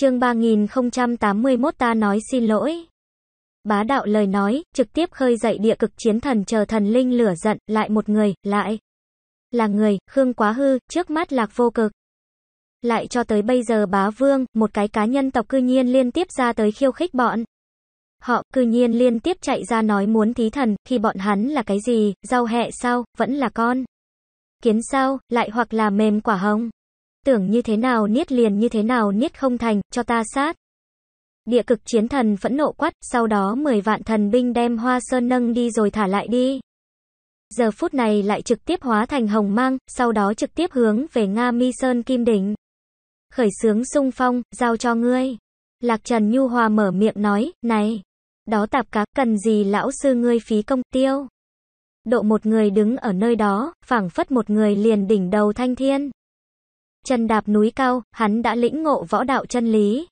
Chương 3081 ta nói xin lỗi. Bá đạo lời nói, trực tiếp khơi dậy địa cực chiến thần chờ thần linh lửa giận, lại một người, lại là người, Khương Quá Hư, trước mắt lạc vô cực. Lại cho tới bây giờ bá vương, một cái cá nhân tộc cư nhiên liên tiếp ra tới khiêu khích bọn. Họ cư nhiên liên tiếp chạy ra nói muốn thí thần, khi bọn hắn là cái gì, rau hẹ sao, vẫn là con. Kiến sao, lại hoặc là mềm quả hồng tưởng như thế nào niết liền như thế nào niết không thành, cho ta sát. Địa cực chiến thần phẫn nộ quát, sau đó 10 vạn thần binh đem hoa sơn nâng đi rồi thả lại đi. Giờ phút này lại trực tiếp hóa thành hồng mang, sau đó trực tiếp hướng về Nga Mi Sơn Kim Đỉnh. Khởi sướng sung phong, giao cho ngươi. Lạc Trần Nhu Hòa mở miệng nói, này, đó tạp cá, cần gì lão sư ngươi phí công tiêu. Độ một người đứng ở nơi đó, phảng phất một người liền đỉnh đầu thanh thiên chân đạp núi cao, hắn đã lĩnh ngộ võ đạo chân lý.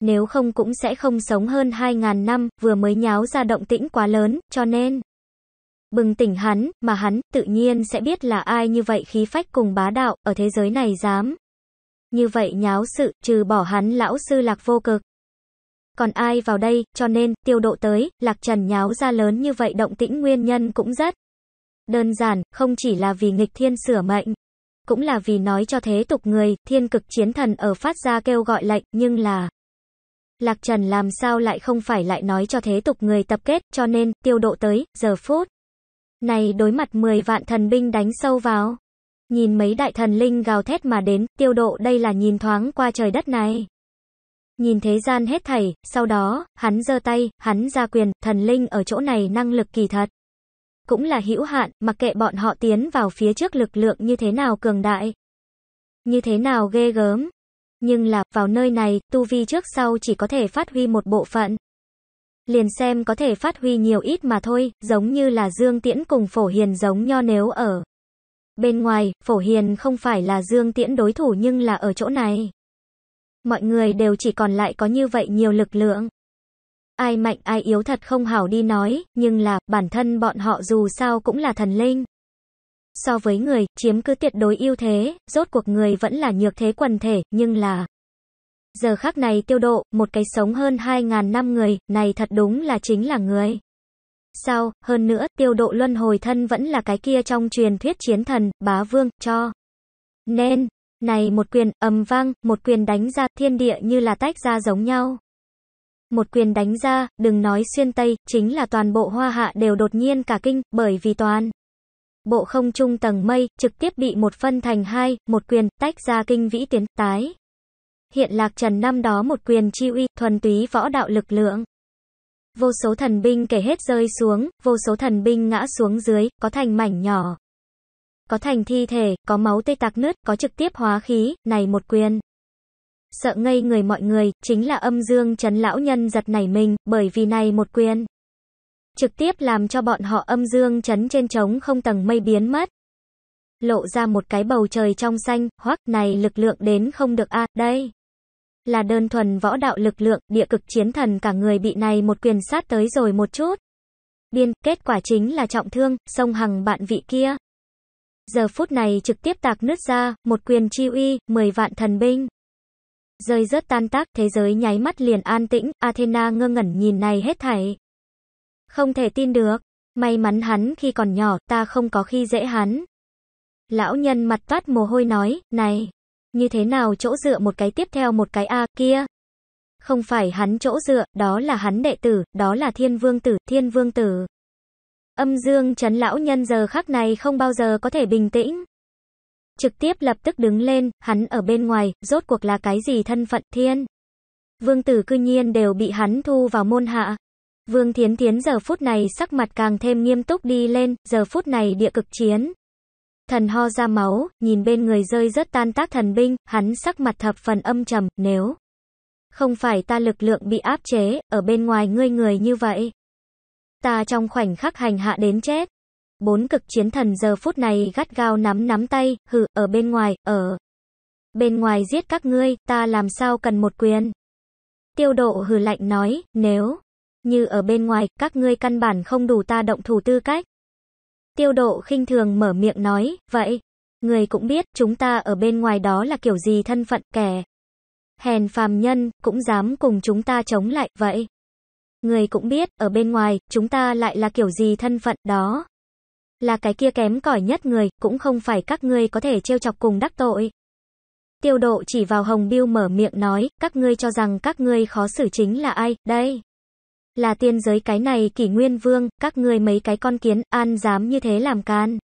Nếu không cũng sẽ không sống hơn 2.000 năm, vừa mới nháo ra động tĩnh quá lớn, cho nên bừng tỉnh hắn, mà hắn tự nhiên sẽ biết là ai như vậy khí phách cùng bá đạo, ở thế giới này dám. Như vậy nháo sự, trừ bỏ hắn lão sư lạc vô cực. Còn ai vào đây, cho nên, tiêu độ tới, lạc trần nháo ra lớn như vậy động tĩnh nguyên nhân cũng rất đơn giản, không chỉ là vì nghịch thiên sửa mệnh cũng là vì nói cho thế tục người, thiên cực chiến thần ở phát ra kêu gọi lệnh, nhưng là... Lạc Trần làm sao lại không phải lại nói cho thế tục người tập kết, cho nên, tiêu độ tới, giờ phút. Này đối mặt 10 vạn thần binh đánh sâu vào. Nhìn mấy đại thần linh gào thét mà đến, tiêu độ đây là nhìn thoáng qua trời đất này. Nhìn thế gian hết thảy, sau đó, hắn giơ tay, hắn ra quyền, thần linh ở chỗ này năng lực kỳ thật cũng là hữu hạn, mặc kệ bọn họ tiến vào phía trước lực lượng như thế nào cường đại, như thế nào ghê gớm. Nhưng là, vào nơi này, tu vi trước sau chỉ có thể phát huy một bộ phận. Liền xem có thể phát huy nhiều ít mà thôi, giống như là Dương Tiễn cùng Phổ Hiền giống nho nếu ở. Bên ngoài, Phổ Hiền không phải là Dương Tiễn đối thủ nhưng là ở chỗ này. Mọi người đều chỉ còn lại có như vậy nhiều lực lượng ai mạnh ai yếu thật không hảo đi nói, nhưng là, bản thân bọn họ dù sao cũng là thần linh. So với người, chiếm cứ tuyệt đối ưu thế, rốt cuộc người vẫn là nhược thế quần thể, nhưng là... Giờ khác này tiêu độ, một cái sống hơn 2.000 năm người, này thật đúng là chính là người. Sao, hơn nữa, tiêu độ luân hồi thân vẫn là cái kia trong truyền thuyết chiến thần, bá vương, cho. Nên, này một quyền, ầm vang, một quyền đánh ra, thiên địa như là tách ra giống nhau. Một quyền đánh ra, đừng nói xuyên Tây, chính là toàn bộ hoa hạ đều đột nhiên cả kinh, bởi vì toàn bộ không trung tầng mây, trực tiếp bị một phân thành hai, một quyền, tách ra kinh vĩ tiến, tái. Hiện lạc trần năm đó một quyền chi uy, thuần túy võ đạo lực lượng. Vô số thần binh kể hết rơi xuống, vô số thần binh ngã xuống dưới, có thành mảnh nhỏ. Có thành thi thể, có máu tê tạc nứt, có trực tiếp hóa khí, này một quyền. Sợ ngây người mọi người, chính là âm dương chấn lão nhân giật nảy mình, bởi vì này một quyền. Trực tiếp làm cho bọn họ âm dương chấn trên trống không tầng mây biến mất. Lộ ra một cái bầu trời trong xanh, hoắc này lực lượng đến không được a à, đây. Là đơn thuần võ đạo lực lượng, địa cực chiến thần cả người bị này một quyền sát tới rồi một chút. Biên, kết quả chính là trọng thương, sông hằng bạn vị kia giờ phút này trực tiếp tạc nứt ra, một quyền chi uy, 10 vạn thần binh rơi rớt tan tác, thế giới nháy mắt liền an tĩnh, Athena ngơ ngẩn nhìn này hết thảy. Không thể tin được, may mắn hắn khi còn nhỏ, ta không có khi dễ hắn. Lão nhân mặt toát mồ hôi nói, này, như thế nào chỗ dựa một cái tiếp theo một cái A kia? Không phải hắn chỗ dựa, đó là hắn đệ tử, đó là thiên vương tử, thiên vương tử. Âm dương chấn lão nhân giờ khắc này không bao giờ có thể bình tĩnh trực tiếp lập tức đứng lên, hắn ở bên ngoài, rốt cuộc là cái gì thân phận thiên. Vương tử cư nhiên đều bị hắn thu vào môn hạ. Vương Thiến Thiến giờ phút này sắc mặt càng thêm nghiêm túc đi lên, giờ phút này địa cực chiến. Thần ho ra máu, nhìn bên người rơi rất tan tác thần binh, hắn sắc mặt thập phần âm trầm, nếu không phải ta lực lượng bị áp chế, ở bên ngoài ngươi người như vậy. Ta trong khoảnh khắc hành hạ đến chết. Bốn cực chiến thần giờ phút này gắt gao nắm nắm tay, hừ, ở bên ngoài, ở. Bên ngoài giết các ngươi, ta làm sao cần một quyền. Tiêu độ hừ lạnh nói, nếu như ở bên ngoài, các ngươi căn bản không đủ ta động thủ tư cách. Tiêu độ khinh thường mở miệng nói, vậy, người cũng biết, chúng ta ở bên ngoài đó là kiểu gì thân phận kẻ. Hèn phàm nhân, cũng dám cùng chúng ta chống lại, vậy. Người cũng biết, ở bên ngoài, chúng ta lại là kiểu gì thân phận đó là cái kia kém cỏi nhất người, cũng không phải các ngươi có thể trêu chọc cùng đắc tội. Tiêu độ chỉ vào Hồng Biêu mở miệng nói, các ngươi cho rằng các ngươi khó xử chính là ai, đây. Là tiên giới cái này kỷ nguyên vương, các ngươi mấy cái con kiến, an dám như thế làm can.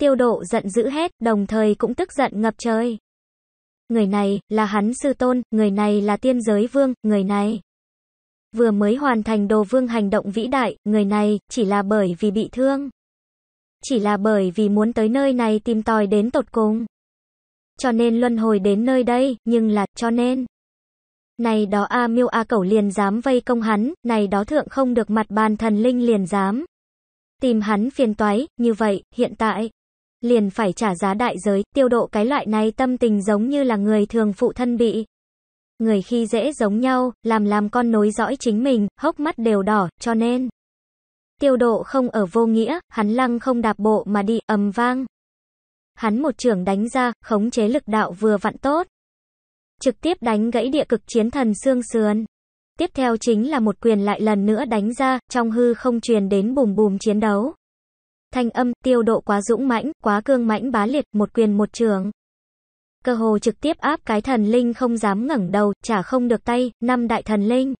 Tiêu độ giận dữ hết, đồng thời cũng tức giận ngập trời. Người này, là hắn sư tôn, người này là tiên giới vương, người này. Vừa mới hoàn thành đồ vương hành động vĩ đại, người này, chỉ là bởi vì bị thương. Chỉ là bởi vì muốn tới nơi này tìm tòi đến tột cùng. Cho nên luân hồi đến nơi đây, nhưng là, cho nên. Này đó A miêu A cẩu liền dám vây công hắn, này đó thượng không được mặt bàn thần linh liền dám. Tìm hắn phiền toái, như vậy, hiện tại, liền phải trả giá đại giới, tiêu độ cái loại này tâm tình giống như là người thường phụ thân bị. Người khi dễ giống nhau, làm làm con nối dõi chính mình, hốc mắt đều đỏ, cho nên. Tiêu độ không ở vô nghĩa, hắn lăng không đạp bộ mà đi, ầm vang. Hắn một trưởng đánh ra, khống chế lực đạo vừa vặn tốt. Trực tiếp đánh gãy địa cực chiến thần xương sườn. Tiếp theo chính là một quyền lại lần nữa đánh ra, trong hư không truyền đến bùm bùm chiến đấu. Thanh âm, tiêu độ quá dũng mãnh, quá cương mãnh bá liệt, một quyền một trường. Cơ hồ trực tiếp áp cái thần linh không dám ngẩng đầu, trả không được tay, năm đại thần linh.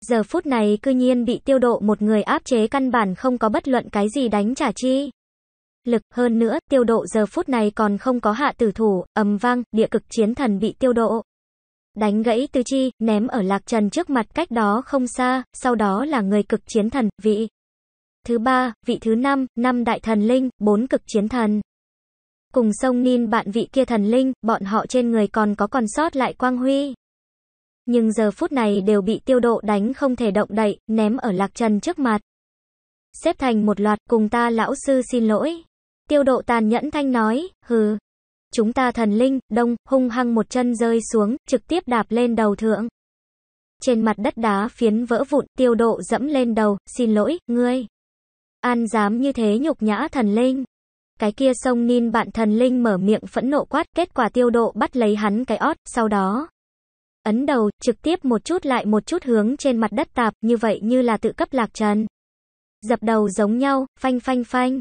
Giờ phút này cư nhiên bị tiêu độ một người áp chế căn bản không có bất luận cái gì đánh trả chi. Lực hơn nữa, tiêu độ giờ phút này còn không có hạ tử thủ, ầm vang, địa cực chiến thần bị tiêu độ. Đánh gãy tư chi, ném ở lạc trần trước mặt cách đó không xa, sau đó là người cực chiến thần, vị thứ ba, vị thứ năm, năm đại thần linh, bốn cực chiến thần. Cùng sông Nin bạn vị kia thần linh, bọn họ trên người còn có còn sót lại quang huy nhưng giờ phút này đều bị tiêu độ đánh không thể động đậy, ném ở lạc trần trước mặt. Xếp thành một loạt cùng ta lão sư xin lỗi. Tiêu độ tàn nhẫn thanh nói, hừ. Chúng ta thần linh, đông, hung hăng một chân rơi xuống, trực tiếp đạp lên đầu thượng. Trên mặt đất đá phiến vỡ vụn, tiêu độ dẫm lên đầu, xin lỗi, ngươi. An dám như thế nhục nhã thần linh. Cái kia sông Nin bạn thần linh mở miệng phẫn nộ quát, kết quả tiêu độ bắt lấy hắn cái ót, sau đó ấn đầu, trực tiếp một chút lại một chút hướng trên mặt đất tạp, như vậy như là tự cấp lạc trần. Dập đầu giống nhau, phanh phanh phanh.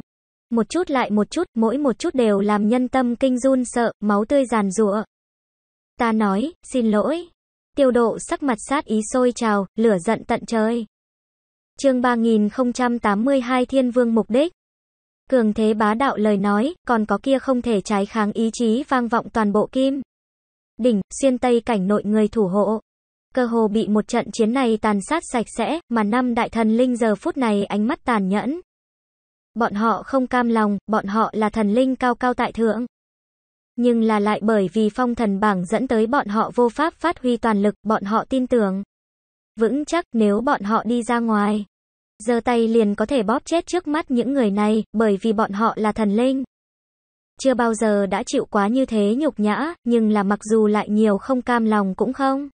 Một chút lại một chút, mỗi một chút đều làm nhân tâm kinh run sợ, máu tươi giàn rụa. Ta nói, xin lỗi. Tiêu độ sắc mặt sát ý sôi trào, lửa giận tận trời. Chương 3082 Thiên Vương mục đích. Cường thế bá đạo lời nói, còn có kia không thể trái kháng ý chí vang vọng toàn bộ kim đỉnh, xuyên tây cảnh nội người thủ hộ. Cơ hồ bị một trận chiến này tàn sát sạch sẽ, mà năm đại thần linh giờ phút này ánh mắt tàn nhẫn. Bọn họ không cam lòng, bọn họ là thần linh cao cao tại thượng. Nhưng là lại bởi vì phong thần bảng dẫn tới bọn họ vô pháp phát huy toàn lực, bọn họ tin tưởng. Vững chắc nếu bọn họ đi ra ngoài, giơ tay liền có thể bóp chết trước mắt những người này, bởi vì bọn họ là thần linh. Chưa bao giờ đã chịu quá như thế nhục nhã, nhưng là mặc dù lại nhiều không cam lòng cũng không.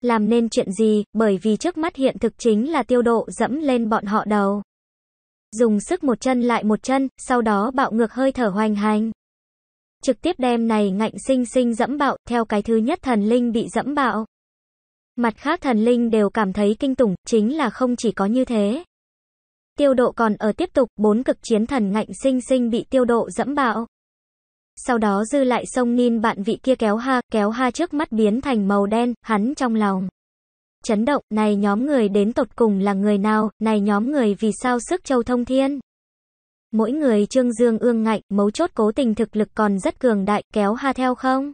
Làm nên chuyện gì, bởi vì trước mắt hiện thực chính là tiêu độ dẫm lên bọn họ đầu. Dùng sức một chân lại một chân, sau đó bạo ngược hơi thở hoành hành. Trực tiếp đem này ngạnh sinh sinh dẫm bạo, theo cái thứ nhất thần linh bị dẫm bạo. Mặt khác thần linh đều cảm thấy kinh tủng, chính là không chỉ có như thế. Tiêu độ còn ở tiếp tục, bốn cực chiến thần ngạnh sinh sinh bị tiêu độ dẫm bạo. Sau đó dư lại sông Nin bạn vị kia kéo ha, kéo ha trước mắt biến thành màu đen, hắn trong lòng. Chấn động, này nhóm người đến tột cùng là người nào, này nhóm người vì sao sức châu thông thiên. Mỗi người trương dương ương ngạnh, mấu chốt cố tình thực lực còn rất cường đại, kéo ha theo không?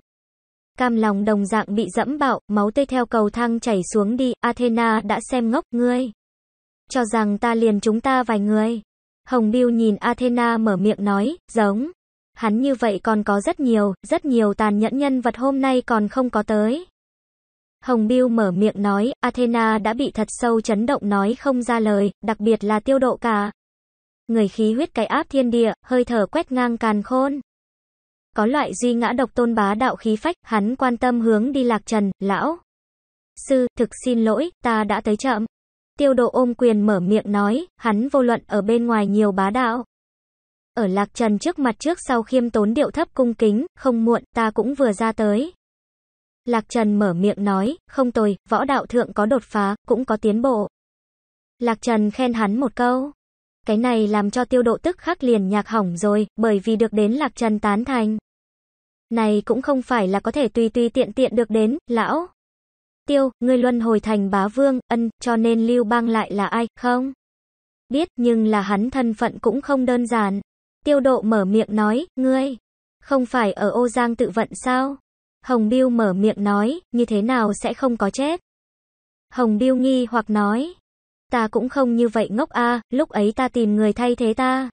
Cam lòng đồng dạng bị dẫm bạo, máu tê theo cầu thang chảy xuống đi, Athena đã xem ngốc ngươi. Cho rằng ta liền chúng ta vài người. Hồng Biêu nhìn Athena mở miệng nói, giống hắn như vậy còn có rất nhiều, rất nhiều tàn nhẫn nhân vật hôm nay còn không có tới. Hồng Biêu mở miệng nói, Athena đã bị thật sâu chấn động nói không ra lời, đặc biệt là tiêu độ cả. Người khí huyết cái áp thiên địa, hơi thở quét ngang càn khôn. Có loại duy ngã độc tôn bá đạo khí phách, hắn quan tâm hướng đi lạc trần, lão. Sư, thực xin lỗi, ta đã tới chậm. Tiêu độ ôm quyền mở miệng nói, hắn vô luận ở bên ngoài nhiều bá đạo ở Lạc Trần trước mặt trước sau khiêm tốn điệu thấp cung kính, không muộn, ta cũng vừa ra tới. Lạc Trần mở miệng nói, không tồi, võ đạo thượng có đột phá, cũng có tiến bộ. Lạc Trần khen hắn một câu. Cái này làm cho tiêu độ tức khắc liền nhạc hỏng rồi, bởi vì được đến Lạc Trần tán thành. Này cũng không phải là có thể tùy tùy tiện tiện được đến, lão. Tiêu, ngươi luân hồi thành bá vương, ân, cho nên lưu bang lại là ai, không? Biết, nhưng là hắn thân phận cũng không đơn giản. Tiêu độ mở miệng nói, ngươi, không phải ở ô giang tự vận sao? Hồng Biêu mở miệng nói, như thế nào sẽ không có chết? Hồng Biêu nghi hoặc nói, ta cũng không như vậy ngốc a, lúc ấy ta tìm người thay thế ta.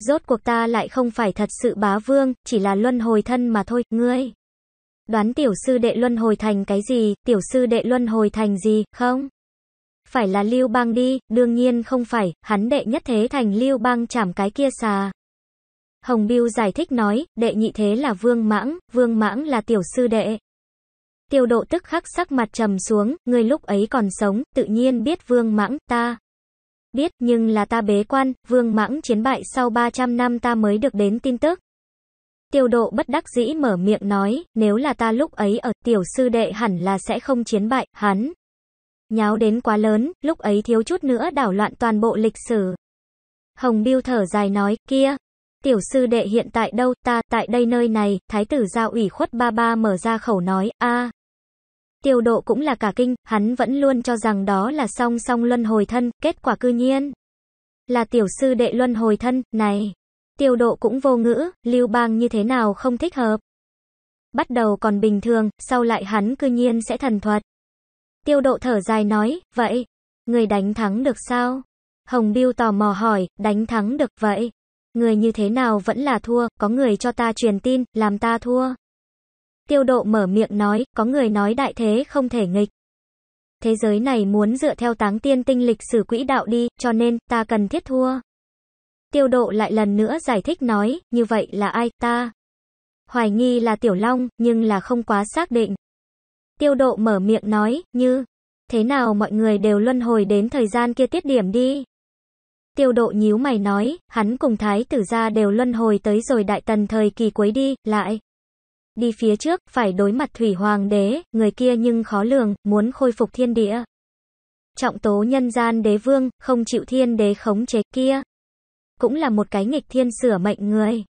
Rốt cuộc ta lại không phải thật sự bá vương, chỉ là luân hồi thân mà thôi, ngươi. Đoán tiểu sư đệ luân hồi thành cái gì, tiểu sư đệ luân hồi thành gì, không? phải là Lưu Bang đi, đương nhiên không phải, hắn đệ nhất thế thành Lưu Bang chảm cái kia xà. Hồng Biêu giải thích nói, đệ nhị thế là Vương Mãng, Vương Mãng là tiểu sư đệ. Tiêu độ tức khắc sắc mặt trầm xuống, người lúc ấy còn sống, tự nhiên biết Vương Mãng, ta. Biết, nhưng là ta bế quan, Vương Mãng chiến bại sau 300 năm ta mới được đến tin tức. Tiêu độ bất đắc dĩ mở miệng nói, nếu là ta lúc ấy ở tiểu sư đệ hẳn là sẽ không chiến bại, hắn, Nháo đến quá lớn, lúc ấy thiếu chút nữa đảo loạn toàn bộ lịch sử. Hồng Biêu thở dài nói, kia, tiểu sư đệ hiện tại đâu, ta, tại đây nơi này, thái tử giao ủy khuất ba ba mở ra khẩu nói, a Tiêu độ cũng là cả kinh, hắn vẫn luôn cho rằng đó là song song luân hồi thân, kết quả cư nhiên. Là tiểu sư đệ luân hồi thân, này. Tiêu độ cũng vô ngữ, lưu bang như thế nào không thích hợp. Bắt đầu còn bình thường, sau lại hắn cư nhiên sẽ thần thuật. Tiêu độ thở dài nói, vậy, người đánh thắng được sao? Hồng Biêu tò mò hỏi, đánh thắng được vậy? Người như thế nào vẫn là thua, có người cho ta truyền tin, làm ta thua. Tiêu độ mở miệng nói, có người nói đại thế không thể nghịch. Thế giới này muốn dựa theo táng tiên tinh lịch sử quỹ đạo đi, cho nên, ta cần thiết thua. Tiêu độ lại lần nữa giải thích nói, như vậy là ai, ta. Hoài nghi là Tiểu Long, nhưng là không quá xác định. Tiêu độ mở miệng nói, như, thế nào mọi người đều luân hồi đến thời gian kia tiết điểm đi. Tiêu độ nhíu mày nói, hắn cùng thái tử gia đều luân hồi tới rồi đại tần thời kỳ cuối đi, lại. Đi phía trước, phải đối mặt thủy hoàng đế, người kia nhưng khó lường, muốn khôi phục thiên địa. Trọng tố nhân gian đế vương, không chịu thiên đế khống chế kia. Cũng là một cái nghịch thiên sửa mệnh người.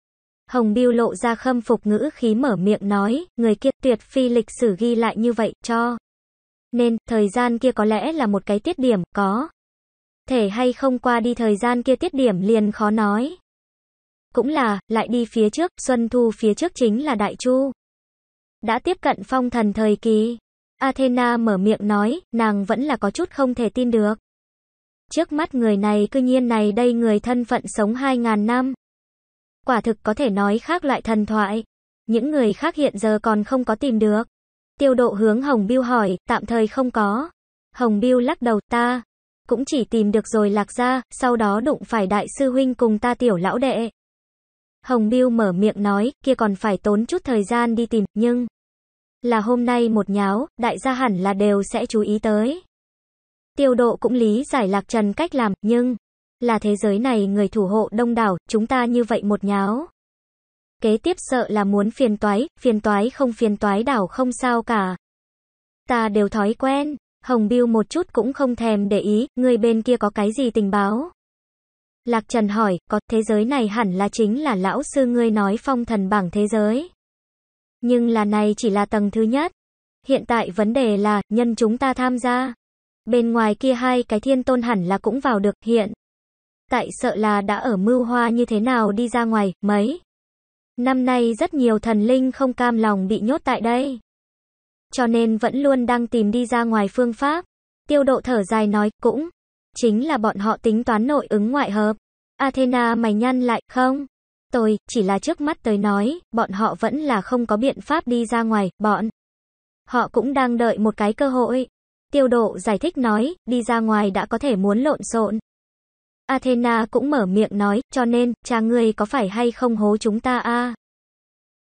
Hồng Biêu lộ ra khâm phục ngữ khí mở miệng nói, người kia tuyệt phi lịch sử ghi lại như vậy, cho. Nên, thời gian kia có lẽ là một cái tiết điểm, có. Thể hay không qua đi thời gian kia tiết điểm liền khó nói. Cũng là, lại đi phía trước, Xuân Thu phía trước chính là Đại Chu. Đã tiếp cận phong thần thời kỳ. Athena mở miệng nói, nàng vẫn là có chút không thể tin được. Trước mắt người này cư nhiên này đây người thân phận sống 2.000 năm quả thực có thể nói khác loại thần thoại. Những người khác hiện giờ còn không có tìm được. Tiêu độ hướng Hồng Biêu hỏi, tạm thời không có. Hồng Biêu lắc đầu ta. Cũng chỉ tìm được rồi lạc ra, sau đó đụng phải đại sư huynh cùng ta tiểu lão đệ. Hồng Biêu mở miệng nói, kia còn phải tốn chút thời gian đi tìm, nhưng... Là hôm nay một nháo, đại gia hẳn là đều sẽ chú ý tới. Tiêu độ cũng lý giải lạc trần cách làm, nhưng... Là thế giới này người thủ hộ đông đảo, chúng ta như vậy một nháo. Kế tiếp sợ là muốn phiền toái, phiền toái không phiền toái đảo không sao cả. Ta đều thói quen, Hồng Biêu một chút cũng không thèm để ý, người bên kia có cái gì tình báo. Lạc Trần hỏi, có thế giới này hẳn là chính là lão sư ngươi nói phong thần bảng thế giới. Nhưng là này chỉ là tầng thứ nhất. Hiện tại vấn đề là, nhân chúng ta tham gia. Bên ngoài kia hai cái thiên tôn hẳn là cũng vào được hiện tại sợ là đã ở mưu hoa như thế nào đi ra ngoài, mấy. Năm nay rất nhiều thần linh không cam lòng bị nhốt tại đây. Cho nên vẫn luôn đang tìm đi ra ngoài phương pháp. Tiêu độ thở dài nói, cũng, chính là bọn họ tính toán nội ứng ngoại hợp. Athena mày nhăn lại, không? Tôi, chỉ là trước mắt tới nói, bọn họ vẫn là không có biện pháp đi ra ngoài, bọn. Họ cũng đang đợi một cái cơ hội. Tiêu độ giải thích nói, đi ra ngoài đã có thể muốn lộn xộn. Athena cũng mở miệng nói, cho nên, cha ngươi có phải hay không hố chúng ta a?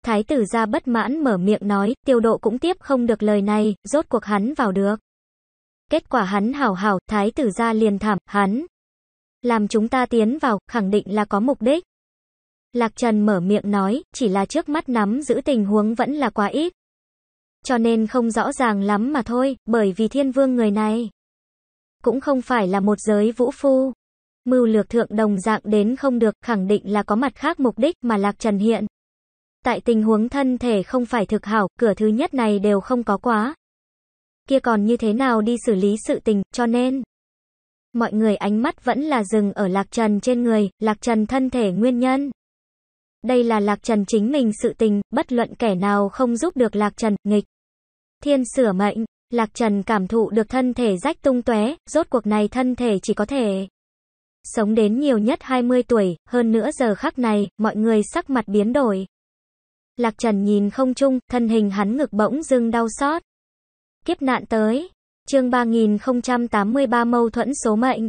Thái tử ra bất mãn mở miệng nói, tiêu độ cũng tiếp không được lời này, rốt cuộc hắn vào được. Kết quả hắn hảo hảo, thái tử ra liền thảm, hắn. Làm chúng ta tiến vào, khẳng định là có mục đích. Lạc Trần mở miệng nói, chỉ là trước mắt nắm giữ tình huống vẫn là quá ít. Cho nên không rõ ràng lắm mà thôi, bởi vì thiên vương người này cũng không phải là một giới vũ phu mưu lược thượng đồng dạng đến không được, khẳng định là có mặt khác mục đích mà Lạc Trần hiện. Tại tình huống thân thể không phải thực hảo, cửa thứ nhất này đều không có quá. Kia còn như thế nào đi xử lý sự tình, cho nên mọi người ánh mắt vẫn là dừng ở Lạc Trần trên người, Lạc Trần thân thể nguyên nhân. Đây là Lạc Trần chính mình sự tình, bất luận kẻ nào không giúp được Lạc Trần, nghịch. Thiên sửa mệnh, Lạc Trần cảm thụ được thân thể rách tung tóe, rốt cuộc này thân thể chỉ có thể sống đến nhiều nhất 20 tuổi, hơn nữa giờ khắc này, mọi người sắc mặt biến đổi. Lạc Trần nhìn không chung, thân hình hắn ngực bỗng dưng đau xót. Kiếp nạn tới. Chương 3083 mâu thuẫn số mệnh.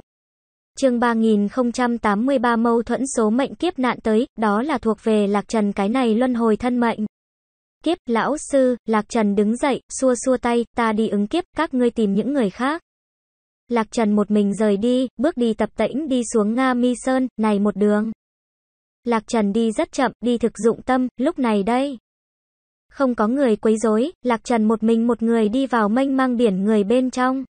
Chương 3083 mâu thuẫn số mệnh kiếp nạn tới, đó là thuộc về Lạc Trần cái này luân hồi thân mệnh. Kiếp, lão sư, Lạc Trần đứng dậy, xua xua tay, ta đi ứng kiếp, các ngươi tìm những người khác. Lạc Trần một mình rời đi, bước đi tập tễnh đi xuống Nga Mi Sơn, này một đường. Lạc Trần đi rất chậm, đi thực dụng tâm, lúc này đây. Không có người quấy rối, Lạc Trần một mình một người đi vào mênh mang biển người bên trong.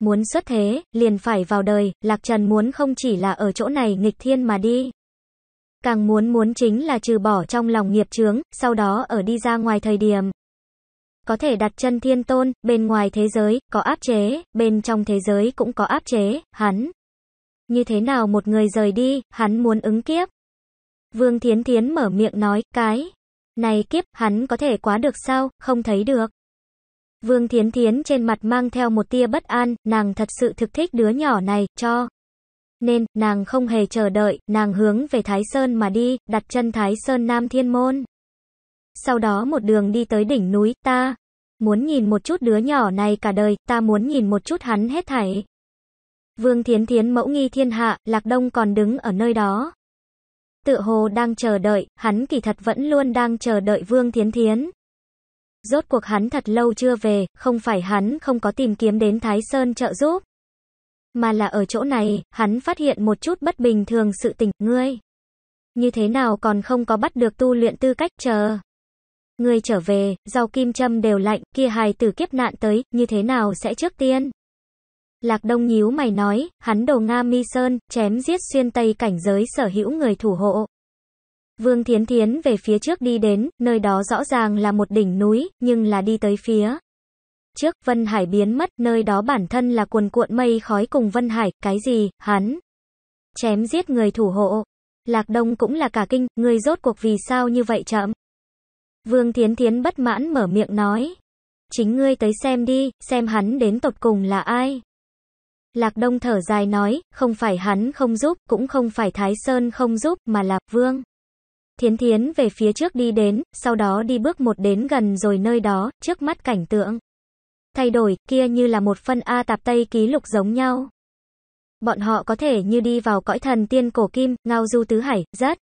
Muốn xuất thế, liền phải vào đời, Lạc Trần muốn không chỉ là ở chỗ này nghịch thiên mà đi. Càng muốn muốn chính là trừ bỏ trong lòng nghiệp chướng, sau đó ở đi ra ngoài thời điểm, có thể đặt chân thiên tôn, bên ngoài thế giới, có áp chế, bên trong thế giới cũng có áp chế, hắn. Như thế nào một người rời đi, hắn muốn ứng kiếp. Vương Thiến Thiến mở miệng nói, cái, này kiếp, hắn có thể quá được sao, không thấy được. Vương Thiến Thiến trên mặt mang theo một tia bất an, nàng thật sự thực thích đứa nhỏ này, cho. Nên, nàng không hề chờ đợi, nàng hướng về Thái Sơn mà đi, đặt chân Thái Sơn Nam Thiên Môn sau đó một đường đi tới đỉnh núi, ta muốn nhìn một chút đứa nhỏ này cả đời, ta muốn nhìn một chút hắn hết thảy. Vương Thiến Thiến mẫu nghi thiên hạ, Lạc Đông còn đứng ở nơi đó. Tựa hồ đang chờ đợi, hắn kỳ thật vẫn luôn đang chờ đợi Vương Thiến Thiến. Rốt cuộc hắn thật lâu chưa về, không phải hắn không có tìm kiếm đến Thái Sơn trợ giúp. Mà là ở chỗ này, hắn phát hiện một chút bất bình thường sự tỉnh, ngươi. Như thế nào còn không có bắt được tu luyện tư cách chờ người trở về, rau kim châm đều lạnh, kia hài tử kiếp nạn tới, như thế nào sẽ trước tiên? Lạc Đông nhíu mày nói, hắn đồ Nga Mi Sơn, chém giết xuyên tây cảnh giới sở hữu người thủ hộ. Vương Thiến Thiến về phía trước đi đến, nơi đó rõ ràng là một đỉnh núi, nhưng là đi tới phía. Trước, Vân Hải biến mất, nơi đó bản thân là cuồn cuộn mây khói cùng Vân Hải, cái gì, hắn. Chém giết người thủ hộ. Lạc Đông cũng là cả kinh, người rốt cuộc vì sao như vậy chậm. Vương Thiến Thiến bất mãn mở miệng nói. Chính ngươi tới xem đi, xem hắn đến tột cùng là ai. Lạc Đông thở dài nói, không phải hắn không giúp, cũng không phải Thái Sơn không giúp, mà là Vương. Thiến Thiến về phía trước đi đến, sau đó đi bước một đến gần rồi nơi đó, trước mắt cảnh tượng. Thay đổi, kia như là một phân A tạp Tây ký lục giống nhau. Bọn họ có thể như đi vào cõi thần tiên cổ kim, ngao du tứ hải, rất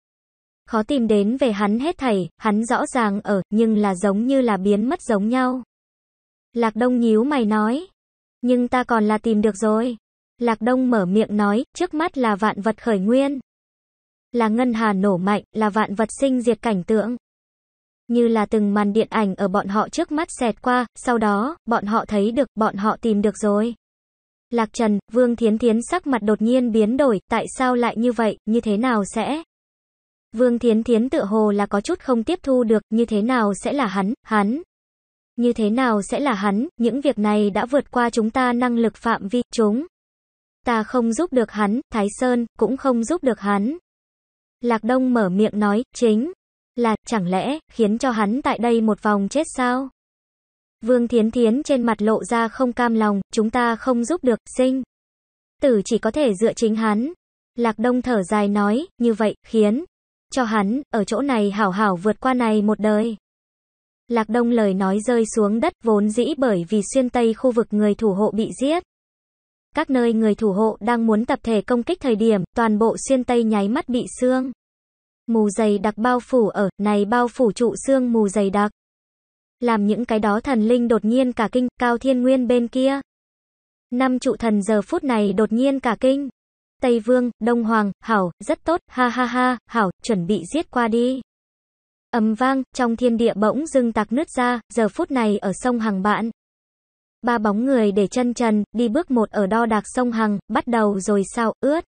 khó tìm đến về hắn hết thảy, hắn rõ ràng ở, nhưng là giống như là biến mất giống nhau. Lạc Đông nhíu mày nói, nhưng ta còn là tìm được rồi. Lạc Đông mở miệng nói, trước mắt là vạn vật khởi nguyên. Là ngân hà nổ mạnh, là vạn vật sinh diệt cảnh tượng. Như là từng màn điện ảnh ở bọn họ trước mắt xẹt qua, sau đó, bọn họ thấy được, bọn họ tìm được rồi. Lạc Trần, Vương Thiến Thiến sắc mặt đột nhiên biến đổi, tại sao lại như vậy, như thế nào sẽ? Vương Thiến Thiến tựa hồ là có chút không tiếp thu được, như thế nào sẽ là hắn, hắn. Như thế nào sẽ là hắn, những việc này đã vượt qua chúng ta năng lực phạm vi, chúng. Ta không giúp được hắn, Thái Sơn, cũng không giúp được hắn. Lạc Đông mở miệng nói, chính là, chẳng lẽ, khiến cho hắn tại đây một vòng chết sao? Vương Thiến Thiến trên mặt lộ ra không cam lòng, chúng ta không giúp được, sinh. Tử chỉ có thể dựa chính hắn. Lạc Đông thở dài nói, như vậy, khiến cho hắn, ở chỗ này hảo hảo vượt qua này một đời. Lạc Đông lời nói rơi xuống đất vốn dĩ bởi vì xuyên tây khu vực người thủ hộ bị giết. Các nơi người thủ hộ đang muốn tập thể công kích thời điểm, toàn bộ xuyên tây nháy mắt bị xương. Mù dày đặc bao phủ ở, này bao phủ trụ xương mù dày đặc. Làm những cái đó thần linh đột nhiên cả kinh, cao thiên nguyên bên kia. Năm trụ thần giờ phút này đột nhiên cả kinh. Tây Vương, Đông Hoàng, Hảo, rất tốt, ha ha ha, Hảo, chuẩn bị giết qua đi. ầm vang, trong thiên địa bỗng dưng tạc nứt ra, giờ phút này ở sông Hằng bạn. Ba bóng người để chân trần, đi bước một ở đo đạc sông Hằng, bắt đầu rồi sao, ướt.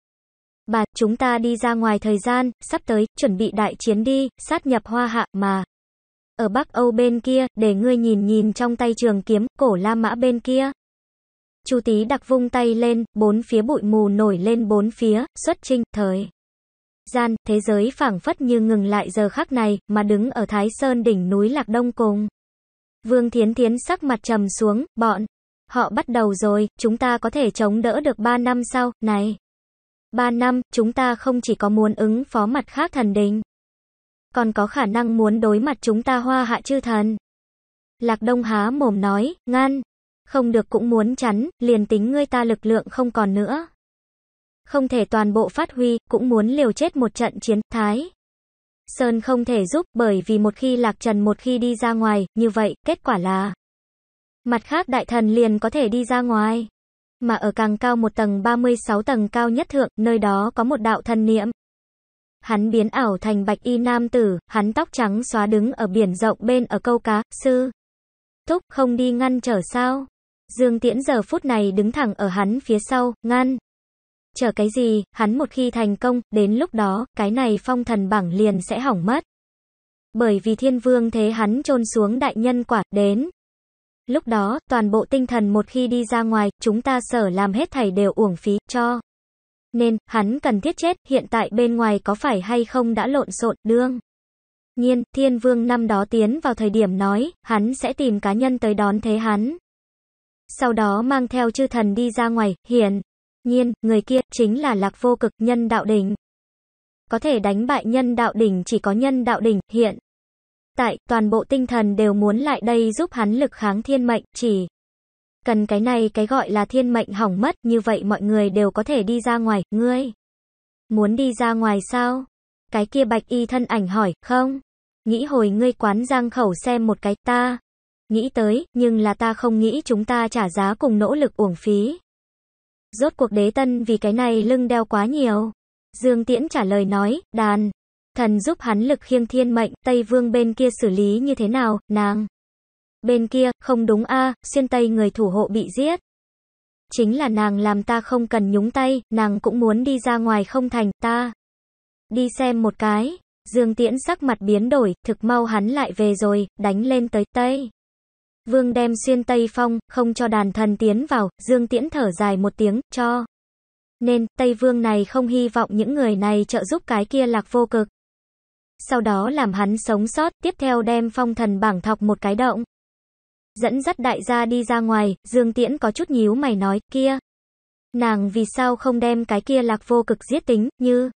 Bà, chúng ta đi ra ngoài thời gian, sắp tới, chuẩn bị đại chiến đi, sát nhập hoa hạ, mà. Ở Bắc Âu bên kia, để ngươi nhìn nhìn trong tay trường kiếm, cổ La Mã bên kia. Chu Tý đặc vung tay lên, bốn phía bụi mù nổi lên bốn phía, xuất trinh, thời. Gian, thế giới phảng phất như ngừng lại giờ khắc này, mà đứng ở Thái Sơn đỉnh núi Lạc Đông cùng. Vương Thiến Thiến sắc mặt trầm xuống, bọn. Họ bắt đầu rồi, chúng ta có thể chống đỡ được ba năm sau, này. ba năm, chúng ta không chỉ có muốn ứng phó mặt khác thần đình. Còn có khả năng muốn đối mặt chúng ta hoa hạ chư thần. Lạc Đông há mồm nói, ngăn không được cũng muốn chắn, liền tính ngươi ta lực lượng không còn nữa. Không thể toàn bộ phát huy, cũng muốn liều chết một trận chiến, thái. Sơn không thể giúp bởi vì một khi lạc trần một khi đi ra ngoài, như vậy, kết quả là Mặt khác đại thần liền có thể đi ra ngoài. Mà ở càng cao một tầng 36 tầng cao nhất thượng, nơi đó có một đạo thân niệm. Hắn biến ảo thành bạch y nam tử, hắn tóc trắng xóa đứng ở biển rộng bên ở câu cá, sư. Thúc không đi ngăn trở sao? Dương Tiễn giờ phút này đứng thẳng ở hắn phía sau, ngăn. Chờ cái gì, hắn một khi thành công, đến lúc đó, cái này phong thần bảng liền sẽ hỏng mất. Bởi vì thiên vương thế hắn trôn xuống đại nhân quả, đến. Lúc đó, toàn bộ tinh thần một khi đi ra ngoài, chúng ta sở làm hết thảy đều uổng phí, cho. Nên, hắn cần thiết chết, hiện tại bên ngoài có phải hay không đã lộn xộn, đương. Nhiên, thiên vương năm đó tiến vào thời điểm nói, hắn sẽ tìm cá nhân tới đón thế hắn sau đó mang theo chư thần đi ra ngoài, hiển nhiên, người kia chính là Lạc Vô Cực nhân đạo đỉnh. Có thể đánh bại nhân đạo đỉnh chỉ có nhân đạo đỉnh, hiện tại toàn bộ tinh thần đều muốn lại đây giúp hắn lực kháng thiên mệnh, chỉ cần cái này cái gọi là thiên mệnh hỏng mất, như vậy mọi người đều có thể đi ra ngoài, ngươi muốn đi ra ngoài sao? Cái kia bạch y thân ảnh hỏi, không? Nghĩ hồi ngươi quán giang khẩu xem một cái ta nghĩ tới, nhưng là ta không nghĩ chúng ta trả giá cùng nỗ lực uổng phí. Rốt cuộc đế tân vì cái này lưng đeo quá nhiều. Dương Tiễn trả lời nói, đàn. Thần giúp hắn lực khiêng thiên mệnh, Tây Vương bên kia xử lý như thế nào, nàng. Bên kia, không đúng a xuyên Tây người thủ hộ bị giết. Chính là nàng làm ta không cần nhúng tay, nàng cũng muốn đi ra ngoài không thành, ta. Đi xem một cái, Dương Tiễn sắc mặt biến đổi, thực mau hắn lại về rồi, đánh lên tới Tây. Vương đem xuyên Tây Phong, không cho đàn thần tiến vào, Dương Tiễn thở dài một tiếng, cho. Nên, Tây Vương này không hy vọng những người này trợ giúp cái kia lạc vô cực. Sau đó làm hắn sống sót, tiếp theo đem phong thần bảng thọc một cái động. Dẫn dắt đại gia đi ra ngoài, Dương Tiễn có chút nhíu mày nói, kia. Nàng vì sao không đem cái kia lạc vô cực giết tính, như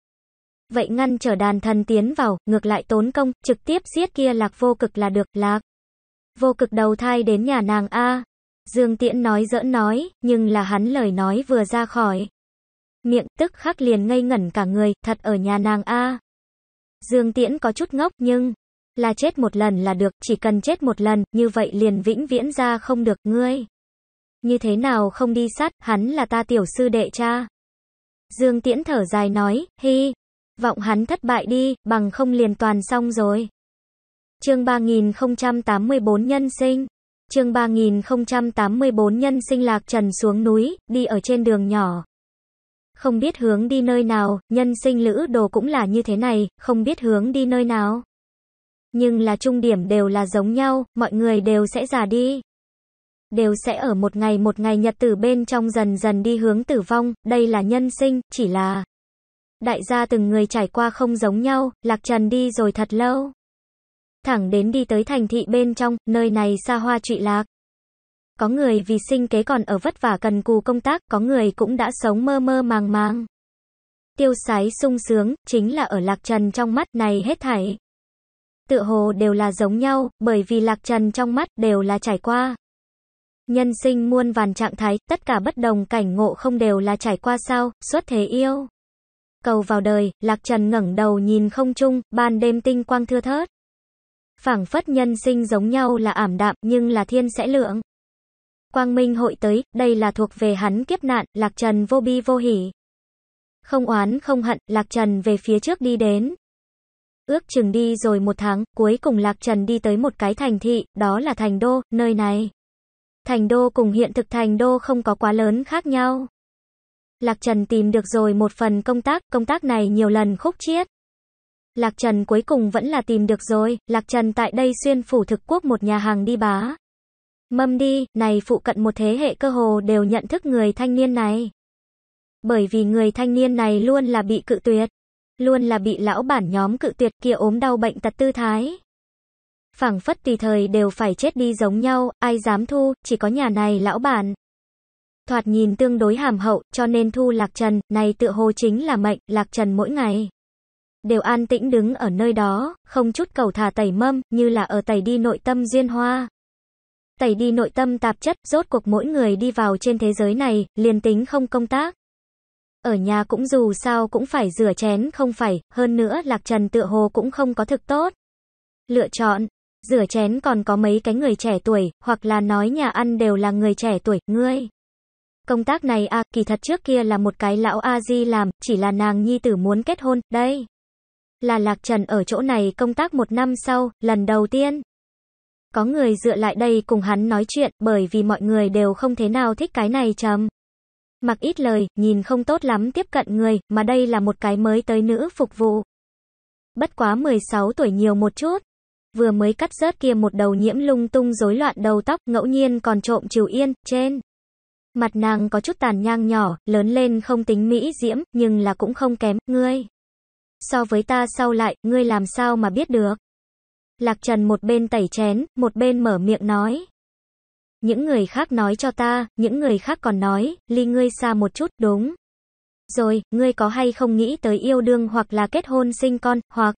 vậy ngăn trở đàn thần tiến vào, ngược lại tốn công, trực tiếp giết kia lạc vô cực là được, lạc vô cực đầu thai đến nhà nàng a. Dương Tiễn nói giỡn nói, nhưng là hắn lời nói vừa ra khỏi. Miệng tức khắc liền ngây ngẩn cả người, thật ở nhà nàng a. Dương Tiễn có chút ngốc nhưng, là chết một lần là được, chỉ cần chết một lần, như vậy liền vĩnh viễn ra không được ngươi. Như thế nào không đi sát, hắn là ta tiểu sư đệ cha. Dương Tiễn thở dài nói, hi, vọng hắn thất bại đi, bằng không liền toàn xong rồi. Chương 3084 nhân sinh. Chương 3084 nhân sinh Lạc Trần xuống núi, đi ở trên đường nhỏ. Không biết hướng đi nơi nào, nhân sinh lữ đồ cũng là như thế này, không biết hướng đi nơi nào. Nhưng là trung điểm đều là giống nhau, mọi người đều sẽ già đi. Đều sẽ ở một ngày một ngày nhật tử bên trong dần dần đi hướng tử vong, đây là nhân sinh, chỉ là đại gia từng người trải qua không giống nhau, Lạc Trần đi rồi thật lâu thẳng đến đi tới thành thị bên trong, nơi này xa hoa trụy lạc. Có người vì sinh kế còn ở vất vả cần cù công tác, có người cũng đã sống mơ mơ màng màng. Tiêu sái sung sướng, chính là ở Lạc Trần trong mắt này hết thảy. Tự hồ đều là giống nhau, bởi vì Lạc Trần trong mắt đều là trải qua. Nhân sinh muôn vàn trạng thái, tất cả bất đồng cảnh ngộ không đều là trải qua sao, xuất thế yêu. Cầu vào đời, Lạc Trần ngẩng đầu nhìn không chung, ban đêm tinh quang thưa thớt phảng phất nhân sinh giống nhau là ảm đạm nhưng là thiên sẽ lượng. Quang minh hội tới, đây là thuộc về hắn kiếp nạn, lạc trần vô bi vô hỉ. Không oán không hận, lạc trần về phía trước đi đến. Ước chừng đi rồi một tháng, cuối cùng lạc trần đi tới một cái thành thị, đó là thành đô, nơi này. Thành đô cùng hiện thực thành đô không có quá lớn khác nhau. Lạc Trần tìm được rồi một phần công tác, công tác này nhiều lần khúc chiết. Lạc Trần cuối cùng vẫn là tìm được rồi, Lạc Trần tại đây xuyên phủ thực quốc một nhà hàng đi bá. Mâm đi, này phụ cận một thế hệ cơ hồ đều nhận thức người thanh niên này. Bởi vì người thanh niên này luôn là bị cự tuyệt, luôn là bị lão bản nhóm cự tuyệt kia ốm đau bệnh tật tư thái. phảng phất tùy thời đều phải chết đi giống nhau, ai dám thu, chỉ có nhà này lão bản. Thoạt nhìn tương đối hàm hậu, cho nên thu Lạc Trần, này tự hồ chính là mệnh, Lạc Trần mỗi ngày đều an tĩnh đứng ở nơi đó, không chút cầu thả tẩy mâm, như là ở tẩy đi nội tâm duyên hoa. Tẩy đi nội tâm tạp chất, rốt cuộc mỗi người đi vào trên thế giới này, liền tính không công tác. Ở nhà cũng dù sao cũng phải rửa chén không phải, hơn nữa lạc trần tựa hồ cũng không có thực tốt. Lựa chọn, rửa chén còn có mấy cái người trẻ tuổi, hoặc là nói nhà ăn đều là người trẻ tuổi, ngươi. Công tác này a à, kỳ thật trước kia là một cái lão A-di làm, chỉ là nàng nhi tử muốn kết hôn, đây là Lạc Trần ở chỗ này công tác một năm sau, lần đầu tiên. Có người dựa lại đây cùng hắn nói chuyện, bởi vì mọi người đều không thế nào thích cái này trầm. Mặc ít lời, nhìn không tốt lắm tiếp cận người, mà đây là một cái mới tới nữ phục vụ. Bất quá 16 tuổi nhiều một chút. Vừa mới cắt rớt kia một đầu nhiễm lung tung rối loạn đầu tóc, ngẫu nhiên còn trộm chiều Yên, trên. Mặt nàng có chút tàn nhang nhỏ, lớn lên không tính mỹ diễm, nhưng là cũng không kém, ngươi so với ta sau lại, ngươi làm sao mà biết được? Lạc Trần một bên tẩy chén, một bên mở miệng nói. Những người khác nói cho ta, những người khác còn nói, ly ngươi xa một chút, đúng. Rồi, ngươi có hay không nghĩ tới yêu đương hoặc là kết hôn sinh con, hoặc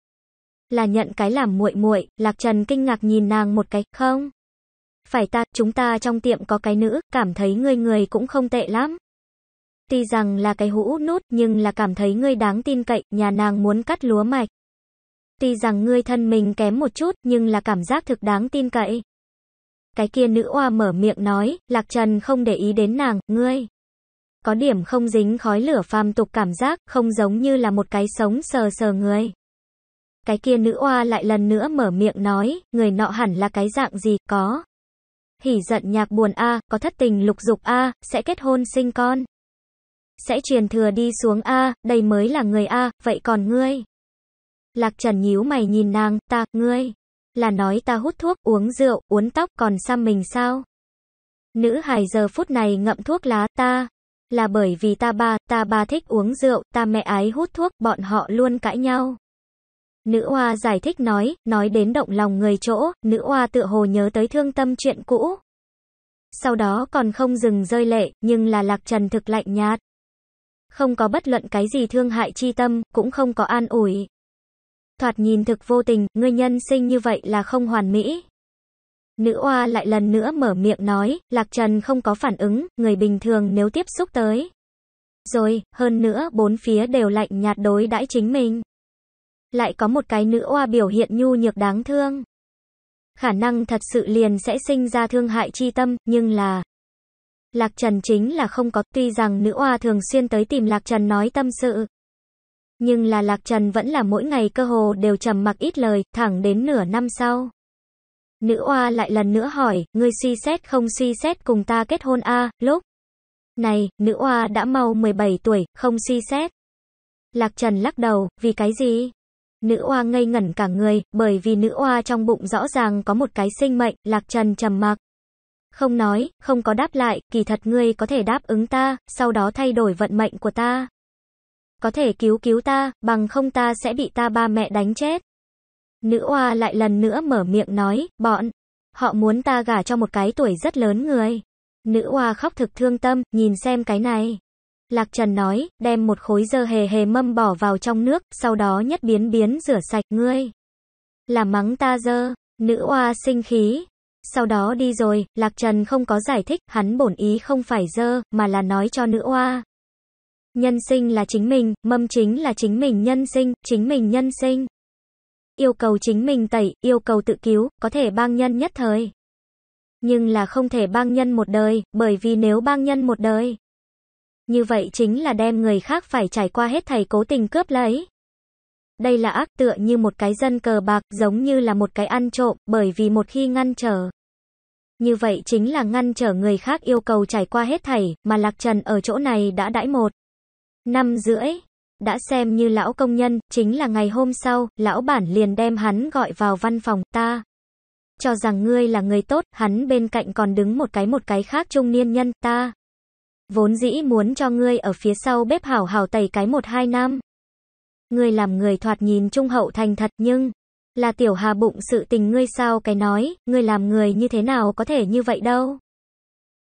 là nhận cái làm muội muội, Lạc Trần kinh ngạc nhìn nàng một cái, không? Phải ta, chúng ta trong tiệm có cái nữ, cảm thấy ngươi người cũng không tệ lắm tuy rằng là cái hũ nút nhưng là cảm thấy ngươi đáng tin cậy, nhà nàng muốn cắt lúa mạch. Tuy rằng ngươi thân mình kém một chút nhưng là cảm giác thực đáng tin cậy. Cái kia nữ oa mở miệng nói, Lạc Trần không để ý đến nàng, ngươi. Có điểm không dính khói lửa phàm tục cảm giác, không giống như là một cái sống sờ sờ người. Cái kia nữ oa lại lần nữa mở miệng nói, người nọ hẳn là cái dạng gì, có. Hỉ giận nhạc buồn a, có thất tình lục dục a, sẽ kết hôn sinh con sẽ truyền thừa đi xuống A, đây mới là người A, vậy còn ngươi? Lạc Trần nhíu mày nhìn nàng, ta, ngươi, là nói ta hút thuốc, uống rượu, uốn tóc còn xăm mình sao? Nữ hài giờ phút này ngậm thuốc lá ta, là bởi vì ta ba, ta ba thích uống rượu, ta mẹ ái hút thuốc, bọn họ luôn cãi nhau. Nữ hoa giải thích nói, nói đến động lòng người chỗ, nữ hoa tựa hồ nhớ tới thương tâm chuyện cũ. Sau đó còn không dừng rơi lệ, nhưng là lạc trần thực lạnh nhạt không có bất luận cái gì thương hại chi tâm, cũng không có an ủi. Thoạt nhìn thực vô tình, ngươi nhân sinh như vậy là không hoàn mỹ. Nữ oa lại lần nữa mở miệng nói, Lạc Trần không có phản ứng, người bình thường nếu tiếp xúc tới. Rồi, hơn nữa bốn phía đều lạnh nhạt đối đãi chính mình. Lại có một cái nữ oa biểu hiện nhu nhược đáng thương. Khả năng thật sự liền sẽ sinh ra thương hại chi tâm, nhưng là, Lạc Trần chính là không có, tuy rằng nữ oa thường xuyên tới tìm Lạc Trần nói tâm sự. Nhưng là Lạc Trần vẫn là mỗi ngày cơ hồ đều trầm mặc ít lời, thẳng đến nửa năm sau. Nữ oa lại lần nữa hỏi, ngươi suy xét không suy xét cùng ta kết hôn a lúc. Này, nữ oa đã mau 17 tuổi, không suy xét. Lạc Trần lắc đầu, vì cái gì? Nữ oa ngây ngẩn cả người, bởi vì nữ oa trong bụng rõ ràng có một cái sinh mệnh, Lạc Trần trầm mặc. Không nói, không có đáp lại, kỳ thật ngươi có thể đáp ứng ta, sau đó thay đổi vận mệnh của ta. Có thể cứu cứu ta, bằng không ta sẽ bị ta ba mẹ đánh chết. Nữ oa lại lần nữa mở miệng nói, bọn, họ muốn ta gả cho một cái tuổi rất lớn người. Nữ oa khóc thực thương tâm, nhìn xem cái này. Lạc Trần nói, đem một khối dơ hề hề mâm bỏ vào trong nước, sau đó nhất biến biến rửa sạch ngươi. Là mắng ta dơ, nữ oa sinh khí, sau đó đi rồi, Lạc Trần không có giải thích, hắn bổn ý không phải dơ, mà là nói cho nữ oa. Nhân sinh là chính mình, mâm chính là chính mình nhân sinh, chính mình nhân sinh. Yêu cầu chính mình tẩy, yêu cầu tự cứu, có thể bang nhân nhất thời. Nhưng là không thể bang nhân một đời, bởi vì nếu bang nhân một đời. Như vậy chính là đem người khác phải trải qua hết thầy cố tình cướp lấy đây là ác tựa như một cái dân cờ bạc, giống như là một cái ăn trộm, bởi vì một khi ngăn trở. Như vậy chính là ngăn trở người khác yêu cầu trải qua hết thảy, mà Lạc Trần ở chỗ này đã đãi một năm rưỡi. Đã xem như lão công nhân, chính là ngày hôm sau, lão bản liền đem hắn gọi vào văn phòng ta. Cho rằng ngươi là người tốt, hắn bên cạnh còn đứng một cái một cái khác trung niên nhân ta. Vốn dĩ muốn cho ngươi ở phía sau bếp hảo hảo tẩy cái một hai năm. Ngươi làm người thoạt nhìn trung hậu thành thật nhưng là tiểu hà bụng sự tình ngươi sao cái nói, ngươi làm người như thế nào có thể như vậy đâu.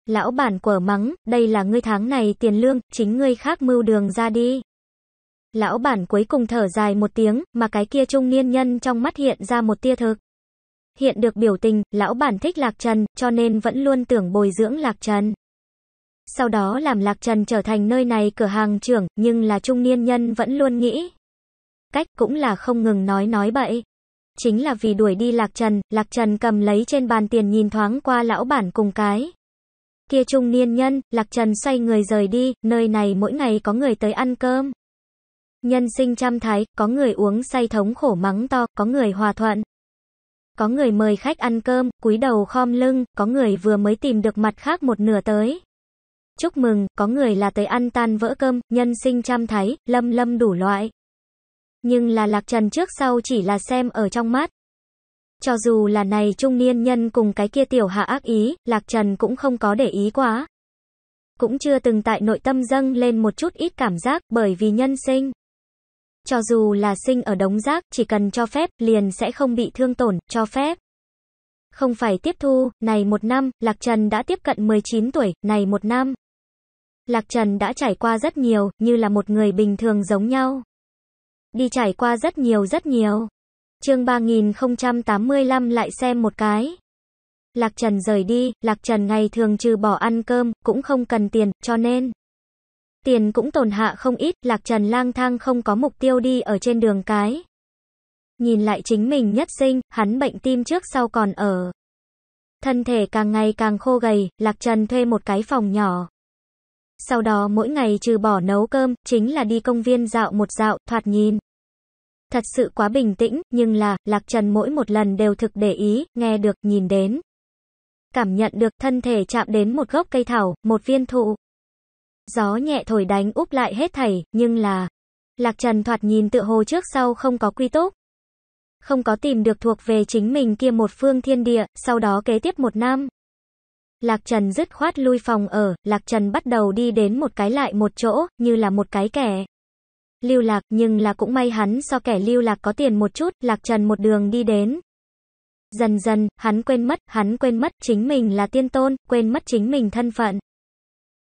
Lão bản quở mắng, đây là ngươi tháng này tiền lương, chính ngươi khác mưu đường ra đi. Lão bản cuối cùng thở dài một tiếng, mà cái kia trung niên nhân trong mắt hiện ra một tia thực. Hiện được biểu tình, lão bản thích Lạc Trần, cho nên vẫn luôn tưởng bồi dưỡng Lạc Trần. Sau đó làm Lạc Trần trở thành nơi này cửa hàng trưởng, nhưng là trung niên nhân vẫn luôn nghĩ, cách cũng là không ngừng nói nói bậy. Chính là vì đuổi đi Lạc Trần, Lạc Trần cầm lấy trên bàn tiền nhìn thoáng qua lão bản cùng cái. Kia trung niên nhân, Lạc Trần xoay người rời đi, nơi này mỗi ngày có người tới ăn cơm. Nhân sinh trăm thái, có người uống say thống khổ mắng to, có người hòa thuận. Có người mời khách ăn cơm, cúi đầu khom lưng, có người vừa mới tìm được mặt khác một nửa tới. Chúc mừng, có người là tới ăn tan vỡ cơm, nhân sinh trăm thái, lâm lâm đủ loại. Nhưng là Lạc Trần trước sau chỉ là xem ở trong mắt. Cho dù là này trung niên nhân cùng cái kia tiểu hạ ác ý, Lạc Trần cũng không có để ý quá. Cũng chưa từng tại nội tâm dâng lên một chút ít cảm giác bởi vì nhân sinh. Cho dù là sinh ở đống rác, chỉ cần cho phép, liền sẽ không bị thương tổn, cho phép. Không phải tiếp thu, này một năm, Lạc Trần đã tiếp cận 19 tuổi, này một năm. Lạc Trần đã trải qua rất nhiều, như là một người bình thường giống nhau đi trải qua rất nhiều rất nhiều. Chương 3085 lại xem một cái. Lạc Trần rời đi, Lạc Trần ngày thường trừ bỏ ăn cơm, cũng không cần tiền, cho nên tiền cũng tồn hạ không ít, Lạc Trần lang thang không có mục tiêu đi ở trên đường cái. Nhìn lại chính mình nhất sinh, hắn bệnh tim trước sau còn ở. Thân thể càng ngày càng khô gầy, Lạc Trần thuê một cái phòng nhỏ. Sau đó mỗi ngày trừ bỏ nấu cơm, chính là đi công viên dạo một dạo, thoạt nhìn. Thật sự quá bình tĩnh, nhưng là, Lạc Trần mỗi một lần đều thực để ý, nghe được, nhìn đến. Cảm nhận được thân thể chạm đến một gốc cây thảo, một viên thụ. Gió nhẹ thổi đánh úp lại hết thảy, nhưng là... Lạc Trần thoạt nhìn tựa hồ trước sau không có quy tốt. Không có tìm được thuộc về chính mình kia một phương thiên địa, sau đó kế tiếp một năm. Lạc Trần dứt khoát lui phòng ở, Lạc Trần bắt đầu đi đến một cái lại một chỗ, như là một cái kẻ lưu lạc, nhưng là cũng may hắn so kẻ lưu lạc có tiền một chút, lạc trần một đường đi đến. Dần dần, hắn quên mất, hắn quên mất chính mình là tiên tôn, quên mất chính mình thân phận.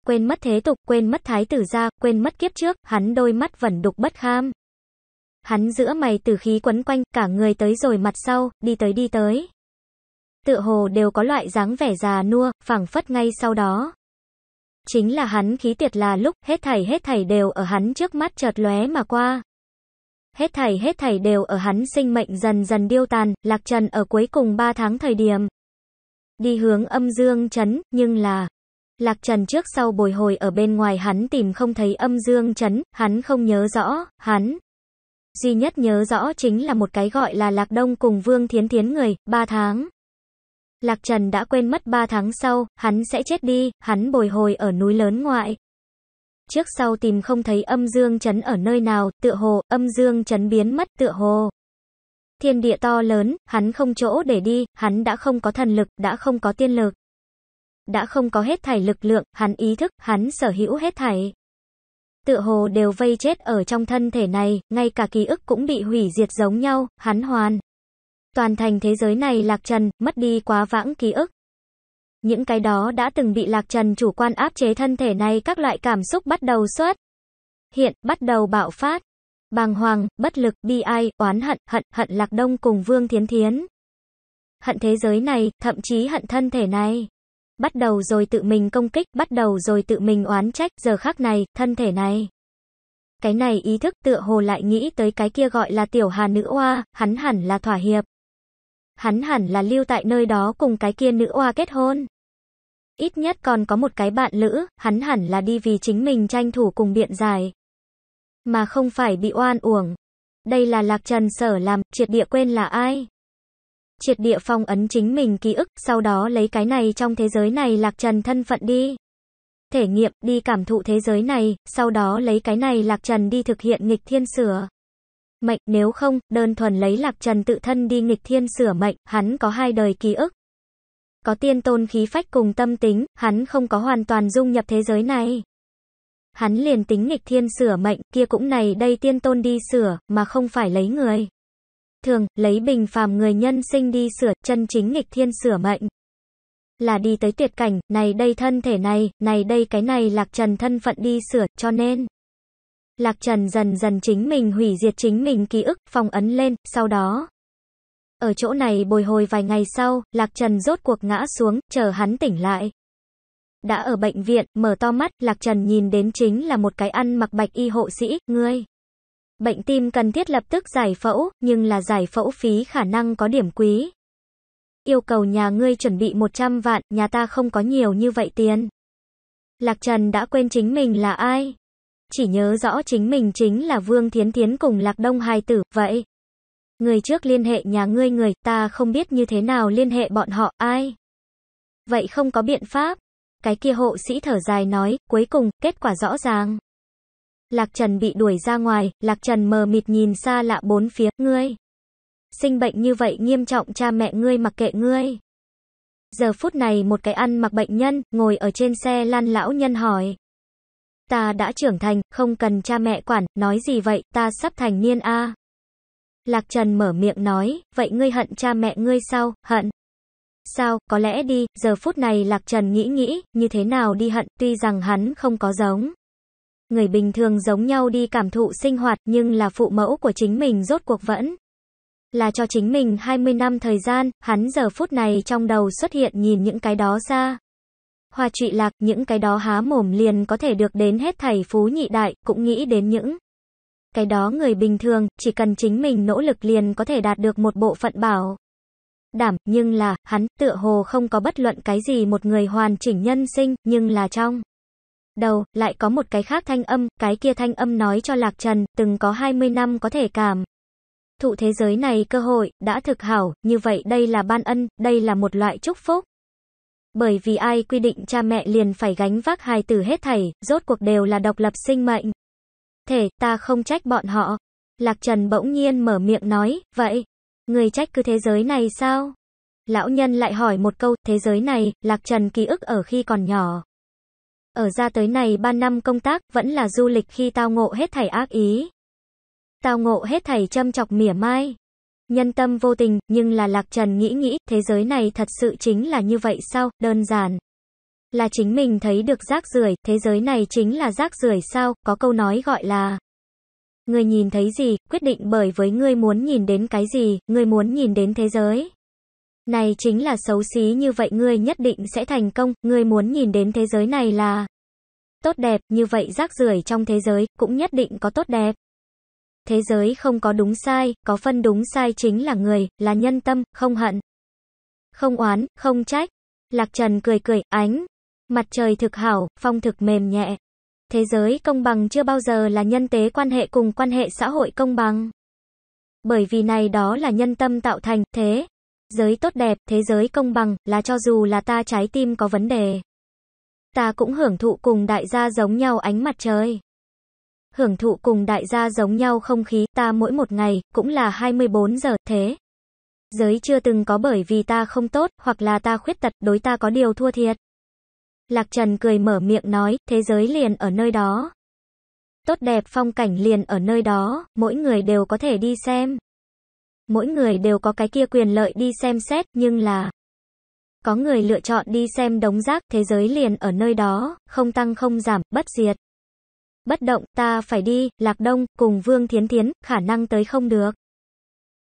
Quên mất thế tục, quên mất thái tử gia, quên mất kiếp trước, hắn đôi mắt vẫn đục bất ham. Hắn giữa mày tử khí quấn quanh, cả người tới rồi mặt sau, đi tới đi tới. Tựa hồ đều có loại dáng vẻ già nua, phảng phất ngay sau đó. Chính là hắn khí tiệt là lúc, hết thảy hết thảy đều ở hắn trước mắt chợt lóe mà qua. Hết thảy hết thảy đều ở hắn sinh mệnh dần dần điêu tàn, lạc trần ở cuối cùng 3 tháng thời điểm. Đi hướng âm dương chấn, nhưng là... Lạc Trần trước sau bồi hồi ở bên ngoài hắn tìm không thấy âm dương chấn, hắn không nhớ rõ, hắn duy nhất nhớ rõ chính là một cái gọi là Lạc Đông cùng Vương Thiến Thiến người, 3 tháng. Lạc Trần đã quên mất 3 tháng sau, hắn sẽ chết đi, hắn bồi hồi ở núi lớn ngoại. Trước sau tìm không thấy âm dương chấn ở nơi nào, tựa hồ, âm dương chấn biến mất tựa hồ. Thiên địa to lớn, hắn không chỗ để đi, hắn đã không có thần lực, đã không có tiên lực. Đã không có hết thảy lực lượng, hắn ý thức, hắn sở hữu hết thảy. Tựa hồ đều vây chết ở trong thân thể này, ngay cả ký ức cũng bị hủy diệt giống nhau, hắn hoàn. Toàn thành thế giới này lạc trần, mất đi quá vãng ký ức. Những cái đó đã từng bị lạc trần chủ quan áp chế thân thể này các loại cảm xúc bắt đầu xuất. Hiện, bắt đầu bạo phát. Bàng hoàng, bất lực, bi ai, oán hận, hận, hận lạc đông cùng vương thiến thiến. Hận thế giới này, thậm chí hận thân thể này. Bắt đầu rồi tự mình công kích, bắt đầu rồi tự mình oán trách, giờ khắc này, thân thể này. Cái này ý thức tựa hồ lại nghĩ tới cái kia gọi là tiểu hà nữ oa, hắn hẳn là thỏa hiệp hắn hẳn là lưu tại nơi đó cùng cái kia nữ oa kết hôn. Ít nhất còn có một cái bạn lữ, hắn hẳn là đi vì chính mình tranh thủ cùng biện giải. Mà không phải bị oan uổng. Đây là Lạc Trần sở làm, triệt địa quên là ai. Triệt địa phong ấn chính mình ký ức, sau đó lấy cái này trong thế giới này Lạc Trần thân phận đi. Thể nghiệm, đi cảm thụ thế giới này, sau đó lấy cái này Lạc Trần đi thực hiện nghịch thiên sửa mệnh, nếu không, đơn thuần lấy lạc trần tự thân đi nghịch thiên sửa mệnh, hắn có hai đời ký ức. Có tiên tôn khí phách cùng tâm tính, hắn không có hoàn toàn dung nhập thế giới này. Hắn liền tính nghịch thiên sửa mệnh, kia cũng này đây tiên tôn đi sửa, mà không phải lấy người. Thường, lấy bình phàm người nhân sinh đi sửa, chân chính nghịch thiên sửa mệnh. Là đi tới tuyệt cảnh, này đây thân thể này, này đây cái này lạc trần thân phận đi sửa, cho nên. Lạc Trần dần dần chính mình hủy diệt chính mình ký ức, phong ấn lên, sau đó. Ở chỗ này bồi hồi vài ngày sau, Lạc Trần rốt cuộc ngã xuống, chờ hắn tỉnh lại. Đã ở bệnh viện, mở to mắt, Lạc Trần nhìn đến chính là một cái ăn mặc bạch y hộ sĩ, ngươi. Bệnh tim cần thiết lập tức giải phẫu, nhưng là giải phẫu phí khả năng có điểm quý. Yêu cầu nhà ngươi chuẩn bị 100 vạn, nhà ta không có nhiều như vậy tiền. Lạc Trần đã quên chính mình là ai chỉ nhớ rõ chính mình chính là Vương Thiến Thiến cùng Lạc Đông hai tử, vậy. Người trước liên hệ nhà ngươi người, ta không biết như thế nào liên hệ bọn họ, ai. Vậy không có biện pháp. Cái kia hộ sĩ thở dài nói, cuối cùng, kết quả rõ ràng. Lạc Trần bị đuổi ra ngoài, Lạc Trần mờ mịt nhìn xa lạ bốn phía, ngươi. Sinh bệnh như vậy nghiêm trọng cha mẹ ngươi mặc kệ ngươi. Giờ phút này một cái ăn mặc bệnh nhân, ngồi ở trên xe lan lão nhân hỏi ta đã trưởng thành, không cần cha mẹ quản, nói gì vậy, ta sắp thành niên a. À. Lạc Trần mở miệng nói, vậy ngươi hận cha mẹ ngươi sao, hận. Sao, có lẽ đi, giờ phút này Lạc Trần nghĩ nghĩ, như thế nào đi hận, tuy rằng hắn không có giống. Người bình thường giống nhau đi cảm thụ sinh hoạt, nhưng là phụ mẫu của chính mình rốt cuộc vẫn. Là cho chính mình 20 năm thời gian, hắn giờ phút này trong đầu xuất hiện nhìn những cái đó ra. Hoa trị lạc, những cái đó há mồm liền có thể được đến hết thầy phú nhị đại, cũng nghĩ đến những cái đó người bình thường, chỉ cần chính mình nỗ lực liền có thể đạt được một bộ phận bảo đảm, nhưng là, hắn tựa hồ không có bất luận cái gì một người hoàn chỉnh nhân sinh, nhưng là trong đầu, lại có một cái khác thanh âm, cái kia thanh âm nói cho Lạc Trần, từng có 20 năm có thể cảm thụ thế giới này cơ hội, đã thực hảo, như vậy đây là ban ân, đây là một loại chúc phúc. Bởi vì ai quy định cha mẹ liền phải gánh vác hài tử hết thảy, rốt cuộc đều là độc lập sinh mệnh. Thể, ta không trách bọn họ. Lạc Trần bỗng nhiên mở miệng nói, vậy, người trách cứ thế giới này sao? Lão nhân lại hỏi một câu, thế giới này, Lạc Trần ký ức ở khi còn nhỏ. Ở ra tới này 3 năm công tác, vẫn là du lịch khi tao ngộ hết thảy ác ý. Tao ngộ hết thảy châm chọc mỉa mai. Nhân tâm vô tình, nhưng là Lạc Trần nghĩ nghĩ, thế giới này thật sự chính là như vậy sao, đơn giản. Là chính mình thấy được rác rưởi, thế giới này chính là rác rưởi sao, có câu nói gọi là Người nhìn thấy gì, quyết định bởi với người muốn nhìn đến cái gì, người muốn nhìn đến thế giới. Này chính là xấu xí như vậy ngươi nhất định sẽ thành công, ngươi muốn nhìn đến thế giới này là tốt đẹp, như vậy rác rưởi trong thế giới cũng nhất định có tốt đẹp thế giới không có đúng sai, có phân đúng sai chính là người, là nhân tâm, không hận, không oán, không trách. Lạc Trần cười cười, ánh, mặt trời thực hảo, phong thực mềm nhẹ. Thế giới công bằng chưa bao giờ là nhân tế quan hệ cùng quan hệ xã hội công bằng. Bởi vì này đó là nhân tâm tạo thành, thế. Giới tốt đẹp, thế giới công bằng, là cho dù là ta trái tim có vấn đề. Ta cũng hưởng thụ cùng đại gia giống nhau ánh mặt trời hưởng thụ cùng đại gia giống nhau không khí, ta mỗi một ngày, cũng là 24 giờ, thế. Giới chưa từng có bởi vì ta không tốt, hoặc là ta khuyết tật, đối ta có điều thua thiệt. Lạc Trần cười mở miệng nói, thế giới liền ở nơi đó. Tốt đẹp phong cảnh liền ở nơi đó, mỗi người đều có thể đi xem. Mỗi người đều có cái kia quyền lợi đi xem xét, nhưng là... Có người lựa chọn đi xem đống rác, thế giới liền ở nơi đó, không tăng không giảm, bất diệt. Bất động, ta phải đi, Lạc Đông, cùng Vương Thiến Thiến, khả năng tới không được.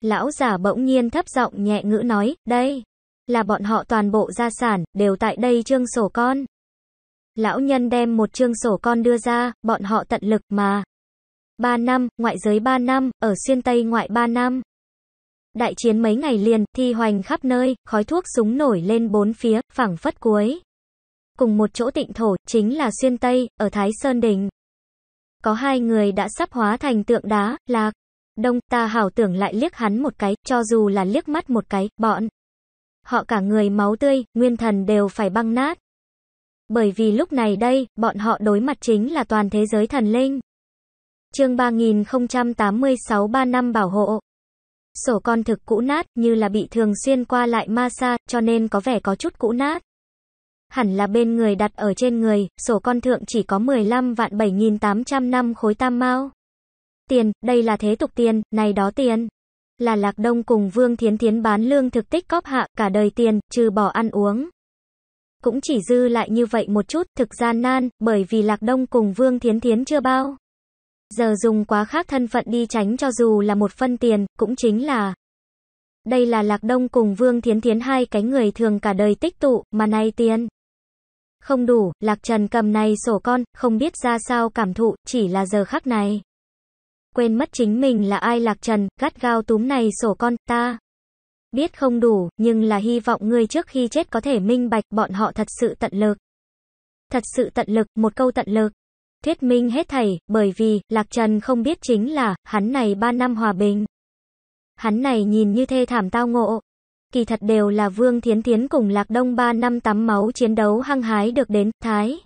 Lão giả bỗng nhiên thấp giọng nhẹ ngữ nói, đây, là bọn họ toàn bộ gia sản, đều tại đây trương sổ con. Lão nhân đem một trương sổ con đưa ra, bọn họ tận lực mà. ba năm, ngoại giới ba năm, ở xuyên Tây ngoại ba năm. Đại chiến mấy ngày liền, thi hoành khắp nơi, khói thuốc súng nổi lên bốn phía, phẳng phất cuối. Cùng một chỗ tịnh thổ, chính là xuyên Tây, ở Thái Sơn Đình có hai người đã sắp hóa thành tượng đá, là Đông ta hảo tưởng lại liếc hắn một cái, cho dù là liếc mắt một cái, bọn. Họ cả người máu tươi, nguyên thần đều phải băng nát. Bởi vì lúc này đây, bọn họ đối mặt chính là toàn thế giới thần linh. Chương 3086 3 năm bảo hộ. Sổ con thực cũ nát, như là bị thường xuyên qua lại ma xa, cho nên có vẻ có chút cũ nát hẳn là bên người đặt ở trên người, sổ con thượng chỉ có 15 vạn 7 năm khối tam mao. Tiền, đây là thế tục tiền, này đó tiền. Là Lạc Đông cùng Vương Thiến Thiến bán lương thực tích cóp hạ, cả đời tiền, trừ bỏ ăn uống. Cũng chỉ dư lại như vậy một chút, thực gian nan, bởi vì Lạc Đông cùng Vương Thiến Thiến chưa bao. Giờ dùng quá khác thân phận đi tránh cho dù là một phân tiền, cũng chính là đây là Lạc Đông cùng Vương Thiến Thiến hai cái người thường cả đời tích tụ, mà nay tiền không đủ, Lạc Trần cầm này sổ con, không biết ra sao cảm thụ, chỉ là giờ khắc này. Quên mất chính mình là ai Lạc Trần, gắt gao túm này sổ con, ta. Biết không đủ, nhưng là hy vọng ngươi trước khi chết có thể minh bạch bọn họ thật sự tận lực. Thật sự tận lực, một câu tận lực. Thuyết minh hết thầy, bởi vì, Lạc Trần không biết chính là, hắn này ba năm hòa bình. Hắn này nhìn như thê thảm tao ngộ, kỳ thật đều là Vương Thiến Thiến cùng Lạc Đông 3 năm tắm máu chiến đấu hăng hái được đến, Thái.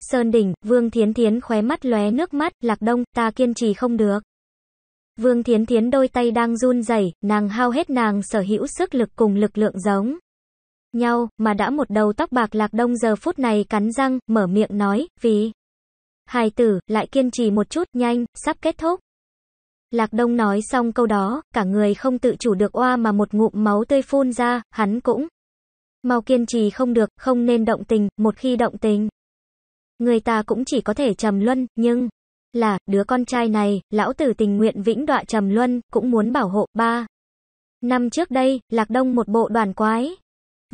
Sơn Đỉnh, Vương Thiến Thiến khóe mắt lóe nước mắt, Lạc Đông, ta kiên trì không được. Vương Thiến Thiến đôi tay đang run rẩy, nàng hao hết nàng sở hữu sức lực cùng lực lượng giống nhau, mà đã một đầu tóc bạc Lạc Đông giờ phút này cắn răng, mở miệng nói, vì hài tử, lại kiên trì một chút, nhanh, sắp kết thúc. Lạc Đông nói xong câu đó, cả người không tự chủ được oa mà một ngụm máu tươi phun ra, hắn cũng mau kiên trì không được, không nên động tình, một khi động tình. Người ta cũng chỉ có thể trầm luân, nhưng là, đứa con trai này, lão tử tình nguyện vĩnh đọa trầm luân, cũng muốn bảo hộ, ba. Năm trước đây, Lạc Đông một bộ đoàn quái.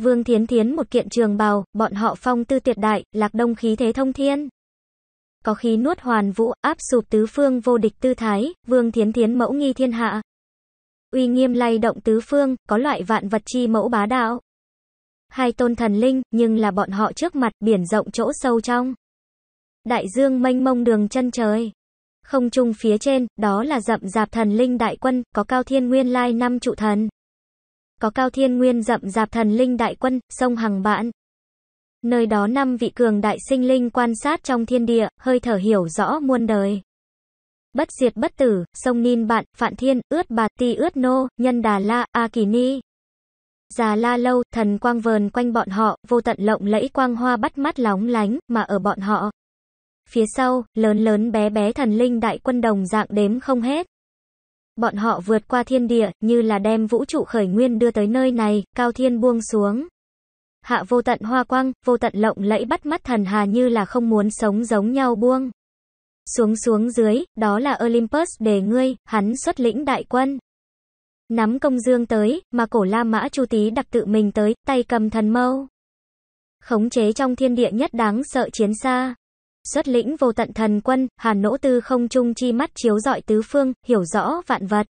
Vương Thiến Thiến một kiện trường bào, bọn họ phong tư tuyệt đại, Lạc Đông khí thế thông thiên có khí nuốt hoàn vũ, áp sụp tứ phương vô địch tư thái, vương thiến thiến mẫu nghi thiên hạ. Uy nghiêm lay động tứ phương, có loại vạn vật chi mẫu bá đạo. Hai tôn thần linh, nhưng là bọn họ trước mặt biển rộng chỗ sâu trong. Đại dương mênh mông đường chân trời. Không trung phía trên, đó là rậm rạp thần linh đại quân, có cao thiên nguyên lai năm trụ thần. Có cao thiên nguyên rậm rạp thần linh đại quân, sông hằng bạn. Nơi đó năm vị cường đại sinh linh quan sát trong thiên địa, hơi thở hiểu rõ muôn đời. Bất diệt bất tử, sông Nin bạn, Phạn Thiên, ướt bà, ti ướt nô, nhân đà la, a kỳ ni. Già la lâu, thần quang vờn quanh bọn họ, vô tận lộng lẫy quang hoa bắt mắt lóng lánh, mà ở bọn họ. Phía sau, lớn lớn bé bé thần linh đại quân đồng dạng đếm không hết. Bọn họ vượt qua thiên địa, như là đem vũ trụ khởi nguyên đưa tới nơi này, cao thiên buông xuống hạ vô tận hoa quang, vô tận lộng lẫy bắt mắt thần hà như là không muốn sống giống nhau buông. Xuống xuống dưới, đó là Olympus để ngươi, hắn xuất lĩnh đại quân. Nắm công dương tới, mà cổ la mã chu tí đặc tự mình tới, tay cầm thần mâu. Khống chế trong thiên địa nhất đáng sợ chiến xa. Xuất lĩnh vô tận thần quân, hàn nỗ tư không trung chi mắt chiếu dọi tứ phương, hiểu rõ vạn vật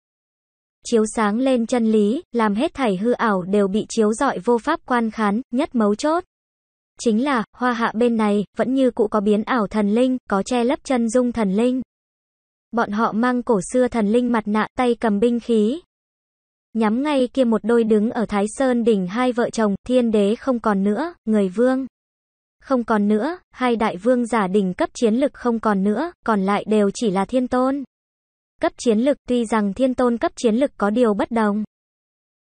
chiếu sáng lên chân lý, làm hết thảy hư ảo đều bị chiếu dọi vô pháp quan khán, nhất mấu chốt. Chính là, hoa hạ bên này, vẫn như cũ có biến ảo thần linh, có che lấp chân dung thần linh. Bọn họ mang cổ xưa thần linh mặt nạ tay cầm binh khí. Nhắm ngay kia một đôi đứng ở Thái Sơn đỉnh hai vợ chồng, thiên đế không còn nữa, người vương. Không còn nữa, hai đại vương giả đỉnh cấp chiến lực không còn nữa, còn lại đều chỉ là thiên tôn. Cấp chiến lực tuy rằng thiên tôn cấp chiến lực có điều bất đồng.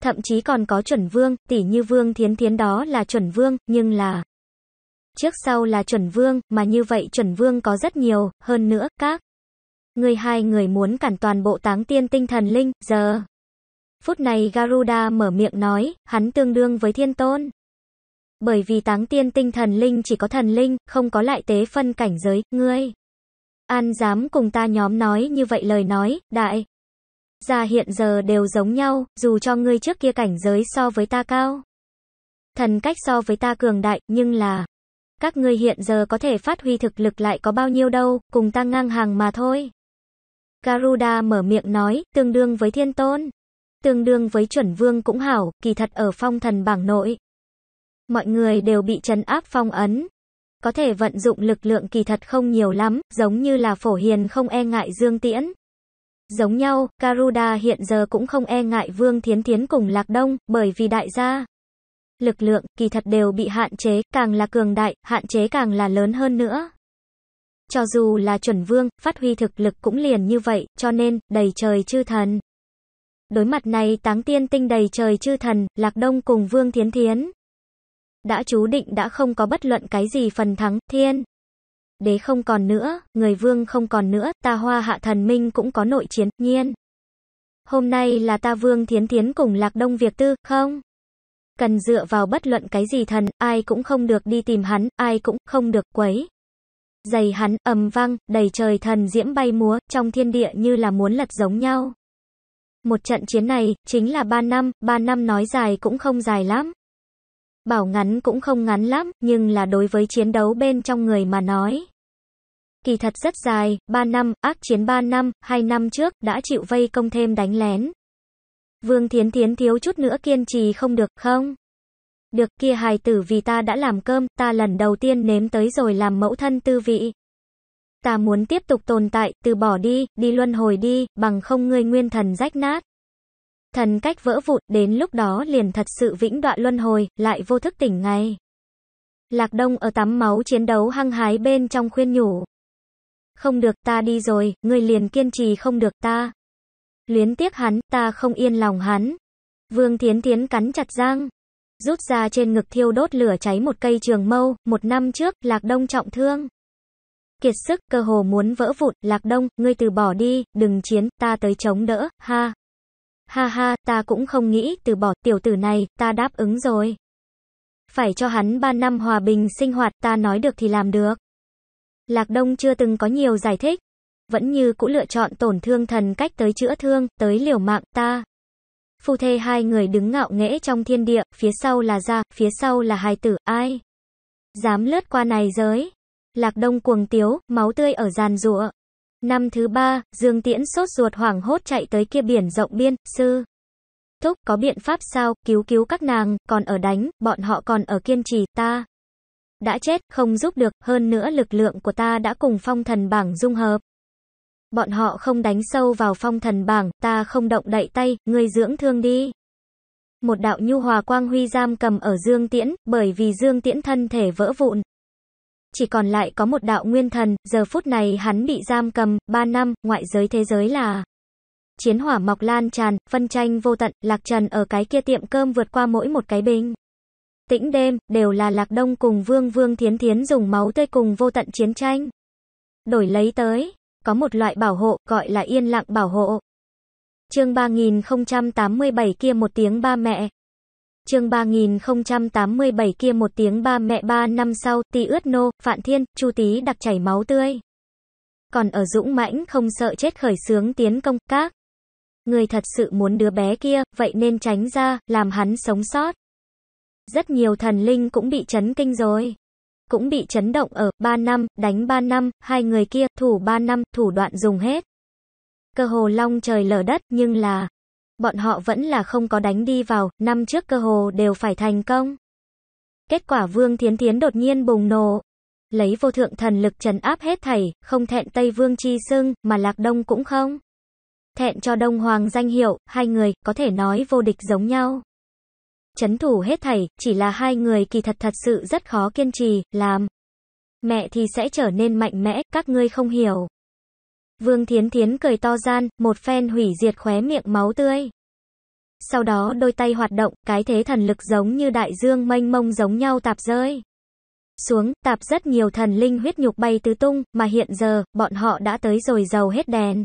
Thậm chí còn có chuẩn vương, tỷ như vương thiến thiến đó là chuẩn vương, nhưng là trước sau là chuẩn vương, mà như vậy chuẩn vương có rất nhiều, hơn nữa, các người hai người muốn cản toàn bộ táng tiên tinh thần linh, giờ. Phút này Garuda mở miệng nói, hắn tương đương với thiên tôn. Bởi vì táng tiên tinh thần linh chỉ có thần linh, không có lại tế phân cảnh giới, ngươi. An dám cùng ta nhóm nói như vậy lời nói, đại. Gia hiện giờ đều giống nhau, dù cho ngươi trước kia cảnh giới so với ta cao. Thần cách so với ta cường đại, nhưng là... Các ngươi hiện giờ có thể phát huy thực lực lại có bao nhiêu đâu, cùng ta ngang hàng mà thôi. Garuda mở miệng nói, tương đương với thiên tôn. Tương đương với chuẩn vương cũng hảo, kỳ thật ở phong thần bảng nội. Mọi người đều bị trấn áp phong ấn, có thể vận dụng lực lượng kỳ thật không nhiều lắm, giống như là phổ hiền không e ngại dương tiễn. Giống nhau, Garuda hiện giờ cũng không e ngại Vương Thiến Thiến cùng Lạc Đông, bởi vì đại gia. Lực lượng, kỳ thật đều bị hạn chế, càng là cường đại, hạn chế càng là lớn hơn nữa. Cho dù là chuẩn vương, phát huy thực lực cũng liền như vậy, cho nên, đầy trời chư thần. Đối mặt này táng tiên tinh đầy trời chư thần, Lạc Đông cùng Vương Thiến Thiến đã chú định đã không có bất luận cái gì phần thắng, thiên. Đế không còn nữa, người vương không còn nữa, ta hoa hạ thần minh cũng có nội chiến, nhiên. Hôm nay là ta vương thiến thiến cùng lạc đông việc tư, không? Cần dựa vào bất luận cái gì thần, ai cũng không được đi tìm hắn, ai cũng không được quấy. Giày hắn, ầm vang, đầy trời thần diễm bay múa, trong thiên địa như là muốn lật giống nhau. Một trận chiến này, chính là ba năm, ba năm nói dài cũng không dài lắm. Bảo ngắn cũng không ngắn lắm, nhưng là đối với chiến đấu bên trong người mà nói. Kỳ thật rất dài, 3 năm, ác chiến 3 năm, 2 năm trước, đã chịu vây công thêm đánh lén. Vương Thiến Thiến thiếu chút nữa kiên trì không được, không? Được kia hài tử vì ta đã làm cơm, ta lần đầu tiên nếm tới rồi làm mẫu thân tư vị. Ta muốn tiếp tục tồn tại, từ bỏ đi, đi luân hồi đi, bằng không ngươi nguyên thần rách nát. Thần cách vỡ vụn, đến lúc đó liền thật sự vĩnh đoạn luân hồi, lại vô thức tỉnh ngay. Lạc Đông ở tắm máu chiến đấu hăng hái bên trong khuyên nhủ. Không được ta đi rồi, người liền kiên trì không được ta. Luyến tiếc hắn, ta không yên lòng hắn. Vương Thiến Thiến cắn chặt răng. Rút ra trên ngực thiêu đốt lửa cháy một cây trường mâu, một năm trước, Lạc Đông trọng thương. Kiệt sức, cơ hồ muốn vỡ vụn, Lạc Đông, ngươi từ bỏ đi, đừng chiến, ta tới chống đỡ, ha. Ha ha, ta cũng không nghĩ từ bỏ tiểu tử này, ta đáp ứng rồi. Phải cho hắn 3 năm hòa bình sinh hoạt, ta nói được thì làm được. Lạc Đông chưa từng có nhiều giải thích. Vẫn như cũ lựa chọn tổn thương thần cách tới chữa thương, tới liều mạng ta. Phu thê hai người đứng ngạo nghễ trong thiên địa, phía sau là gia, phía sau là hai tử, ai? Dám lướt qua này giới. Lạc Đông cuồng tiếu, máu tươi ở giàn rụa. Năm thứ ba, Dương Tiễn sốt ruột hoảng hốt chạy tới kia biển rộng biên, sư. Thúc, có biện pháp sao, cứu cứu các nàng, còn ở đánh, bọn họ còn ở kiên trì, ta. Đã chết, không giúp được, hơn nữa lực lượng của ta đã cùng phong thần bảng dung hợp. Bọn họ không đánh sâu vào phong thần bảng, ta không động đậy tay, ngươi dưỡng thương đi. Một đạo nhu hòa quang huy giam cầm ở Dương Tiễn, bởi vì Dương Tiễn thân thể vỡ vụn, chỉ còn lại có một đạo nguyên thần, giờ phút này hắn bị giam cầm, 3 năm, ngoại giới thế giới là chiến hỏa mọc lan tràn, phân tranh vô tận, lạc trần ở cái kia tiệm cơm vượt qua mỗi một cái bình. Tĩnh đêm, đều là lạc đông cùng vương vương thiến thiến dùng máu tươi cùng vô tận chiến tranh. Đổi lấy tới, có một loại bảo hộ, gọi là yên lặng bảo hộ. chương 3087 kia một tiếng ba mẹ, chương 3087 kia một tiếng ba mẹ ba năm sau, tì ướt nô, phạn thiên, chu tí đặc chảy máu tươi. Còn ở dũng mãnh không sợ chết khởi sướng tiến công, các. Người thật sự muốn đứa bé kia, vậy nên tránh ra, làm hắn sống sót. Rất nhiều thần linh cũng bị chấn kinh rồi. Cũng bị chấn động ở, ba năm, đánh ba năm, hai người kia, thủ ba năm, thủ đoạn dùng hết. Cơ hồ long trời lở đất, nhưng là, bọn họ vẫn là không có đánh đi vào, năm trước cơ hồ đều phải thành công. Kết quả Vương Thiến Thiến đột nhiên bùng nổ, lấy vô thượng thần lực trấn áp hết thảy, không thẹn Tây Vương chi xưng, mà Lạc Đông cũng không. Thẹn cho Đông Hoàng danh hiệu, hai người có thể nói vô địch giống nhau. Chấn thủ hết thảy, chỉ là hai người kỳ thật thật sự rất khó kiên trì, làm. Mẹ thì sẽ trở nên mạnh mẽ, các ngươi không hiểu. Vương Thiến Thiến cười to gian, một phen hủy diệt khóe miệng máu tươi. Sau đó đôi tay hoạt động, cái thế thần lực giống như đại dương mênh mông giống nhau tạp rơi. Xuống, tạp rất nhiều thần linh huyết nhục bay tứ tung, mà hiện giờ, bọn họ đã tới rồi dầu hết đèn.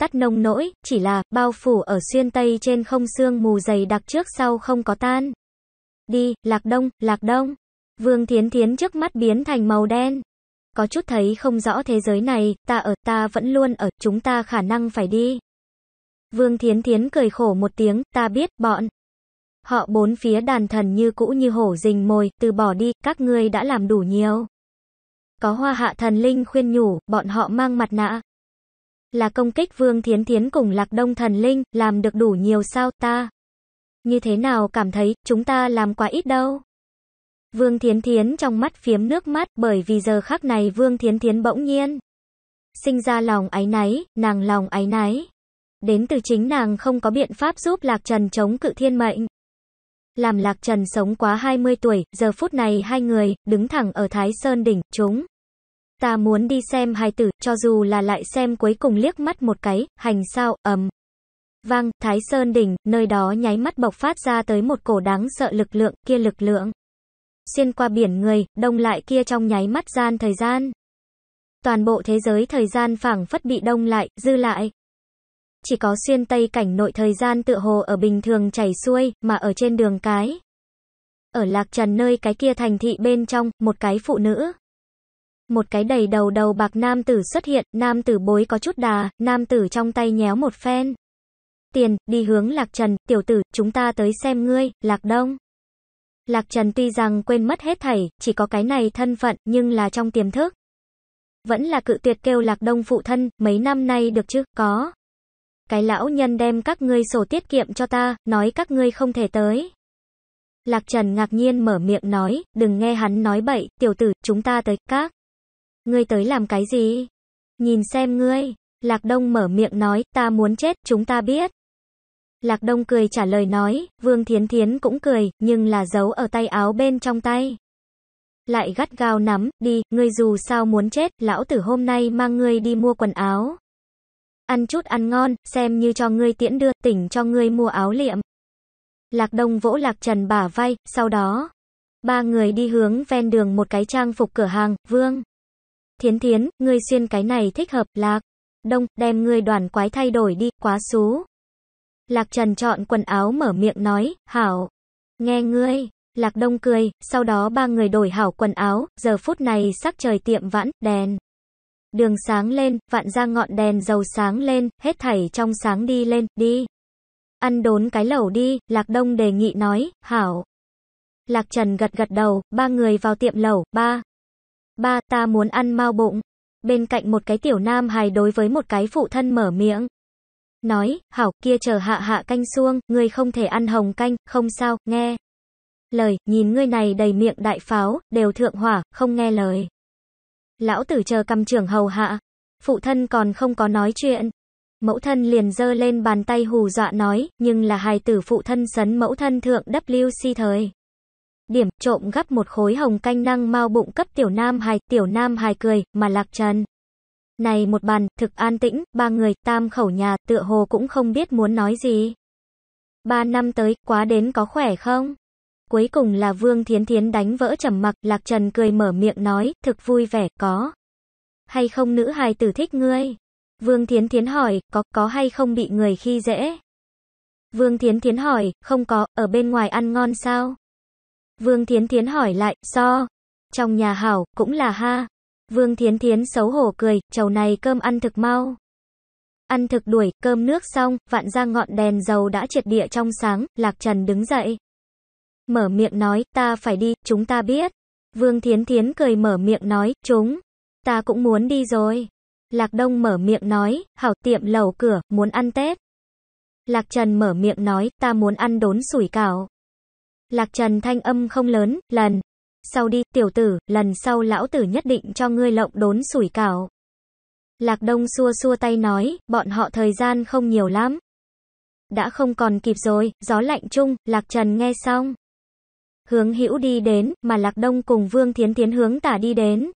Tắt nông nỗi, chỉ là, bao phủ ở xuyên tây trên không xương mù dày đặc trước sau không có tan. Đi, lạc đông, lạc đông. Vương Thiến Thiến trước mắt biến thành màu đen có chút thấy không rõ thế giới này, ta ở, ta vẫn luôn ở, chúng ta khả năng phải đi. Vương Thiến Thiến cười khổ một tiếng, ta biết, bọn. Họ bốn phía đàn thần như cũ như hổ rình mồi, từ bỏ đi, các ngươi đã làm đủ nhiều. Có hoa hạ thần linh khuyên nhủ, bọn họ mang mặt nạ. Là công kích Vương Thiến Thiến cùng lạc đông thần linh, làm được đủ nhiều sao ta. Như thế nào cảm thấy, chúng ta làm quá ít đâu. Vương Thiến Thiến trong mắt phiếm nước mắt bởi vì giờ khắc này Vương Thiến Thiến bỗng nhiên. Sinh ra lòng áy náy, nàng lòng áy náy. Đến từ chính nàng không có biện pháp giúp Lạc Trần chống cự thiên mệnh. Làm Lạc Trần sống quá 20 tuổi, giờ phút này hai người, đứng thẳng ở Thái Sơn Đỉnh, chúng. Ta muốn đi xem hai tử, cho dù là lại xem cuối cùng liếc mắt một cái, hành sao, ầm. Vang, Thái Sơn Đỉnh, nơi đó nháy mắt bộc phát ra tới một cổ đáng sợ lực lượng, kia lực lượng xuyên qua biển người, đông lại kia trong nháy mắt gian thời gian. Toàn bộ thế giới thời gian phảng phất bị đông lại, dư lại. Chỉ có xuyên tây cảnh nội thời gian tựa hồ ở bình thường chảy xuôi, mà ở trên đường cái. Ở lạc trần nơi cái kia thành thị bên trong, một cái phụ nữ. Một cái đầy đầu đầu bạc nam tử xuất hiện, nam tử bối có chút đà, nam tử trong tay nhéo một phen. Tiền, đi hướng lạc trần, tiểu tử, chúng ta tới xem ngươi, lạc đông. Lạc Trần tuy rằng quên mất hết thảy, chỉ có cái này thân phận, nhưng là trong tiềm thức. Vẫn là cự tuyệt kêu Lạc Đông phụ thân, mấy năm nay được chứ, có. Cái lão nhân đem các ngươi sổ tiết kiệm cho ta, nói các ngươi không thể tới. Lạc Trần ngạc nhiên mở miệng nói, đừng nghe hắn nói bậy, tiểu tử, chúng ta tới, các. Ngươi tới làm cái gì? Nhìn xem ngươi. Lạc Đông mở miệng nói, ta muốn chết, chúng ta biết. Lạc Đông cười trả lời nói, Vương Thiến Thiến cũng cười, nhưng là giấu ở tay áo bên trong tay. Lại gắt gao nắm, đi, ngươi dù sao muốn chết, lão tử hôm nay mang ngươi đi mua quần áo. Ăn chút ăn ngon, xem như cho ngươi tiễn đưa, tỉnh cho ngươi mua áo liệm. Lạc Đông vỗ Lạc Trần bả vai, sau đó, ba người đi hướng ven đường một cái trang phục cửa hàng, Vương. Thiến Thiến, ngươi xuyên cái này thích hợp, Lạc. Đông, đem ngươi đoàn quái thay đổi đi, quá xú. Lạc Trần chọn quần áo mở miệng nói, hảo. Nghe ngươi, Lạc Đông cười, sau đó ba người đổi hảo quần áo, giờ phút này sắc trời tiệm vãn, đèn. Đường sáng lên, vạn ra ngọn đèn dầu sáng lên, hết thảy trong sáng đi lên, đi. Ăn đốn cái lẩu đi, Lạc Đông đề nghị nói, hảo. Lạc Trần gật gật đầu, ba người vào tiệm lẩu, ba. Ba, ta muốn ăn mau bụng. Bên cạnh một cái tiểu nam hài đối với một cái phụ thân mở miệng nói, hảo, kia chờ hạ hạ canh xuông, ngươi không thể ăn hồng canh, không sao, nghe. Lời, nhìn ngươi này đầy miệng đại pháo, đều thượng hỏa, không nghe lời. Lão tử chờ cầm trưởng hầu hạ, phụ thân còn không có nói chuyện. Mẫu thân liền dơ lên bàn tay hù dọa nói, nhưng là hài tử phụ thân sấn mẫu thân thượng WC thời. Điểm, trộm gấp một khối hồng canh năng mau bụng cấp tiểu nam hài, tiểu nam hài cười, mà lạc trần. Này một bàn, thực an tĩnh, ba người, tam khẩu nhà, tựa hồ cũng không biết muốn nói gì. Ba năm tới, quá đến có khỏe không? Cuối cùng là Vương Thiến Thiến đánh vỡ trầm mặc, Lạc Trần cười mở miệng nói, thực vui vẻ, có. Hay không nữ hài tử thích ngươi? Vương Thiến Thiến hỏi, có, có hay không bị người khi dễ? Vương Thiến Thiến hỏi, không có, ở bên ngoài ăn ngon sao? Vương Thiến Thiến hỏi lại, so, trong nhà hảo, cũng là ha, Vương Thiến Thiến xấu hổ cười, chầu này cơm ăn thực mau. Ăn thực đuổi, cơm nước xong, vạn ra ngọn đèn dầu đã triệt địa trong sáng, Lạc Trần đứng dậy. Mở miệng nói, ta phải đi, chúng ta biết. Vương Thiến Thiến cười mở miệng nói, chúng, ta cũng muốn đi rồi. Lạc Đông mở miệng nói, hảo tiệm lầu cửa, muốn ăn Tết. Lạc Trần mở miệng nói, ta muốn ăn đốn sủi cảo. Lạc Trần thanh âm không lớn, lần, sau đi, tiểu tử, lần sau lão tử nhất định cho ngươi lộng đốn sủi cảo. Lạc Đông xua xua tay nói, bọn họ thời gian không nhiều lắm. Đã không còn kịp rồi, gió lạnh chung, Lạc Trần nghe xong. Hướng hữu đi đến, mà Lạc Đông cùng Vương Thiến Thiến hướng tả đi đến.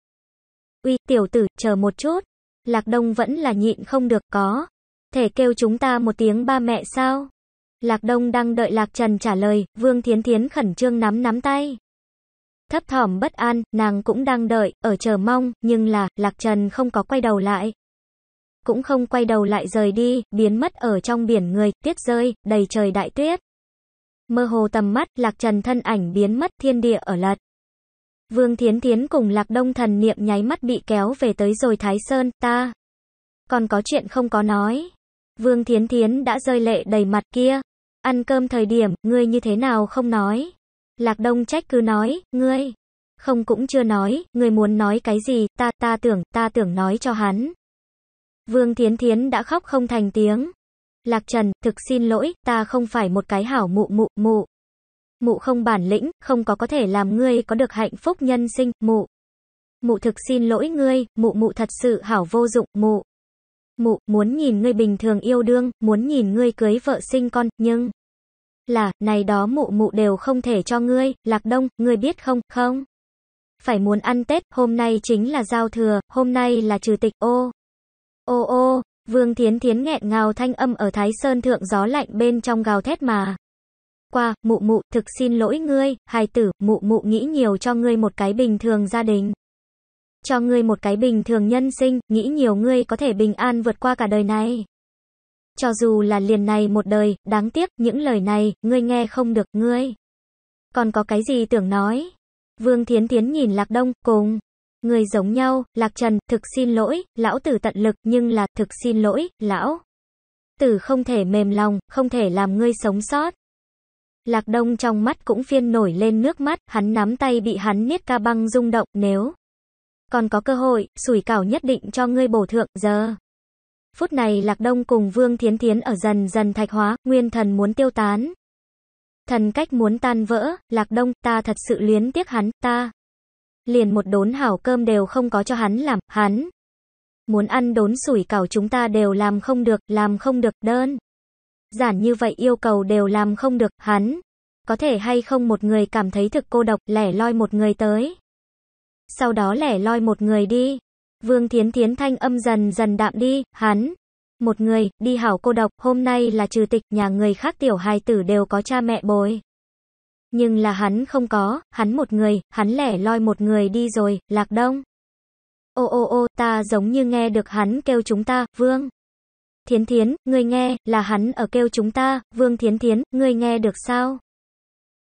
Uy, tiểu tử, chờ một chút. Lạc Đông vẫn là nhịn không được có. Thể kêu chúng ta một tiếng ba mẹ sao? Lạc Đông đang đợi Lạc Trần trả lời, Vương Thiến Thiến khẩn trương nắm nắm tay. Thấp thỏm bất an, nàng cũng đang đợi, ở chờ mong, nhưng là, Lạc Trần không có quay đầu lại. Cũng không quay đầu lại rời đi, biến mất ở trong biển người, tiết rơi, đầy trời đại tuyết. Mơ hồ tầm mắt, Lạc Trần thân ảnh biến mất thiên địa ở lật. Vương Thiến Thiến cùng Lạc Đông thần niệm nháy mắt bị kéo về tới rồi Thái Sơn, ta. Còn có chuyện không có nói. Vương Thiến Thiến đã rơi lệ đầy mặt kia. Ăn cơm thời điểm, ngươi như thế nào không nói. Lạc Đông trách cứ nói, ngươi, không cũng chưa nói, ngươi muốn nói cái gì, ta, ta tưởng, ta tưởng nói cho hắn. Vương Thiến Thiến đã khóc không thành tiếng. Lạc Trần, thực xin lỗi, ta không phải một cái hảo mụ mụ, mụ. Mụ không bản lĩnh, không có có thể làm ngươi có được hạnh phúc nhân sinh, mụ. Mụ thực xin lỗi ngươi, mụ mụ thật sự hảo vô dụng, mụ. Mụ, muốn nhìn ngươi bình thường yêu đương, muốn nhìn ngươi cưới vợ sinh con, nhưng là, này đó mụ mụ đều không thể cho ngươi, lạc đông, ngươi biết không, không? Phải muốn ăn Tết, hôm nay chính là giao thừa, hôm nay là trừ tịch, ô. Ô ô, vương thiến thiến nghẹn ngào thanh âm ở Thái Sơn thượng gió lạnh bên trong gào thét mà. Qua, mụ mụ, thực xin lỗi ngươi, hài tử, mụ mụ nghĩ nhiều cho ngươi một cái bình thường gia đình. Cho ngươi một cái bình thường nhân sinh, nghĩ nhiều ngươi có thể bình an vượt qua cả đời này. Cho dù là liền này một đời, đáng tiếc, những lời này, ngươi nghe không được, ngươi. Còn có cái gì tưởng nói? Vương Thiến Thiến nhìn Lạc Đông, cùng. Người giống nhau, Lạc Trần, thực xin lỗi, lão tử tận lực, nhưng là, thực xin lỗi, lão. Tử không thể mềm lòng, không thể làm ngươi sống sót. Lạc Đông trong mắt cũng phiên nổi lên nước mắt, hắn nắm tay bị hắn niết ca băng rung động, nếu còn có cơ hội, sủi cảo nhất định cho ngươi bổ thượng, giờ. Phút này Lạc Đông cùng Vương Thiến Thiến ở dần dần thạch hóa, nguyên thần muốn tiêu tán. Thần cách muốn tan vỡ, Lạc Đông, ta thật sự luyến tiếc hắn, ta. Liền một đốn hảo cơm đều không có cho hắn làm, hắn. Muốn ăn đốn sủi cảo chúng ta đều làm không được, làm không được, đơn. Giản như vậy yêu cầu đều làm không được, hắn. Có thể hay không một người cảm thấy thực cô độc, lẻ loi một người tới. Sau đó lẻ loi một người đi. Vương Thiến Thiến thanh âm dần dần đạm đi, hắn. Một người, đi hảo cô độc, hôm nay là trừ tịch, nhà người khác tiểu hài tử đều có cha mẹ bồi. Nhưng là hắn không có, hắn một người, hắn lẻ loi một người đi rồi, lạc đông. Ô ô ô, ta giống như nghe được hắn kêu chúng ta, Vương. Thiến Thiến, người nghe, là hắn ở kêu chúng ta, Vương Thiến Thiến, người nghe được sao?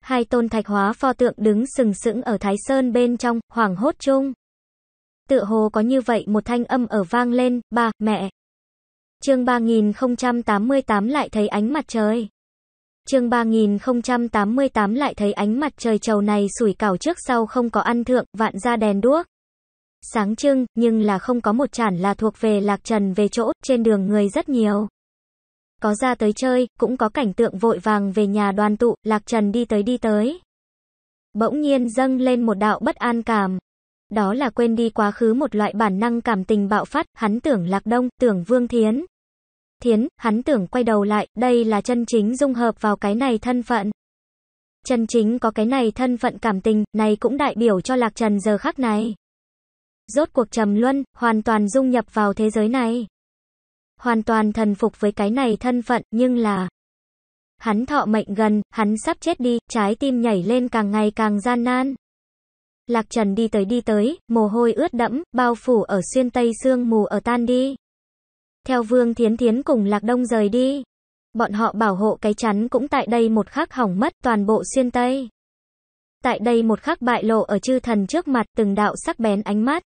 Hai tôn thạch hóa pho tượng đứng sừng sững ở Thái Sơn bên trong, hoảng hốt chung. Tựa hồ có như vậy một thanh âm ở vang lên, ba mẹ. Chương 3088 lại thấy ánh mặt trời. Chương 3088 lại thấy ánh mặt trời trầu này sủi cảo trước sau không có ăn thượng, vạn ra đèn đuốc. Sáng trưng, nhưng là không có một chản là thuộc về lạc trần về chỗ, trên đường người rất nhiều. Có ra tới chơi, cũng có cảnh tượng vội vàng về nhà đoàn tụ, lạc trần đi tới đi tới. Bỗng nhiên dâng lên một đạo bất an cảm. Đó là quên đi quá khứ một loại bản năng cảm tình bạo phát, hắn tưởng Lạc Đông, tưởng Vương Thiến. Thiến, hắn tưởng quay đầu lại, đây là chân chính dung hợp vào cái này thân phận. Chân chính có cái này thân phận cảm tình, này cũng đại biểu cho Lạc Trần giờ khắc này. Rốt cuộc trầm luân, hoàn toàn dung nhập vào thế giới này. Hoàn toàn thần phục với cái này thân phận, nhưng là... Hắn thọ mệnh gần, hắn sắp chết đi, trái tim nhảy lên càng ngày càng gian nan. Lạc Trần đi tới đi tới, mồ hôi ướt đẫm, bao phủ ở xuyên tây sương mù ở tan đi. Theo Vương Thiến Thiến cùng Lạc Đông rời đi. Bọn họ bảo hộ cái chắn cũng tại đây một khắc hỏng mất toàn bộ xuyên tây. Tại đây một khắc bại lộ ở chư thần trước mặt từng đạo sắc bén ánh mắt.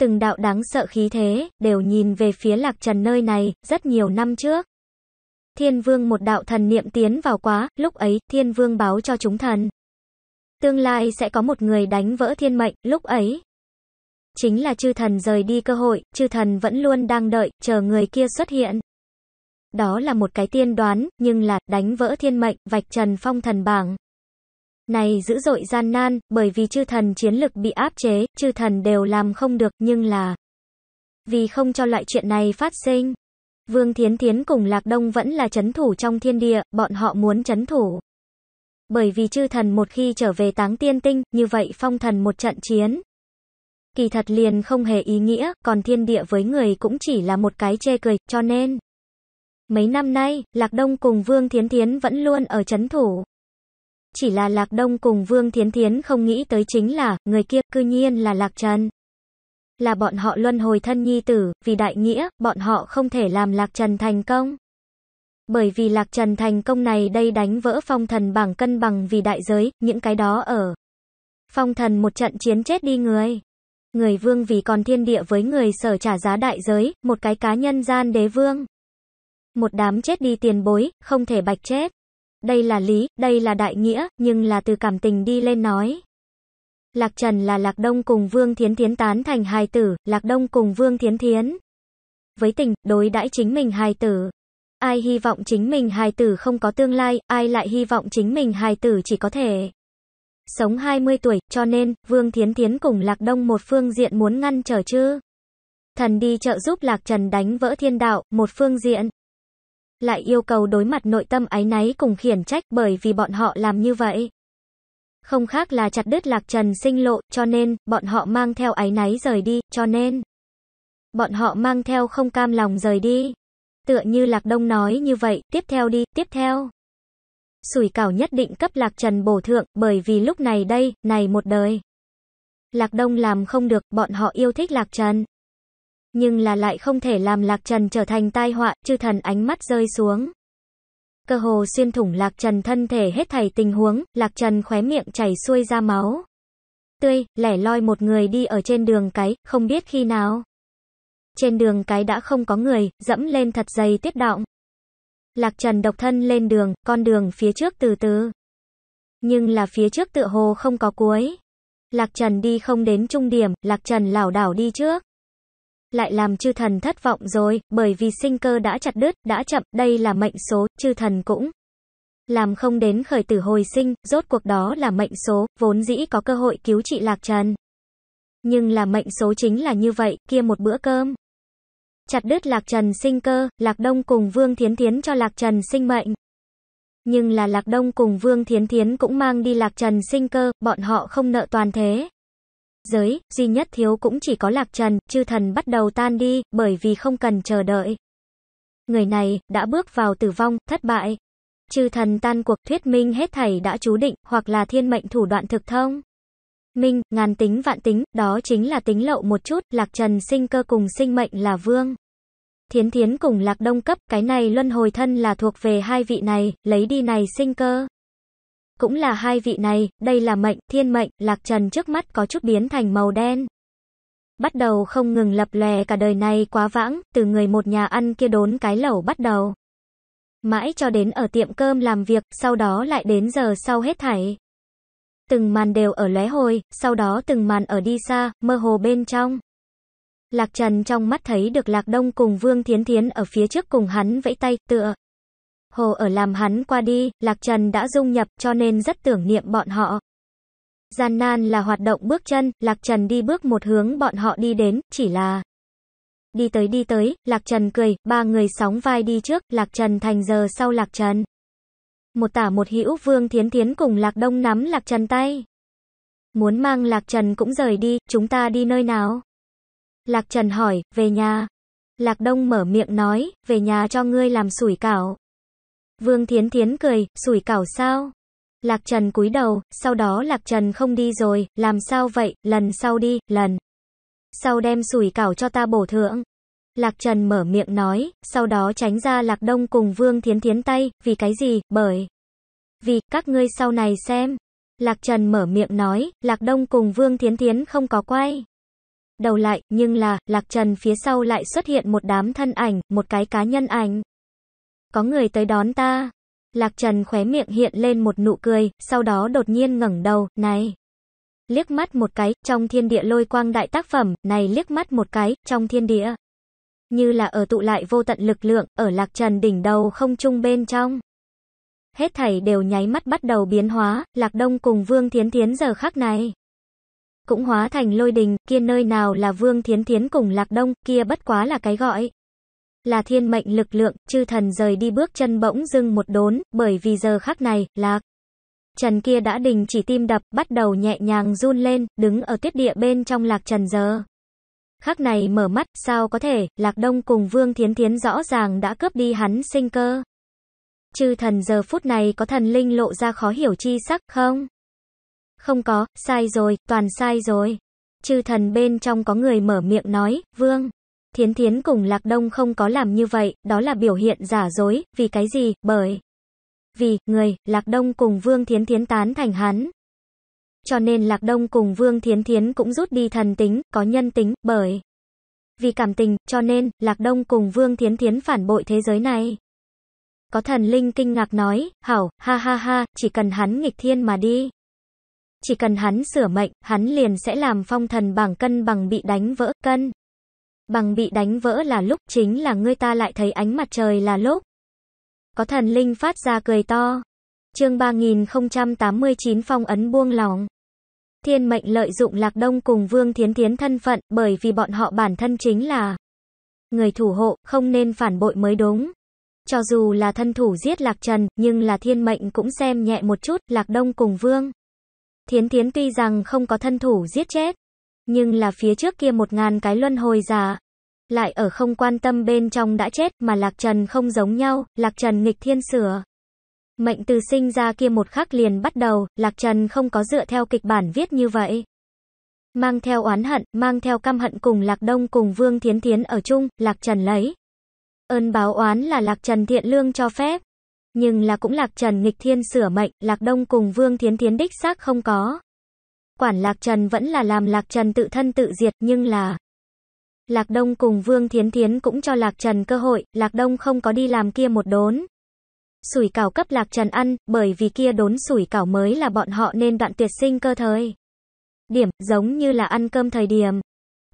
Từng đạo đáng sợ khí thế, đều nhìn về phía Lạc Trần nơi này, rất nhiều năm trước. Thiên vương một đạo thần niệm tiến vào quá, lúc ấy, thiên vương báo cho chúng thần, tương lai sẽ có một người đánh vỡ thiên mệnh, lúc ấy. Chính là chư thần rời đi cơ hội, chư thần vẫn luôn đang đợi, chờ người kia xuất hiện. Đó là một cái tiên đoán, nhưng là, đánh vỡ thiên mệnh, vạch trần phong thần bảng. Này dữ dội gian nan, bởi vì chư thần chiến lực bị áp chế, chư thần đều làm không được, nhưng là... Vì không cho loại chuyện này phát sinh. Vương Thiến Thiến cùng Lạc Đông vẫn là chấn thủ trong thiên địa, bọn họ muốn chấn thủ bởi vì chư thần một khi trở về táng tiên tinh, như vậy phong thần một trận chiến. Kỳ thật liền không hề ý nghĩa, còn thiên địa với người cũng chỉ là một cái chê cười, cho nên. Mấy năm nay, Lạc Đông cùng Vương Thiến Thiến vẫn luôn ở chấn thủ. Chỉ là Lạc Đông cùng Vương Thiến Thiến không nghĩ tới chính là, người kia cư nhiên là Lạc Trần. Là bọn họ luân hồi thân nhi tử, vì đại nghĩa, bọn họ không thể làm Lạc Trần thành công. Bởi vì Lạc Trần thành công này đây đánh vỡ phong thần bảng cân bằng vì đại giới, những cái đó ở. Phong thần một trận chiến chết đi người. Người vương vì còn thiên địa với người sở trả giá đại giới, một cái cá nhân gian đế vương. Một đám chết đi tiền bối, không thể bạch chết. Đây là lý, đây là đại nghĩa, nhưng là từ cảm tình đi lên nói. Lạc Trần là Lạc Đông cùng Vương Thiến Thiến tán thành hài tử, Lạc Đông cùng Vương Thiến Thiến. Với tình, đối đãi chính mình hài tử, Ai hy vọng chính mình hài tử không có tương lai, ai lại hy vọng chính mình hài tử chỉ có thể sống 20 tuổi, cho nên, Vương Thiến Thiến cùng Lạc Đông một phương diện muốn ngăn trở chứ. Thần đi trợ giúp Lạc Trần đánh vỡ thiên đạo, một phương diện. Lại yêu cầu đối mặt nội tâm ái náy cùng khiển trách bởi vì bọn họ làm như vậy. Không khác là chặt đứt Lạc Trần sinh lộ, cho nên, bọn họ mang theo ái náy rời đi, cho nên. Bọn họ mang theo không cam lòng rời đi. Tựa như Lạc Đông nói như vậy, tiếp theo đi, tiếp theo. Sủi cảo nhất định cấp Lạc Trần bổ thượng, bởi vì lúc này đây, này một đời. Lạc Đông làm không được, bọn họ yêu thích Lạc Trần. Nhưng là lại không thể làm Lạc Trần trở thành tai họa, chư thần ánh mắt rơi xuống. Cơ hồ xuyên thủng Lạc Trần thân thể hết thảy tình huống, Lạc Trần khóe miệng chảy xuôi ra máu. Tươi, lẻ loi một người đi ở trên đường cái, không biết khi nào. Trên đường cái đã không có người, dẫm lên thật dày tiết động Lạc Trần độc thân lên đường, con đường phía trước từ từ. Nhưng là phía trước tựa hồ không có cuối. Lạc Trần đi không đến trung điểm, Lạc Trần lảo đảo đi trước. Lại làm chư thần thất vọng rồi, bởi vì sinh cơ đã chặt đứt, đã chậm, đây là mệnh số, chư thần cũng. Làm không đến khởi tử hồi sinh, rốt cuộc đó là mệnh số, vốn dĩ có cơ hội cứu trị Lạc Trần. Nhưng là mệnh số chính là như vậy, kia một bữa cơm chặt đứt Lạc Trần sinh cơ, Lạc Đông cùng Vương Thiến Thiến cho Lạc Trần sinh mệnh. Nhưng là Lạc Đông cùng Vương Thiến Thiến cũng mang đi Lạc Trần sinh cơ, bọn họ không nợ toàn thế. Giới, duy nhất thiếu cũng chỉ có Lạc Trần, chư thần bắt đầu tan đi, bởi vì không cần chờ đợi. Người này, đã bước vào tử vong, thất bại. Chư thần tan cuộc thuyết minh hết thảy đã chú định, hoặc là thiên mệnh thủ đoạn thực thông. Minh, ngàn tính vạn tính, đó chính là tính lậu một chút, lạc trần sinh cơ cùng sinh mệnh là vương. Thiến Thiến cùng Lạc Đông cấp, cái này luân hồi thân là thuộc về hai vị này, lấy đi này sinh cơ. Cũng là hai vị này, đây là mệnh, thiên mệnh, Lạc Trần trước mắt có chút biến thành màu đen. Bắt đầu không ngừng lập lè cả đời này quá vãng, từ người một nhà ăn kia đốn cái lẩu bắt đầu. Mãi cho đến ở tiệm cơm làm việc, sau đó lại đến giờ sau hết thảy. Từng màn đều ở lóe hồi, sau đó từng màn ở đi xa, mơ hồ bên trong. Lạc Trần trong mắt thấy được Lạc Đông cùng Vương Thiến Thiến ở phía trước cùng hắn vẫy tay, tựa. Hồ ở làm hắn qua đi, Lạc Trần đã dung nhập cho nên rất tưởng niệm bọn họ. Gian nan là hoạt động bước chân, Lạc Trần đi bước một hướng bọn họ đi đến, chỉ là... Đi tới đi tới, Lạc Trần cười, ba người sóng vai đi trước, Lạc Trần thành giờ sau Lạc Trần. Một tả một hữu Vương Thiến Thiến cùng Lạc Đông nắm Lạc Trần tay. Muốn mang Lạc Trần cũng rời đi, chúng ta đi nơi nào? Lạc Trần hỏi, về nhà. Lạc Đông mở miệng nói, về nhà cho ngươi làm sủi cảo. Vương Thiến Thiến cười, sủi cảo sao? Lạc Trần cúi đầu, sau đó Lạc Trần không đi rồi, làm sao vậy, lần sau đi, lần. Sau đem sủi cảo cho ta bổ thượng. Lạc Trần mở miệng nói, sau đó tránh ra Lạc Đông cùng Vương Thiến Thiến tay, vì cái gì, bởi. Vì, các ngươi sau này xem. Lạc Trần mở miệng nói, Lạc Đông cùng Vương Thiến Thiến không có quay đầu lại, nhưng là, Lạc Trần phía sau lại xuất hiện một đám thân ảnh, một cái cá nhân ảnh. Có người tới đón ta. Lạc Trần khóe miệng hiện lên một nụ cười, sau đó đột nhiên ngẩng đầu, này. Liếc mắt một cái, trong thiên địa lôi quang đại tác phẩm, này liếc mắt một cái, trong thiên địa. Như là ở tụ lại vô tận lực lượng, ở Lạc Trần đỉnh đầu không chung bên trong. Hết thảy đều nháy mắt bắt đầu biến hóa, Lạc Đông cùng Vương Thiến Thiến giờ khắc này cũng hóa thành lôi đình, kia nơi nào là Vương Thiến Thiến cùng Lạc Đông, kia bất quá là cái gọi. Là thiên mệnh lực lượng, chư thần rời đi bước chân bỗng dưng một đốn, bởi vì giờ khắc này, Lạc. Trần kia đã đình chỉ tim đập, bắt đầu nhẹ nhàng run lên, đứng ở tiết địa bên trong Lạc Trần giờ. Khắc này mở mắt, sao có thể, Lạc Đông cùng Vương Thiến Thiến rõ ràng đã cướp đi hắn sinh cơ. Chư thần giờ phút này có thần linh lộ ra khó hiểu chi sắc không? Không có, sai rồi, toàn sai rồi. Chư thần bên trong có người mở miệng nói, vương. Thiến Thiến cùng Lạc Đông không có làm như vậy, đó là biểu hiện giả dối, vì cái gì, bởi. Vì, người, Lạc Đông cùng Vương Thiến Thiến tán thành hắn. Cho nên Lạc Đông cùng Vương Thiến Thiến cũng rút đi thần tính, có nhân tính, bởi. Vì cảm tình, cho nên, Lạc Đông cùng Vương Thiến Thiến phản bội thế giới này. Có thần linh kinh ngạc nói, hảo, ha ha ha, chỉ cần hắn nghịch thiên mà đi chỉ cần hắn sửa mệnh, hắn liền sẽ làm phong thần bảng cân bằng bị đánh vỡ, cân. Bằng bị đánh vỡ là lúc chính là ngươi ta lại thấy ánh mặt trời là lúc. Có thần linh phát ra cười to. Chương 3089 phong ấn buông lỏng. Thiên mệnh lợi dụng Lạc Đông cùng Vương Thiến Thiến thân phận, bởi vì bọn họ bản thân chính là người thủ hộ, không nên phản bội mới đúng. Cho dù là thân thủ giết Lạc Trần, nhưng là thiên mệnh cũng xem nhẹ một chút, Lạc Đông cùng Vương. Thiến Thiến tuy rằng không có thân thủ giết chết, nhưng là phía trước kia một ngàn cái luân hồi giả, lại ở không quan tâm bên trong đã chết mà Lạc Trần không giống nhau, Lạc Trần nghịch thiên sửa. Mệnh từ sinh ra kia một khắc liền bắt đầu, Lạc Trần không có dựa theo kịch bản viết như vậy. Mang theo oán hận, mang theo căm hận cùng Lạc Đông cùng Vương Thiến Thiến ở chung, Lạc Trần lấy. Ơn báo oán là Lạc Trần thiện lương cho phép nhưng là cũng Lạc Trần nghịch thiên sửa mệnh, Lạc Đông cùng Vương Thiến Thiến đích xác không có. Quản Lạc Trần vẫn là làm Lạc Trần tự thân tự diệt, nhưng là Lạc Đông cùng Vương Thiến Thiến cũng cho Lạc Trần cơ hội, Lạc Đông không có đi làm kia một đốn. Sủi cảo cấp Lạc Trần ăn, bởi vì kia đốn sủi cảo mới là bọn họ nên đoạn tuyệt sinh cơ thời. Điểm, giống như là ăn cơm thời điểm.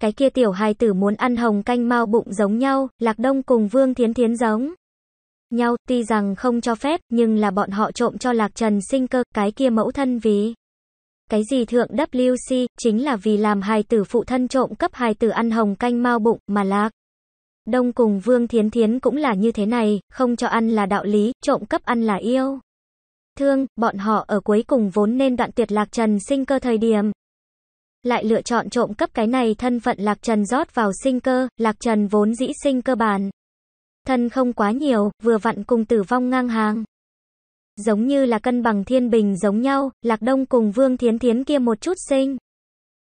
Cái kia tiểu hài tử muốn ăn hồng canh mau bụng giống nhau, Lạc Đông cùng Vương Thiến Thiến giống nhau, tuy rằng không cho phép, nhưng là bọn họ trộm cho Lạc Trần sinh cơ, cái kia mẫu thân vì. Cái gì thượng WC, chính là vì làm hài tử phụ thân trộm cấp hài tử ăn hồng canh mau bụng, mà Lạc. Đông cùng Vương Thiến Thiến cũng là như thế này, không cho ăn là đạo lý, trộm cấp ăn là yêu. Thương, bọn họ ở cuối cùng vốn nên đoạn tuyệt Lạc Trần sinh cơ thời điểm. Lại lựa chọn trộm cấp cái này thân phận Lạc Trần rót vào sinh cơ, Lạc Trần vốn dĩ sinh cơ bản thân không quá nhiều, vừa vặn cùng tử vong ngang hàng. Giống như là cân bằng thiên bình giống nhau, Lạc Đông cùng Vương Thiến Thiến kia một chút sinh.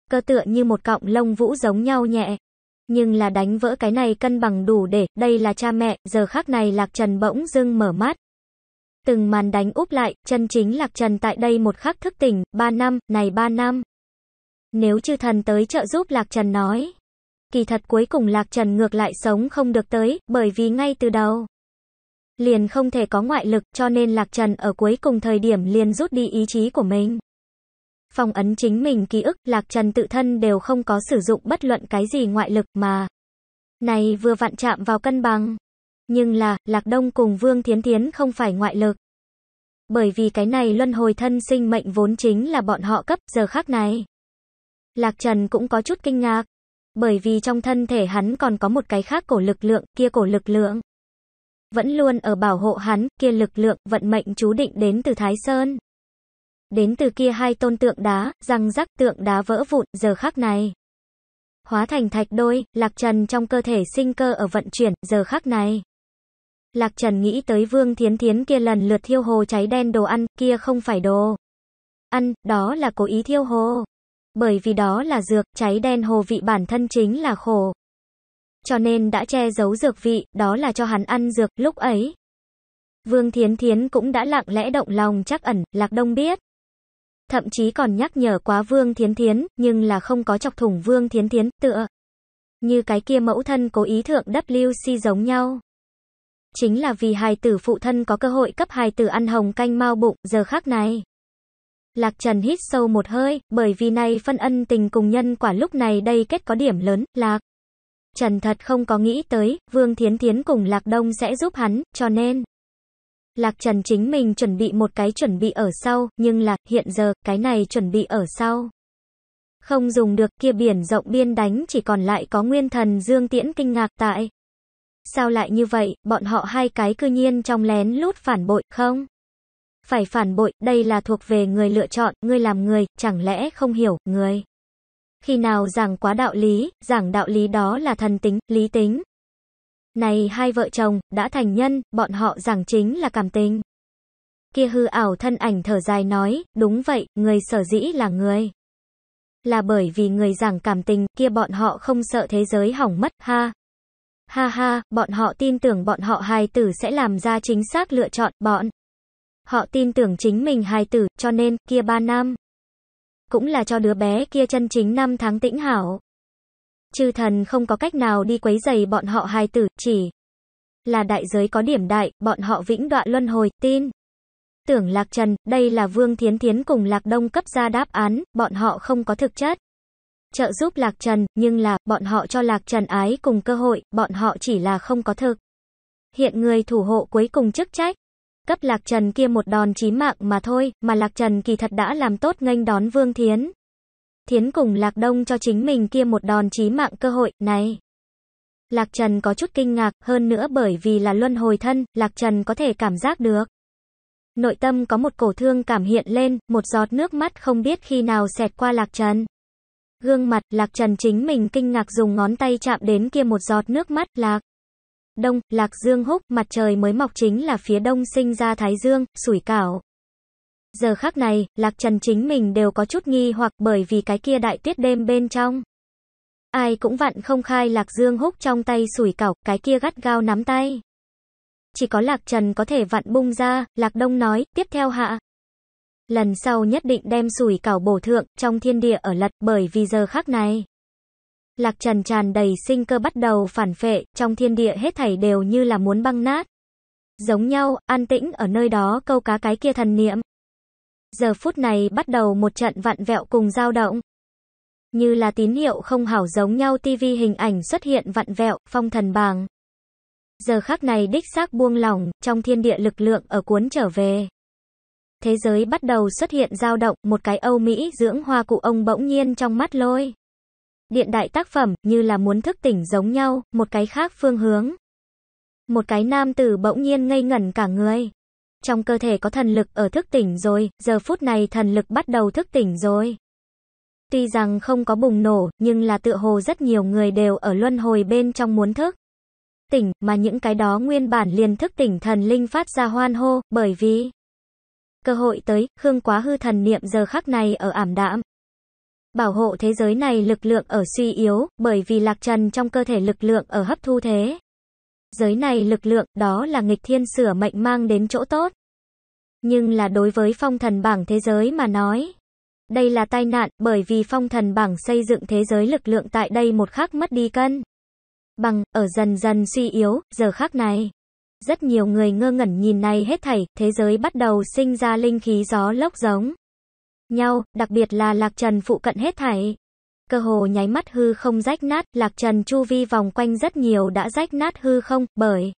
Cơ tựa như một cọng lông vũ giống nhau nhẹ. Nhưng là đánh vỡ cái này cân bằng đủ để, đây là cha mẹ, giờ khác này Lạc Trần bỗng dưng mở mắt. Từng màn đánh úp lại, chân chính Lạc Trần tại đây một khắc thức tỉnh, ba năm, này ba năm. Nếu chư thần tới trợ giúp Lạc Trần nói, kỳ thật cuối cùng Lạc Trần ngược lại sống không được tới, bởi vì ngay từ đầu liền không thể có ngoại lực, cho nên Lạc Trần ở cuối cùng thời điểm liền rút đi ý chí của mình. Phong ấn chính mình ký ức, Lạc Trần tự thân đều không có sử dụng bất luận cái gì ngoại lực mà. Này vừa vặn chạm vào cân bằng. Nhưng là, Lạc Đông cùng Vương Thiến Thiến không phải ngoại lực. Bởi vì cái này luân hồi thân sinh mệnh vốn chính là bọn họ cấp, giờ khác này. Lạc Trần cũng có chút kinh ngạc, bởi vì trong thân thể hắn còn có một cái khác cổ lực lượng, kia cổ lực lượng vẫn luôn ở bảo hộ hắn, kia lực lượng, vận mệnh chú định đến từ Thái Sơn. Đến từ kia hai tôn tượng đá, răng rắc tượng đá vỡ vụn, giờ khắc này. Hóa thành thạch đôi, Lạc Trần trong cơ thể sinh cơ ở vận chuyển, giờ khắc này. Lạc Trần nghĩ tới Vương Thiến Thiến kia lần lượt thiêu hồ cháy đen đồ ăn, kia không phải đồ. Ăn, đó là cố ý thiêu hồ. Bởi vì đó là dược, cháy đen hồ vị bản thân chính là khổ. Cho nên đã che giấu dược vị, đó là cho hắn ăn dược, lúc ấy. Vương Thiến Thiến cũng đã lặng lẽ động lòng chắc ẩn, Lạc Đông biết. Thậm chí còn nhắc nhở quá Vương Thiến Thiến, nhưng là không có chọc thủng Vương Thiến Thiến, tựa. Như cái kia mẫu thân cố ý thượng WC giống nhau. Chính là vì hài tử phụ thân có cơ hội cấp hài tử ăn hồng canh mau bụng, giờ khác này. Lạc Trần hít sâu một hơi, bởi vì nay phân ân tình cùng nhân quả lúc này đây kết có điểm lớn, Lạc. Trần thật không có nghĩ tới, Vương Thiến Thiến cùng Lạc Đông sẽ giúp hắn, cho nên. Lạc Trần chính mình chuẩn bị một cái chuẩn bị ở sau, nhưng là, hiện giờ, cái này chuẩn bị ở sau. Không dùng được kia biển rộng biên đánh chỉ còn lại có nguyên thần Dương Tiễn kinh ngạc tại. Sao lại như vậy, bọn họ hai cái cư nhiên trong lén lút phản bội, không? Phải phản bội, đây là thuộc về người lựa chọn, ngươi làm người, chẳng lẽ không hiểu, người. Khi nào giảng quá đạo lý, giảng đạo lý đó là thần tính, lý tính. Này hai vợ chồng, đã thành nhân, bọn họ giảng chính là cảm tình. Kia hư ảo thân ảnh thở dài nói, đúng vậy, người sở dĩ là người. Là bởi vì người giảng cảm tình, kia bọn họ không sợ thế giới hỏng mất, ha. Ha ha, bọn họ tin tưởng bọn họ hài tử sẽ làm ra chính xác lựa chọn, bọn. Họ tin tưởng chính mình hài tử, cho nên, kia ba năm. Cũng là cho đứa bé kia chân chính năm tháng tĩnh hảo. Chư thần không có cách nào đi quấy giày bọn họ hài tử, chỉ là đại giới có điểm đại, bọn họ vĩnh đoạn luân hồi, tin. Tưởng Lạc Trần, đây là Vương Thiến Thiến cùng Lạc Đông cấp ra đáp án, bọn họ không có thực chất. Trợ giúp Lạc Trần, nhưng là, bọn họ cho Lạc Trần ái cùng cơ hội, bọn họ chỉ là không có thực. Hiện người thủ hộ cuối cùng chức trách. Cấp Lạc Trần kia một đòn chí mạng mà thôi, mà Lạc Trần kỳ thật đã làm tốt nghênh đón Vương Thiến. Thiến cùng Lạc Đông cho chính mình kia một đòn chí mạng cơ hội, này. Lạc Trần có chút kinh ngạc, hơn nữa bởi vì là luân hồi thân, Lạc Trần có thể cảm giác được. Nội tâm có một cổ thương cảm hiện lên, một giọt nước mắt không biết khi nào xẹt qua Lạc Trần. Gương mặt, Lạc Trần chính mình kinh ngạc dùng ngón tay chạm đến kia một giọt nước mắt, Lạc. Đông, Lạc Dương húc, mặt trời mới mọc chính là phía đông sinh ra Thái Dương, sủi cảo. Giờ khắc này, Lạc Trần chính mình đều có chút nghi hoặc bởi vì cái kia đại tuyết đêm bên trong. Ai cũng vặn không khai Lạc Dương húc trong tay sủi cảo, cái kia gắt gao nắm tay. Chỉ có Lạc Trần có thể vặn bung ra, Lạc Đông nói, tiếp theo hạ. Lần sau nhất định đem sủi cảo bổ thượng, trong thiên địa ở lật, bởi vì giờ khắc này. Lạc Trần tràn đầy sinh cơ bắt đầu phản phệ, trong thiên địa hết thảy đều như là muốn băng nát. Giống nhau, an tĩnh ở nơi đó câu cá cái kia thần niệm. Giờ phút này bắt đầu một trận vặn vẹo cùng dao động. Như là tín hiệu không hảo giống nhau tivi hình ảnh xuất hiện vặn vẹo, phong thần bàng. Giờ khắc này đích xác buông lỏng, trong thiên địa lực lượng ở cuốn trở về. Thế giới bắt đầu xuất hiện dao động, một cái Âu Mỹ dưỡng hoa cụ ông bỗng nhiên trong mắt lôi điện đại tác phẩm, như là muốn thức tỉnh giống nhau, một cái khác phương hướng. Một cái nam tử bỗng nhiên ngây ngẩn cả người. Trong cơ thể có thần lực ở thức tỉnh rồi, giờ phút này thần lực bắt đầu thức tỉnh rồi. Tuy rằng không có bùng nổ, nhưng là tựa hồ rất nhiều người đều ở luân hồi bên trong muốn thức tỉnh, mà những cái đó nguyên bản liền thức tỉnh thần linh phát ra hoan hô, bởi vì cơ hội tới, Khương Quá Hư thần niệm giờ khắc này ở ảm đạm. Bảo hộ thế giới này lực lượng ở suy yếu, bởi vì lạc trần trong cơ thể lực lượng ở hấp thu thế. Giới này lực lượng, đó là nghịch thiên sửa mệnh mang đến chỗ tốt. Nhưng là đối với phong thần bảng thế giới mà nói. Đây là tai nạn, bởi vì phong thần bảng xây dựng thế giới lực lượng tại đây một khắc mất đi cân. Bằng, ở dần dần suy yếu, giờ khắc này. Rất nhiều người ngơ ngẩn nhìn này hết thảy, thế giới bắt đầu sinh ra linh khí gió lốc giống nhau, đặc biệt là Lạc Trần phụ cận hết thảy. Cơ hồ nháy mắt hư không rách nát, Lạc Trần chu vi vòng quanh rất nhiều đã rách nát hư không, bởi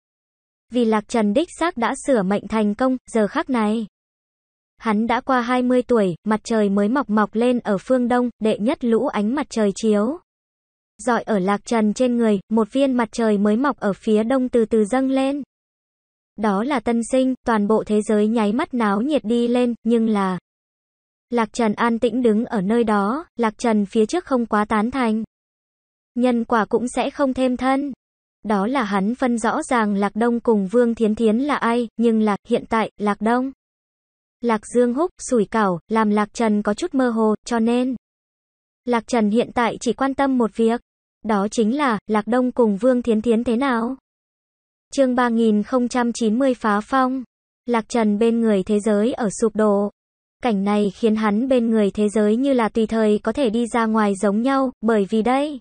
vì Lạc Trần đích xác đã sửa mệnh thành công, giờ khắc này. Hắn đã qua 20 tuổi, mặt trời mới mọc mọc lên ở phương đông, đệ nhất lũ ánh mặt trời chiếu. Dọi ở Lạc Trần trên người, một viên mặt trời mới mọc ở phía đông từ từ dâng lên. Đó là tân sinh, toàn bộ thế giới nháy mắt náo nhiệt đi lên, nhưng là Lạc Trần an tĩnh đứng ở nơi đó, Lạc Trần phía trước không quá tán thành. Nhân quả cũng sẽ không thêm thân. Đó là hắn phân rõ ràng Lạc Đông cùng Vương Thiến Thiến là ai, nhưng là, hiện tại, Lạc Đông. Lạc Dương Húc, sủi cảo, làm Lạc Trần có chút mơ hồ, cho nên. Lạc Trần hiện tại chỉ quan tâm một việc. Đó chính là, Lạc Đông cùng Vương Thiến Thiến thế nào? chương 3090 phá phong. Lạc Trần bên người thế giới ở sụp đổ cảnh này khiến hắn bên người thế giới như là tùy thời có thể đi ra ngoài giống nhau, bởi vì đây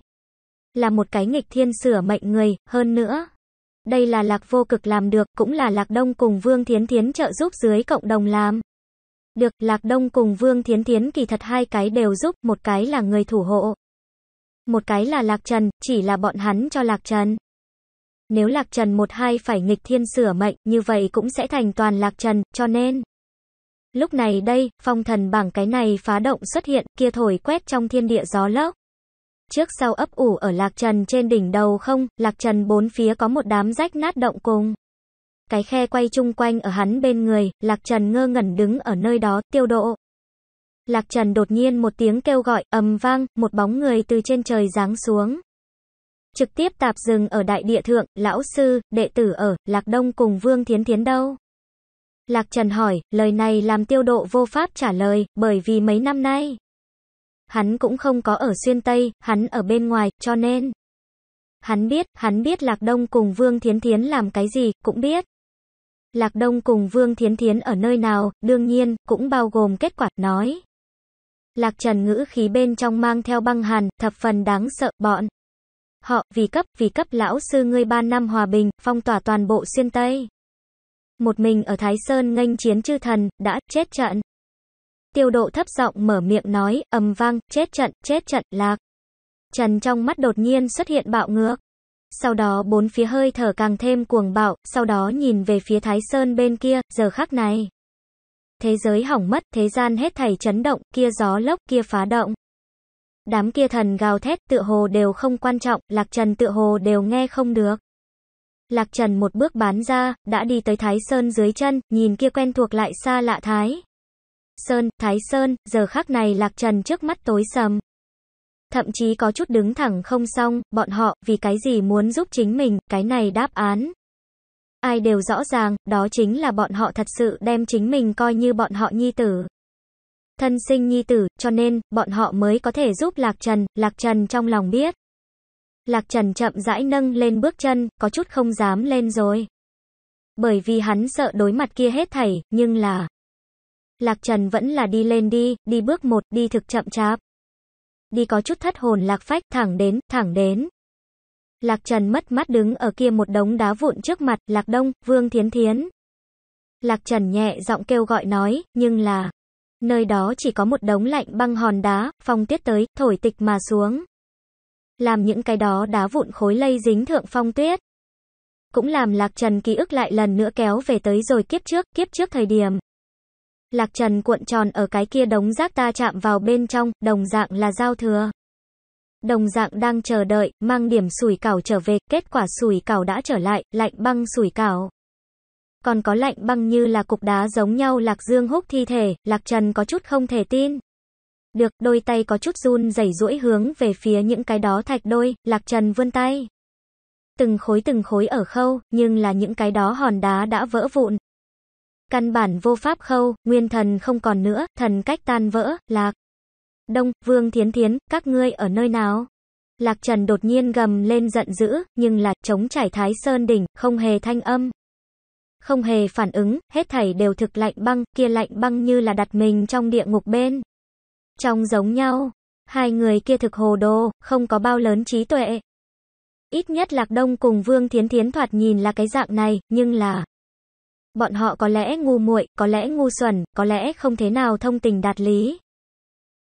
là một cái nghịch thiên sửa mệnh người, hơn nữa. Đây là lạc vô cực làm được, cũng là lạc đông cùng vương thiến thiến trợ giúp dưới cộng đồng làm. Được, lạc đông cùng vương thiến thiến kỳ thật hai cái đều giúp, một cái là người thủ hộ. Một cái là lạc trần, chỉ là bọn hắn cho lạc trần. Nếu lạc trần một hai phải nghịch thiên sửa mệnh, như vậy cũng sẽ thành toàn lạc trần, cho nên. Lúc này đây, phong thần bảng cái này phá động xuất hiện, kia thổi quét trong thiên địa gió lốc. Trước sau ấp ủ ở Lạc Trần trên đỉnh đầu không, Lạc Trần bốn phía có một đám rách nát động cùng. Cái khe quay chung quanh ở hắn bên người, Lạc Trần ngơ ngẩn đứng ở nơi đó, tiêu độ. Lạc Trần đột nhiên một tiếng kêu gọi, ầm vang, một bóng người từ trên trời giáng xuống. Trực tiếp tạp dừng ở đại địa thượng, lão sư, đệ tử ở, Lạc Đông cùng Vương Thiến Thiến đâu? Lạc Trần hỏi, lời này làm tiêu độ vô pháp trả lời, bởi vì mấy năm nay, hắn cũng không có ở xuyên Tây, hắn ở bên ngoài, cho nên. Hắn biết, hắn biết Lạc Đông cùng Vương Thiến Thiến làm cái gì, cũng biết. Lạc Đông cùng Vương Thiến Thiến ở nơi nào, đương nhiên, cũng bao gồm kết quả, nói. Lạc Trần ngữ khí bên trong mang theo băng hàn, thập phần đáng sợ, bọn. Họ, vì cấp, vì cấp lão sư ngươi ba năm hòa bình, phong tỏa toàn bộ xuyên Tây. Một mình ở Thái Sơn nghênh chiến chư thần, đã, chết trận. Tiêu độ thấp giọng mở miệng nói, ầm vang, chết trận, chết trận, lạc. Trần trong mắt đột nhiên xuất hiện bạo ngược. Sau đó bốn phía hơi thở càng thêm cuồng bạo, sau đó nhìn về phía Thái Sơn bên kia, giờ khắc này. Thế giới hỏng mất, thế gian hết thảy chấn động, kia gió lốc, kia phá động. Đám kia thần gào thét tựa hồ đều không quan trọng, Lạc Trần tựa hồ đều nghe không được. Lạc Trần một bước bán ra, đã đi tới Thái Sơn dưới chân, nhìn kia quen thuộc lại xa lạ Thái. Sơn, Thái Sơn, giờ khắc này Lạc Trần trước mắt tối sầm. Thậm chí có chút đứng thẳng không xong, bọn họ, vì cái gì muốn giúp chính mình, cái này đáp án. Ai đều rõ ràng, đó chính là bọn họ thật sự đem chính mình coi như bọn họ nhi tử. Thân sinh nhi tử, cho nên, bọn họ mới có thể giúp Lạc Trần, Lạc Trần trong lòng biết. Lạc Trần chậm rãi nâng lên bước chân, có chút không dám lên rồi. Bởi vì hắn sợ đối mặt kia hết thảy, nhưng là... Lạc Trần vẫn là đi lên đi, đi bước một, đi thực chậm chạp. Đi có chút thất hồn lạc phách, thẳng đến, thẳng đến. Lạc Trần mất mắt đứng ở kia một đống đá vụn trước mặt, Lạc Đông, Vương Thiến Thiến. Lạc Trần nhẹ giọng kêu gọi nói, nhưng là... Nơi đó chỉ có một đống lạnh băng hòn đá, phong tiết tới, thổi tịch mà xuống làm những cái đó đá vụn khối lây dính thượng phong tuyết. Cũng làm Lạc Trần ký ức lại lần nữa kéo về tới rồi kiếp trước, kiếp trước thời điểm. Lạc Trần cuộn tròn ở cái kia đống rác ta chạm vào bên trong, đồng dạng là giao thừa. Đồng dạng đang chờ đợi, mang điểm sủi cảo trở về, kết quả sủi cảo đã trở lại, lạnh băng sủi cảo. Còn có lạnh băng như là cục đá giống nhau Lạc Dương húc thi thể, Lạc Trần có chút không thể tin. Được, đôi tay có chút run rẩy duỗi hướng về phía những cái đó thạch đôi, lạc trần vươn tay. Từng khối từng khối ở khâu, nhưng là những cái đó hòn đá đã vỡ vụn. Căn bản vô pháp khâu, nguyên thần không còn nữa, thần cách tan vỡ, lạc. Đông, vương thiến thiến, các ngươi ở nơi nào? Lạc Trần đột nhiên gầm lên giận dữ, nhưng là chống trải thái sơn đỉnh, không hề thanh âm. Không hề phản ứng, hết thảy đều thực lạnh băng, kia lạnh băng như là đặt mình trong địa ngục bên. Trông giống nhau, hai người kia thực hồ đồ, không có bao lớn trí tuệ. Ít nhất Lạc Đông cùng Vương Thiến Thiến thoạt nhìn là cái dạng này, nhưng là bọn họ có lẽ ngu muội, có lẽ ngu xuẩn, có lẽ không thế nào thông tình đạt lý.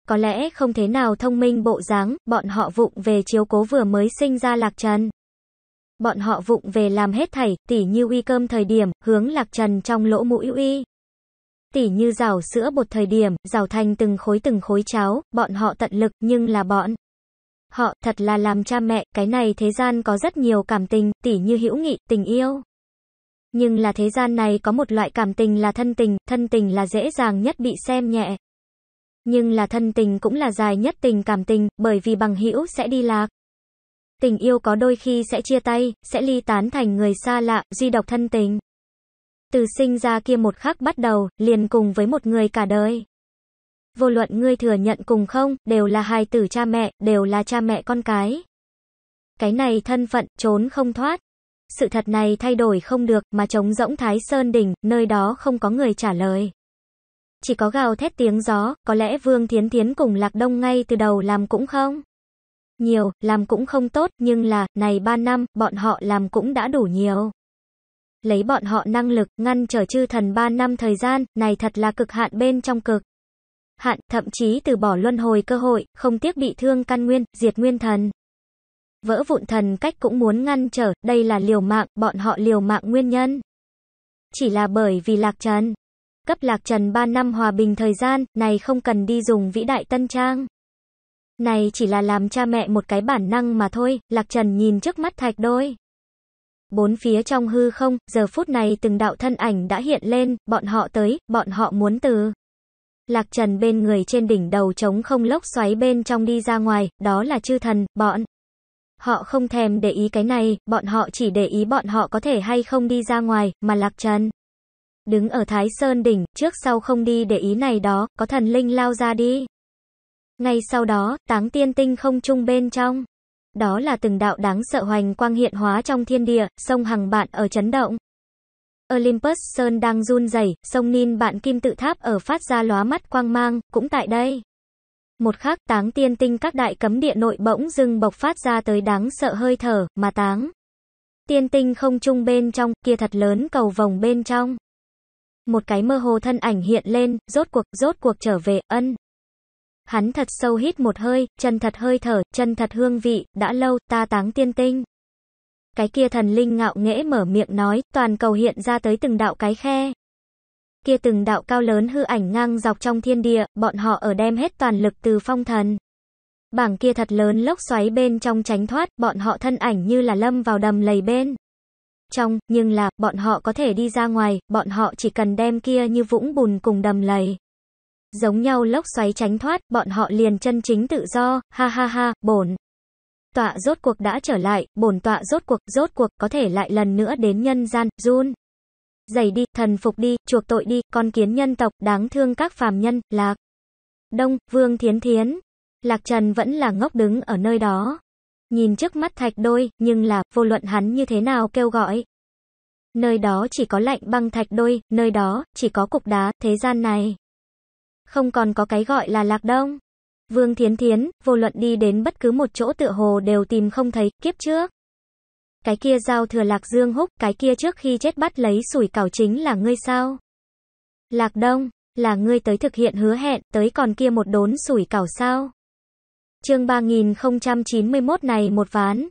Có lẽ không thế nào thông minh bộ dáng, bọn họ vụng về chiếu cố vừa mới sinh ra Lạc Trần. Bọn họ vụng về làm hết thảy, tỉ như uy cơm thời điểm, hướng Lạc Trần trong lỗ mũi uy. Tỉ như rào sữa bột thời điểm, rào thành từng khối từng khối cháo, bọn họ tận lực, nhưng là bọn. Họ, thật là làm cha mẹ, cái này thế gian có rất nhiều cảm tình, tỉ như hữu nghị, tình yêu. Nhưng là thế gian này có một loại cảm tình là thân tình, thân tình là dễ dàng nhất bị xem nhẹ. Nhưng là thân tình cũng là dài nhất tình cảm tình, bởi vì bằng hữu sẽ đi lạc. Tình yêu có đôi khi sẽ chia tay, sẽ ly tán thành người xa lạ, duy độc thân tình. Từ sinh ra kia một khắc bắt đầu, liền cùng với một người cả đời. Vô luận ngươi thừa nhận cùng không, đều là hài tử cha mẹ, đều là cha mẹ con cái. Cái này thân phận, trốn không thoát. Sự thật này thay đổi không được, mà trống rỗng Thái Sơn Đỉnh, nơi đó không có người trả lời. Chỉ có gào thét tiếng gió, có lẽ Vương Thiến Thiến cùng Lạc Đông ngay từ đầu làm cũng không. Nhiều, làm cũng không tốt, nhưng là, này ba năm, bọn họ làm cũng đã đủ nhiều lấy bọn họ năng lực, ngăn trở chư thần 3 năm thời gian, này thật là cực hạn bên trong cực. Hạn, thậm chí từ bỏ luân hồi cơ hội, không tiếc bị thương căn nguyên, diệt nguyên thần. Vỡ vụn thần cách cũng muốn ngăn trở, đây là liều mạng, bọn họ liều mạng nguyên nhân. Chỉ là bởi vì lạc trần. Cấp lạc trần 3 năm hòa bình thời gian, này không cần đi dùng vĩ đại tân trang. Này chỉ là làm cha mẹ một cái bản năng mà thôi, Lạc Trần nhìn trước mắt thạch đôi. Bốn phía trong hư không, giờ phút này từng đạo thân ảnh đã hiện lên, bọn họ tới, bọn họ muốn từ. Lạc Trần bên người trên đỉnh đầu trống không lốc xoáy bên trong đi ra ngoài, đó là chư thần, bọn. Họ không thèm để ý cái này, bọn họ chỉ để ý bọn họ có thể hay không đi ra ngoài, mà Lạc Trần. Đứng ở Thái Sơn đỉnh, trước sau không đi để ý này đó, có thần linh lao ra đi. Ngay sau đó, táng tiên tinh không chung bên trong. Đó là từng đạo đáng sợ hoành quang hiện hóa trong thiên địa, sông Hằng bạn ở chấn động. Olympus Sơn đang run rẩy, sông Nin bạn kim tự tháp ở phát ra lóa mắt quang mang, cũng tại đây. Một khắc táng tiên tinh các đại cấm địa nội bỗng dưng bộc phát ra tới đáng sợ hơi thở, mà táng. Tiên tinh không trung bên trong, kia thật lớn cầu vòng bên trong. Một cái mơ hồ thân ảnh hiện lên, rốt cuộc, rốt cuộc trở về, ân. Hắn thật sâu hít một hơi, chân thật hơi thở, chân thật hương vị, đã lâu, ta táng tiên tinh. Cái kia thần linh ngạo nghễ mở miệng nói, toàn cầu hiện ra tới từng đạo cái khe. Kia từng đạo cao lớn hư ảnh ngang dọc trong thiên địa, bọn họ ở đem hết toàn lực từ phong thần. Bảng kia thật lớn lốc xoáy bên trong tránh thoát, bọn họ thân ảnh như là lâm vào đầm lầy bên. Trong, nhưng là, bọn họ có thể đi ra ngoài, bọn họ chỉ cần đem kia như vũng bùn cùng đầm lầy. Giống nhau lốc xoáy tránh thoát, bọn họ liền chân chính tự do, ha ha ha, bổn. Tọa rốt cuộc đã trở lại, bổn tọa rốt cuộc, rốt cuộc, có thể lại lần nữa đến nhân gian, run. dày đi, thần phục đi, chuộc tội đi, con kiến nhân tộc, đáng thương các phàm nhân, lạc. Đông, vương thiến thiến. Lạc Trần vẫn là ngốc đứng ở nơi đó. Nhìn trước mắt thạch đôi, nhưng là, vô luận hắn như thế nào kêu gọi. Nơi đó chỉ có lạnh băng thạch đôi, nơi đó, chỉ có cục đá, thế gian này không còn có cái gọi là lạc đông. Vương Thiến Thiến, vô luận đi đến bất cứ một chỗ tựa hồ đều tìm không thấy, kiếp trước. Cái kia giao thừa Lạc Dương húc, cái kia trước khi chết bắt lấy sủi cảo chính là ngươi sao? Lạc Đông, là ngươi tới thực hiện hứa hẹn, tới còn kia một đốn sủi cảo sao? Chương 3091 này một ván.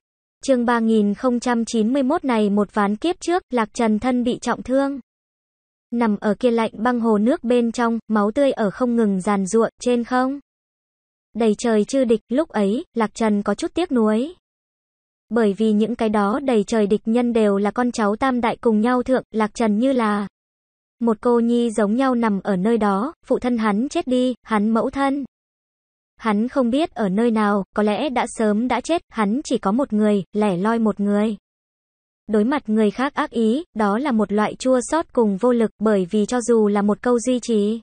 Chương 3091 này một ván kiếp trước, Lạc Trần thân bị trọng thương nằm ở kia lạnh băng hồ nước bên trong, máu tươi ở không ngừng giàn ruộng, trên không. Đầy trời chư địch, lúc ấy, Lạc Trần có chút tiếc nuối. Bởi vì những cái đó đầy trời địch nhân đều là con cháu tam đại cùng nhau thượng, Lạc Trần như là một cô nhi giống nhau nằm ở nơi đó, phụ thân hắn chết đi, hắn mẫu thân. Hắn không biết ở nơi nào, có lẽ đã sớm đã chết, hắn chỉ có một người, lẻ loi một người. Đối mặt người khác ác ý, đó là một loại chua xót cùng vô lực bởi vì cho dù là một câu duy trì.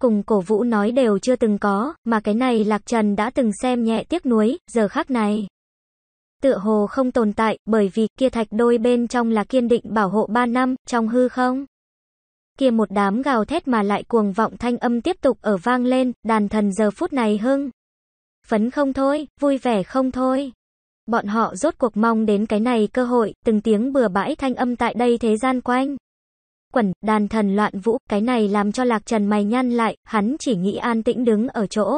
Cùng cổ vũ nói đều chưa từng có, mà cái này Lạc Trần đã từng xem nhẹ tiếc nuối, giờ khác này. Tựa hồ không tồn tại, bởi vì kia thạch đôi bên trong là kiên định bảo hộ ba năm, trong hư không kia một đám gào thét mà lại cuồng vọng thanh âm tiếp tục ở vang lên, đàn thần giờ phút này hưng. Phấn không thôi, vui vẻ không thôi bọn họ rốt cuộc mong đến cái này cơ hội, từng tiếng bừa bãi thanh âm tại đây thế gian quanh. Quẩn, đàn thần loạn vũ, cái này làm cho lạc trần mày nhăn lại, hắn chỉ nghĩ an tĩnh đứng ở chỗ.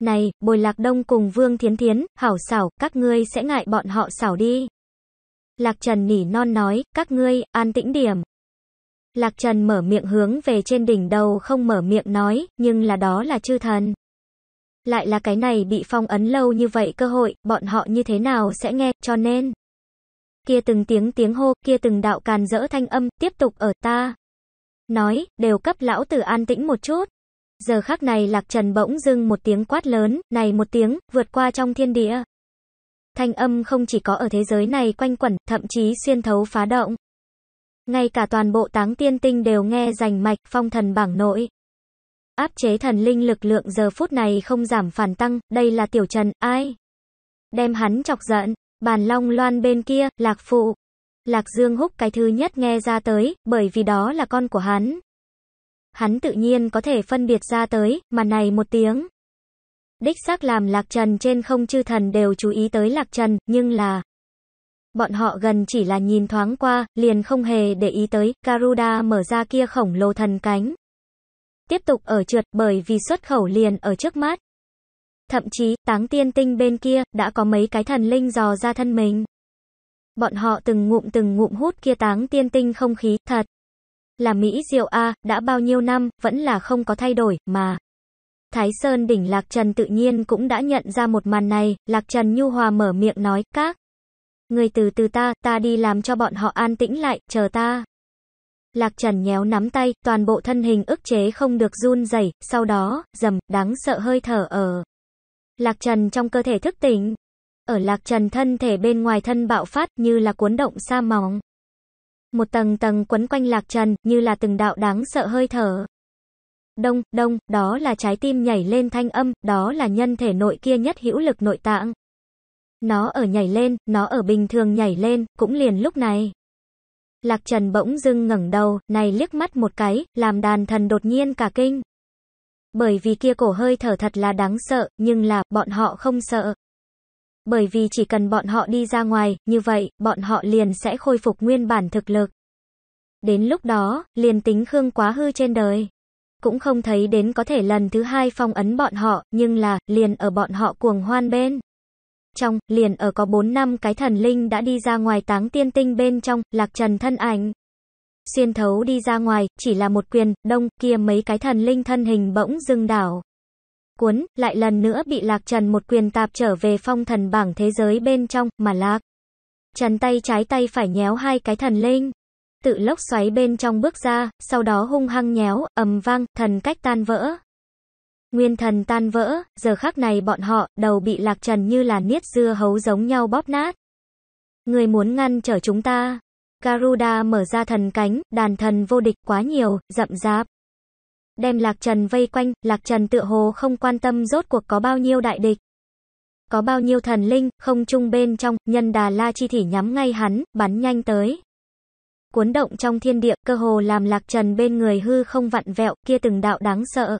Này, bồi lạc đông cùng vương thiến thiến, hảo xảo, các ngươi sẽ ngại bọn họ xảo đi. Lạc trần nỉ non nói, các ngươi, an tĩnh điểm. Lạc trần mở miệng hướng về trên đỉnh đầu không mở miệng nói, nhưng là đó là chư thần lại là cái này bị phong ấn lâu như vậy cơ hội, bọn họ như thế nào sẽ nghe, cho nên. Kia từng tiếng tiếng hô, kia từng đạo càn rỡ thanh âm, tiếp tục ở ta. Nói, đều cấp lão tử an tĩnh một chút. Giờ khắc này lạc trần bỗng dưng một tiếng quát lớn, này một tiếng, vượt qua trong thiên địa. Thanh âm không chỉ có ở thế giới này quanh quẩn, thậm chí xuyên thấu phá động. Ngay cả toàn bộ táng tiên tinh đều nghe rành mạch, phong thần bảng nội áp chế thần linh lực lượng giờ phút này không giảm phản tăng, đây là tiểu trần, ai? Đem hắn chọc giận, bàn long loan bên kia, lạc phụ. Lạc Dương Húc cái thứ nhất nghe ra tới, bởi vì đó là con của hắn. Hắn tự nhiên có thể phân biệt ra tới, mà này một tiếng. Đích xác làm Lạc Trần trên không chư thần đều chú ý tới Lạc Trần, nhưng là... Bọn họ gần chỉ là nhìn thoáng qua, liền không hề để ý tới, Garuda mở ra kia khổng lồ thần cánh tiếp tục ở trượt bởi vì xuất khẩu liền ở trước mắt. Thậm chí, táng tiên tinh bên kia, đã có mấy cái thần linh dò ra thân mình. Bọn họ từng ngụm từng ngụm hút kia táng tiên tinh không khí, thật. Là Mỹ Diệu A, đã bao nhiêu năm, vẫn là không có thay đổi, mà. Thái Sơn đỉnh Lạc Trần tự nhiên cũng đã nhận ra một màn này, Lạc Trần nhu hòa mở miệng nói, các. Người từ từ ta, ta đi làm cho bọn họ an tĩnh lại, chờ ta. Lạc Trần nhéo nắm tay, toàn bộ thân hình ức chế không được run rẩy, sau đó, dầm, đáng sợ hơi thở ở. Lạc Trần trong cơ thể thức tỉnh. Ở Lạc Trần thân thể bên ngoài thân bạo phát như là cuốn động sa mỏng. Một tầng tầng quấn quanh Lạc Trần, như là từng đạo đáng sợ hơi thở. Đông, đông, đó là trái tim nhảy lên thanh âm, đó là nhân thể nội kia nhất hữu lực nội tạng. Nó ở nhảy lên, nó ở bình thường nhảy lên, cũng liền lúc này. Lạc Trần bỗng dưng ngẩng đầu, này liếc mắt một cái, làm đàn thần đột nhiên cả kinh. Bởi vì kia cổ hơi thở thật là đáng sợ, nhưng là, bọn họ không sợ. Bởi vì chỉ cần bọn họ đi ra ngoài, như vậy, bọn họ liền sẽ khôi phục nguyên bản thực lực. Đến lúc đó, liền tính Khương quá hư trên đời. Cũng không thấy đến có thể lần thứ hai phong ấn bọn họ, nhưng là, liền ở bọn họ cuồng hoan bên trong, liền ở có 4 năm cái thần linh đã đi ra ngoài táng tiên tinh bên trong, lạc trần thân ảnh. Xuyên thấu đi ra ngoài, chỉ là một quyền, đông, kia mấy cái thần linh thân hình bỗng dưng đảo. Cuốn, lại lần nữa bị lạc trần một quyền tạp trở về phong thần bảng thế giới bên trong, mà lạc. Trần tay trái tay phải nhéo hai cái thần linh. Tự lốc xoáy bên trong bước ra, sau đó hung hăng nhéo, ầm vang, thần cách tan vỡ. Nguyên thần tan vỡ, giờ khắc này bọn họ, đầu bị lạc trần như là niết dưa hấu giống nhau bóp nát. Người muốn ngăn trở chúng ta. Garuda mở ra thần cánh, đàn thần vô địch quá nhiều, rậm rạp. Đem lạc trần vây quanh, lạc trần tựa hồ không quan tâm rốt cuộc có bao nhiêu đại địch. Có bao nhiêu thần linh, không chung bên trong, nhân đà la chi thỉ nhắm ngay hắn, bắn nhanh tới cuốn động trong thiên địa, cơ hồ làm Lạc Trần bên người hư không vặn vẹo, kia từng đạo đáng sợ,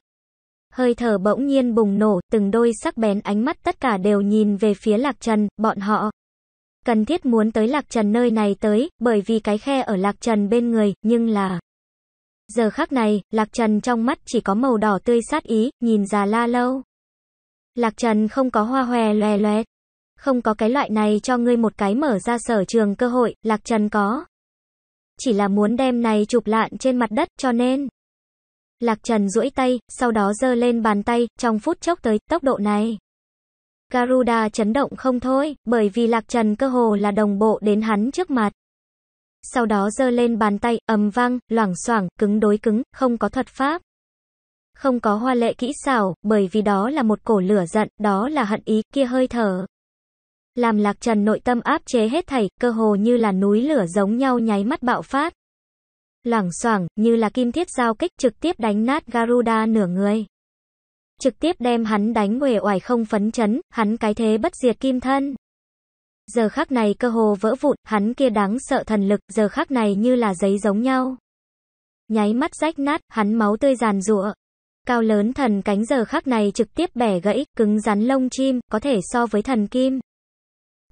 Hơi thở bỗng nhiên bùng nổ, từng đôi sắc bén ánh mắt tất cả đều nhìn về phía Lạc Trần, bọn họ. Cần thiết muốn tới Lạc Trần nơi này tới, bởi vì cái khe ở Lạc Trần bên người, nhưng là... Giờ khắc này, Lạc Trần trong mắt chỉ có màu đỏ tươi sát ý, nhìn già la lâu. Lạc Trần không có hoa hòe loè loẹt. Không có cái loại này cho ngươi một cái mở ra sở trường cơ hội, Lạc Trần có. Chỉ là muốn đem này chụp lạn trên mặt đất cho nên. Lạc Trần duỗi tay, sau đó giơ lên bàn tay, trong phút chốc tới, tốc độ này. Garuda chấn động không thôi, bởi vì Lạc Trần cơ hồ là đồng bộ đến hắn trước mặt. Sau đó giơ lên bàn tay, ầm vang, loảng xoảng, cứng đối cứng, không có thuật pháp. Không có hoa lệ kỹ xảo, bởi vì đó là một cổ lửa giận, đó là hận ý, kia hơi thở. Làm Lạc Trần nội tâm áp chế hết thảy, cơ hồ như là núi lửa giống nhau nháy mắt bạo phát loảng xoảng, như là kim thiết giao kích trực tiếp đánh nát Garuda nửa người. Trực tiếp đem hắn đánh uể oải không phấn chấn, hắn cái thế bất diệt kim thân. Giờ khắc này cơ hồ vỡ vụn, hắn kia đáng sợ thần lực, giờ khắc này như là giấy giống nhau. Nháy mắt rách nát, hắn máu tươi giàn rụa. Cao lớn thần cánh giờ khắc này trực tiếp bẻ gãy, cứng rắn lông chim, có thể so với thần kim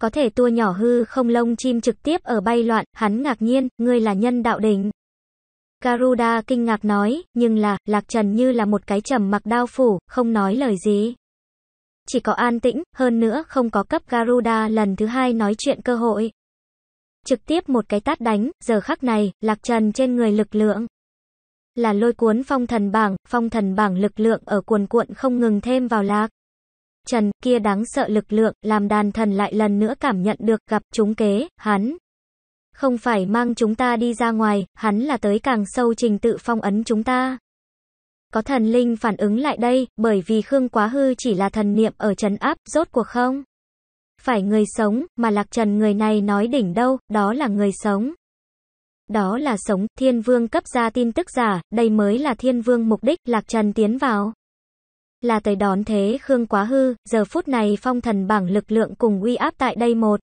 có thể tua nhỏ hư không lông chim trực tiếp ở bay loạn, hắn ngạc nhiên, ngươi là nhân đạo đỉnh. Garuda kinh ngạc nói, nhưng là, Lạc Trần như là một cái trầm mặc đao phủ, không nói lời gì. Chỉ có an tĩnh, hơn nữa không có cấp Garuda lần thứ hai nói chuyện cơ hội. Trực tiếp một cái tát đánh, giờ khắc này, Lạc Trần trên người lực lượng. Là lôi cuốn phong thần bảng, phong thần bảng lực lượng ở cuồn cuộn không ngừng thêm vào Lạc. Trần, kia đáng sợ lực lượng, làm đàn thần lại lần nữa cảm nhận được gặp chúng kế, hắn, không phải mang chúng ta đi ra ngoài, hắn là tới càng sâu trình tự phong ấn chúng ta. Có thần linh phản ứng lại đây, bởi vì Khương Quá Hư chỉ là thần niệm ở trấn áp, rốt cuộc không? Phải người sống, mà Lạc Trần người này nói đỉnh đâu, đó là người sống. Đó là sống, thiên vương cấp ra tin tức giả, đây mới là thiên vương mục đích, Lạc Trần tiến vào. Là tới đón thế Khương Quá Hư, giờ phút này phong thần bảng lực lượng cùng uy áp tại đây một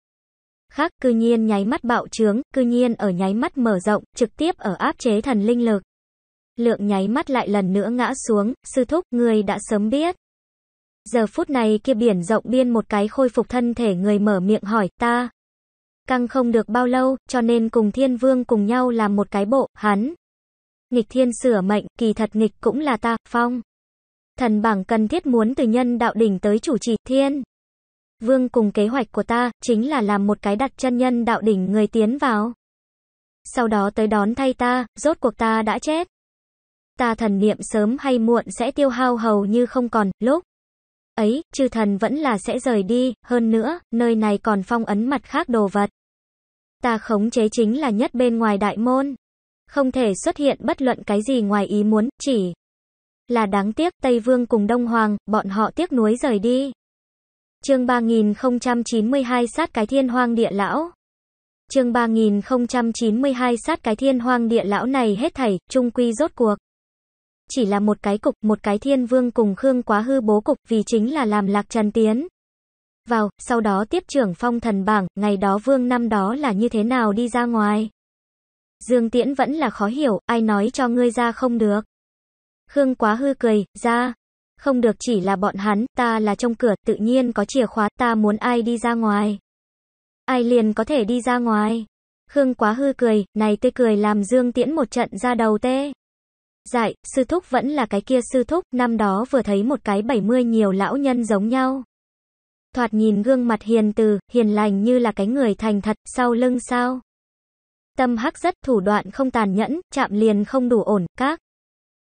khác cư nhiên nháy mắt bạo trướng, cư nhiên ở nháy mắt mở rộng, trực tiếp ở áp chế thần linh lực. Lượng nháy mắt lại lần nữa ngã xuống, sư thúc, người đã sớm biết. Giờ phút này kia biển rộng biên một cái khôi phục thân thể người mở miệng hỏi, ta. Căng không được bao lâu, cho nên cùng thiên vương cùng nhau làm một cái bộ, hắn. Nghịch thiên sửa mệnh, kỳ thật nghịch cũng là ta, phong. Thần bảng cần thiết muốn từ nhân đạo đỉnh tới chủ trì, thiên. Vương cùng kế hoạch của ta, chính là làm một cái đặt chân nhân đạo đỉnh người tiến vào. Sau đó tới đón thay ta, rốt cuộc ta đã chết. Ta thần niệm sớm hay muộn sẽ tiêu hao hầu như không còn, lúc ấy, chư thần vẫn là sẽ rời đi, hơn nữa, nơi này còn phong ấn mặt khác đồ vật. Ta khống chế chính là nhất bên ngoài đại môn. Không thể xuất hiện bất luận cái gì ngoài ý muốn, chỉ là đáng tiếc Tây Vương cùng Đông Hoàng, bọn họ tiếc nuối rời đi. Chương 3092 sát cái thiên hoang địa lão. Chương 3092 sát cái thiên hoang địa lão này hết thảy, trung quy rốt cuộc. Chỉ là một cái cục, một cái thiên vương cùng Khương quá hư bố cục, vì chính là làm lạc trần tiến. Vào, sau đó tiếp trưởng phong thần bảng, ngày đó vương năm đó là như thế nào đi ra ngoài. Dương Tiễn vẫn là khó hiểu, ai nói cho ngươi ra không được. Khương quá hư cười, ra, không được chỉ là bọn hắn, ta là trong cửa, tự nhiên có chìa khóa, ta muốn ai đi ra ngoài. Ai liền có thể đi ra ngoài. Khương quá hư cười, này tê cười làm Dương Tiễn một trận ra đầu tê. Dại, sư thúc vẫn là cái kia sư thúc, năm đó vừa thấy một cái 70 nhiều lão nhân giống nhau. Thoạt nhìn gương mặt hiền từ, hiền lành như là cái người thành thật, sau lưng sao. Tâm hắc rất thủ đoạn không tàn nhẫn, chạm liền không đủ ổn, các.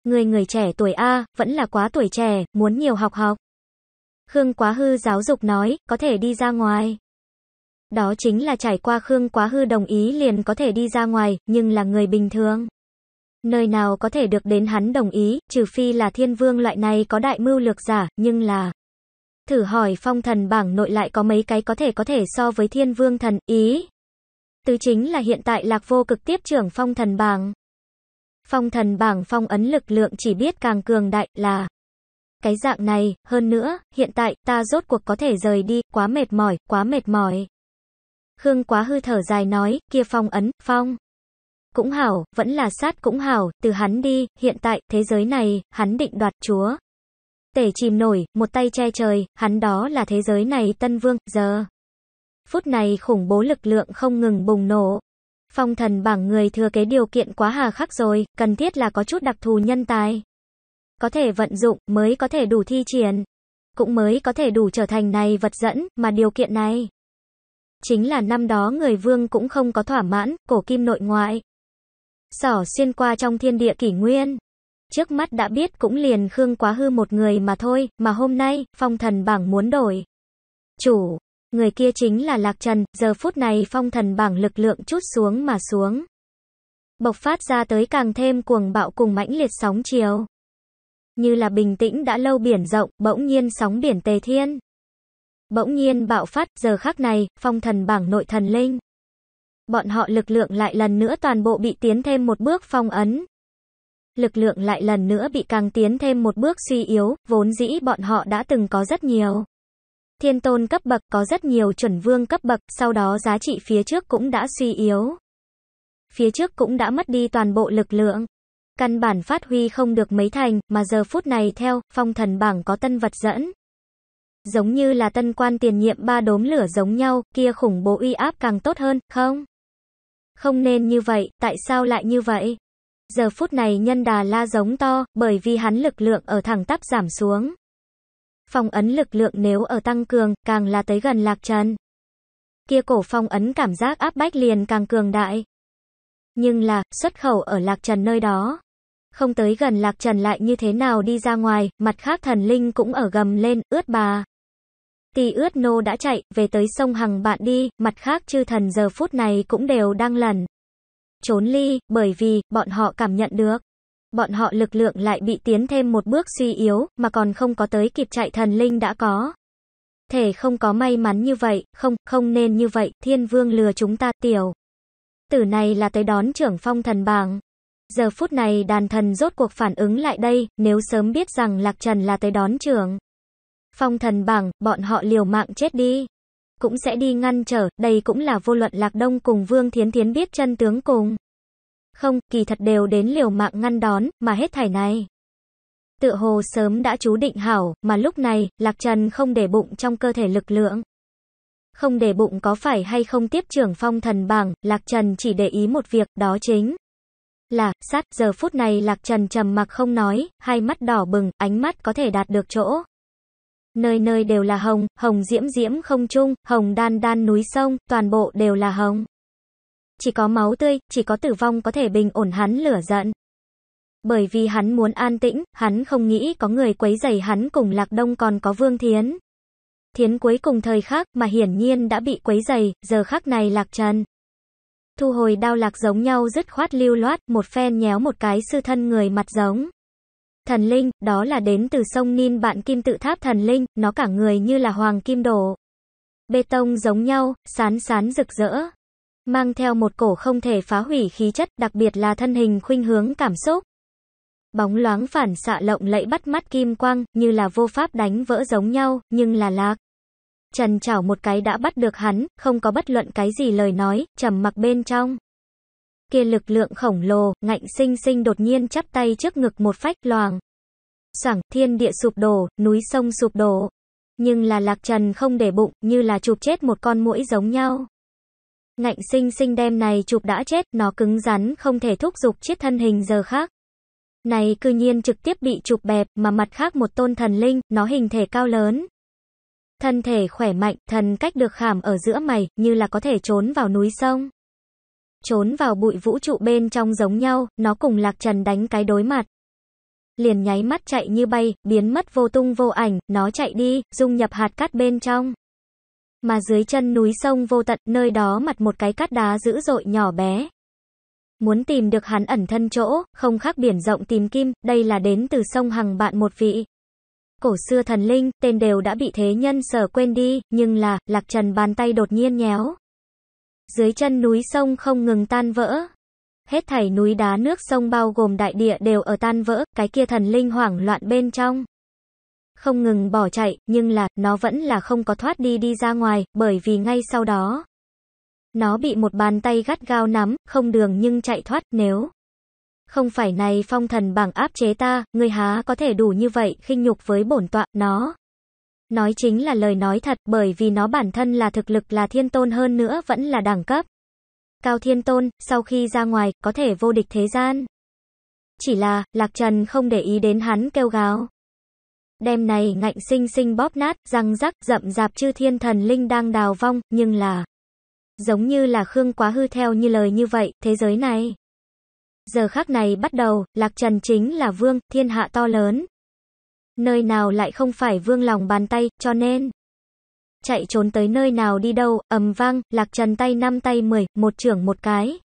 Người người trẻ tuổi A, vẫn là quá tuổi trẻ, muốn nhiều học học. Khương Quá Hư giáo dục nói, có thể đi ra ngoài. Đó chính là trải qua Khương Quá Hư đồng ý liền có thể đi ra ngoài, nhưng là người bình thường. Nơi nào có thể được đến hắn đồng ý, trừ phi là thiên vương loại này có đại mưu lược giả, nhưng là... Thử hỏi phong thần bảng nội lại có mấy cái có thể có thể so với thiên vương thần, ý. Tứ chính là hiện tại lạc vô cực tiếp trưởng phong thần bảng. Phong thần bảng phong ấn lực lượng chỉ biết càng cường đại là cái dạng này, hơn nữa, hiện tại ta rốt cuộc có thể rời đi, quá mệt mỏi, quá mệt mỏi. Khương quá hư thở dài nói, kia phong ấn, phong. Cũng hảo, vẫn là sát cũng hảo, từ hắn đi, hiện tại, thế giới này, hắn định đoạt chúa. Tể chìm nổi, một tay che trời, hắn đó là thế giới này tân vương, giờ. Phút này khủng bố lực lượng không ngừng bùng nổ, Phong thần bảng người thừa kế điều kiện quá hà khắc rồi, cần thiết là có chút đặc thù nhân tài. Có thể vận dụng mới có thể đủ thi triển, cũng mới có thể đủ trở thành này vật dẫn, mà điều kiện này chính là năm đó người vương cũng không có thỏa mãn, cổ kim nội ngoại. Sỏ xuyên qua trong thiên địa kỷ nguyên. Trước mắt đã biết cũng liền Khương Quá Hư một người mà thôi, mà hôm nay, phong thần bảng muốn đổi. Chủ, người kia chính là Lạc Trần, giờ phút này phong thần bảng lực lượng chút xuống mà xuống. Bộc phát ra tới càng thêm cuồng bạo cùng mãnh liệt sóng chiều. Như là bình tĩnh đã lâu biển rộng, bỗng nhiên sóng biển tề thiên. Bỗng nhiên bạo phát, giờ khắc này, phong thần bảng nội thần linh. Bọn họ lực lượng lại lần nữa toàn bộ bị tiến thêm một bước phong ấn, lực lượng lại lần nữa bị càng tiến thêm một bước suy yếu, vốn dĩ bọn họ đã từng có rất nhiều. Thiên tôn cấp bậc có rất nhiều chuẩn vương cấp bậc, sau đó giá trị phía trước cũng đã suy yếu. Phía trước cũng đã mất đi toàn bộ lực lượng. Căn bản phát huy không được mấy thành, mà giờ phút này theo, phong thần bảng có tân vật dẫn. Giống như là tân quan tiền nhiệm ba đốm lửa giống nhau, kia khủng bố uy áp càng tốt hơn, không? Không nên như vậy, tại sao lại như vậy? Giờ phút này nhân đà la giống to, bởi vì hắn lực lượng ở thẳng tắp giảm xuống phong ấn lực lượng nếu ở tăng cường, càng là tới gần lạc trần. Kia cổ phong ấn cảm giác áp bách liền càng cường đại. Nhưng là, xuất khẩu ở lạc trần nơi đó. Không tới gần lạc trần lại như thế nào đi ra ngoài, mặt khác thần linh cũng ở gầm lên, ướt bà. Tì ướt nô đã chạy, về tới sông Hằng bạn đi, mặt khác chư thần giờ phút này cũng đều đang lần Trốn ly, bởi vì, bọn họ cảm nhận được bọn họ lực lượng lại bị tiến thêm một bước suy yếu, mà còn không có tới kịp chạy thần linh đã có. Thể không có may mắn như vậy, không, không nên như vậy, thiên vương lừa chúng ta, tiểu. Tử này là tới đón trưởng phong thần bảng. Giờ phút này đàn thần rốt cuộc phản ứng lại đây, nếu sớm biết rằng Lạc Trần là tới đón trưởng. Phong thần bảng, bọn họ liều mạng chết đi. Cũng sẽ đi ngăn trở, đây cũng là vô luận Lạc Đông cùng Vương Thiến Thiến biết chân tướng cùng. Không, kỳ thật đều đến liều mạng ngăn đón, mà hết thảy này. Tựa hồ sớm đã chú định hảo, mà lúc này, Lạc Trần không để bụng trong cơ thể lực lượng. Không để bụng có phải hay không tiếp trưởng phong thần bảng, Lạc Trần chỉ để ý một việc, đó chính là, sát, giờ phút này Lạc Trần trầm mặc không nói, hai mắt đỏ bừng, ánh mắt có thể đạt được chỗ. Nơi nơi đều là hồng, hồng diễm diễm không chung, hồng đan đan núi sông, toàn bộ đều là hồng. Chỉ có máu tươi, chỉ có tử vong có thể bình ổn hắn lửa giận. Bởi vì hắn muốn an tĩnh, hắn không nghĩ có người quấy rầy hắn cùng Lạc Đông còn có Vương Thiến. Thiến cuối cùng thời khắc mà hiển nhiên đã bị quấy rầy, giờ khắc này Lạc Trần. Thu hồi đao lạc giống nhau dứt khoát lưu loát, một phen nhéo một cái sư thân người mặt giống. Thần linh, đó là đến từ sông Nin bạn kim tự tháp thần linh, nó cả người như là hoàng kim đổ. Bê tông giống nhau, sán sán rực rỡ mang theo một cổ không thể phá hủy khí chất, đặc biệt là thân hình khuynh hướng cảm xúc. Bóng loáng phản xạ lộng lẫy bắt mắt kim quang, như là vô pháp đánh vỡ giống nhau, nhưng là lạc. Trần chảo một cái đã bắt được hắn, không có bất luận cái gì lời nói, trầm mặc bên trong. Kia lực lượng khổng lồ, ngạnh sinh sinh đột nhiên chắp tay trước ngực một phách loàng. Soảng, thiên địa sụp đổ, núi sông sụp đổ. Nhưng là lạc trần không để bụng, như là chụp chết một con muỗi giống nhau. Ngạnh sinh sinh đem này chụp đã chết, nó cứng rắn không thể thúc dục chiếc thân hình giờ khác. Này cư nhiên trực tiếp bị chụp bẹp, mà mặt khác một tôn thần linh, nó hình thể cao lớn. Thân thể khỏe mạnh, thần cách được khảm ở giữa mày, như là có thể trốn vào núi sông. Trốn vào bụi vũ trụ bên trong giống nhau, nó cùng Lạc Trần đánh cái đối mặt. Liền nháy mắt chạy như bay, biến mất vô tung vô ảnh, nó chạy đi, dung nhập hạt cát bên trong mà dưới chân núi sông vô tận, nơi đó mặt một cái cát đá dữ dội nhỏ bé. Muốn tìm được hắn ẩn thân chỗ, không khác biển rộng tìm kim, đây là đến từ sông Hằng bạn một vị. Cổ xưa thần linh, tên đều đã bị thế nhân sở quên đi, nhưng là, Lạc Trần bàn tay đột nhiên nhéo. Dưới chân núi sông không ngừng tan vỡ. Hết thảy núi đá nước sông bao gồm đại địa đều ở tan vỡ, cái kia thần linh hoảng loạn bên trong không ngừng bỏ chạy, nhưng là, nó vẫn là không có thoát đi đi ra ngoài, bởi vì ngay sau đó, nó bị một bàn tay gắt gao nắm, không đường nhưng chạy thoát, nếu không phải này phong thần bảng áp chế ta, người há có thể đủ như vậy, khinh nhục với bổn tọa, nó. Nói chính là lời nói thật, bởi vì nó bản thân là thực lực là thiên tôn hơn nữa vẫn là đẳng cấp. Cao thiên tôn, sau khi ra ngoài, có thể vô địch thế gian. Chỉ là, Lạc Trần không để ý đến hắn kêu gào. Đêm này ngạnh sinh sinh bóp nát, răng rắc, rậm rạp chư thiên thần linh đang đào vong, nhưng là... Giống như là Khương quá hư theo như lời như vậy, thế giới này. Giờ khác này bắt đầu, Lạc Trần chính là vương, thiên hạ to lớn. Nơi nào lại không phải vương lòng bàn tay, cho nên... Chạy trốn tới nơi nào đi đâu, ầm vang, Lạc Trần tay năm tay mười, một trưởng một cái.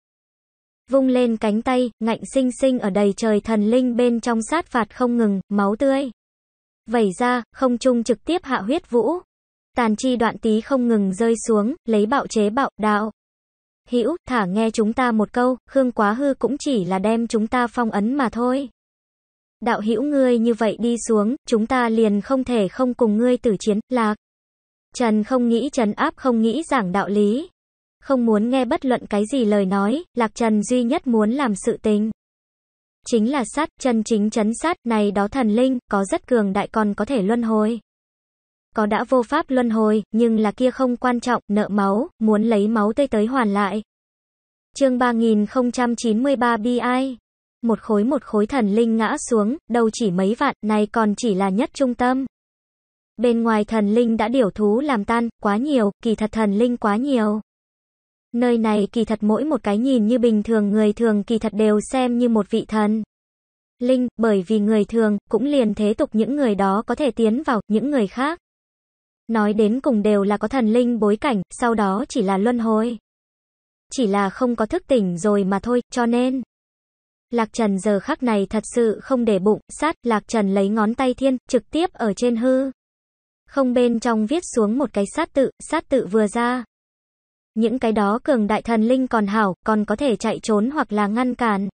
Vung lên cánh tay, ngạnh sinh sinh ở đầy trời thần linh bên trong sát phạt không ngừng, máu tươi vẩy ra, không trung trực tiếp hạ huyết vũ. Tàn chi đoạn tí không ngừng rơi xuống, lấy bạo chế bạo, đạo. Hữu thả nghe chúng ta một câu, Khương Quá Hư cũng chỉ là đem chúng ta phong ấn mà thôi. Đạo hữu ngươi như vậy đi xuống, chúng ta liền không thể không cùng ngươi tử chiến, lạc. Trần không nghĩ trần áp không nghĩ giảng đạo lý. Không muốn nghe bất luận cái gì lời nói, Lạc Trần duy nhất muốn làm sự tình chính là sát, chân chính chấn sát, này đó thần linh, có rất cường đại còn có thể luân hồi. Có đã vô pháp luân hồi, nhưng là kia không quan trọng, nợ máu, muốn lấy máu tươi tới hoàn lại. Chương 3093 BI Một khối một khối thần linh ngã xuống, đâu chỉ mấy vạn, này còn chỉ là nhất trung tâm. Bên ngoài thần linh đã điểu thú làm tan, quá nhiều, kỳ thật thần linh quá nhiều. Nơi này kỳ thật mỗi một cái nhìn như bình thường người thường kỳ thật đều xem như một vị thần. Linh, bởi vì người thường, cũng liền thế tục những người đó có thể tiến vào, những người khác. Nói đến cùng đều là có thần linh bối cảnh, sau đó chỉ là luân hồi. Chỉ là không có thức tỉnh rồi mà thôi, cho nên. Lạc Trần giờ khắc này thật sự không để bụng, sát, Lạc Trần lấy ngón tay thiên, trực tiếp ở trên hư. Không bên trong viết xuống một cái sát tự, sát tự vừa ra. Những cái đó cường đại thần linh còn hảo, còn có thể chạy trốn hoặc là ngăn cản.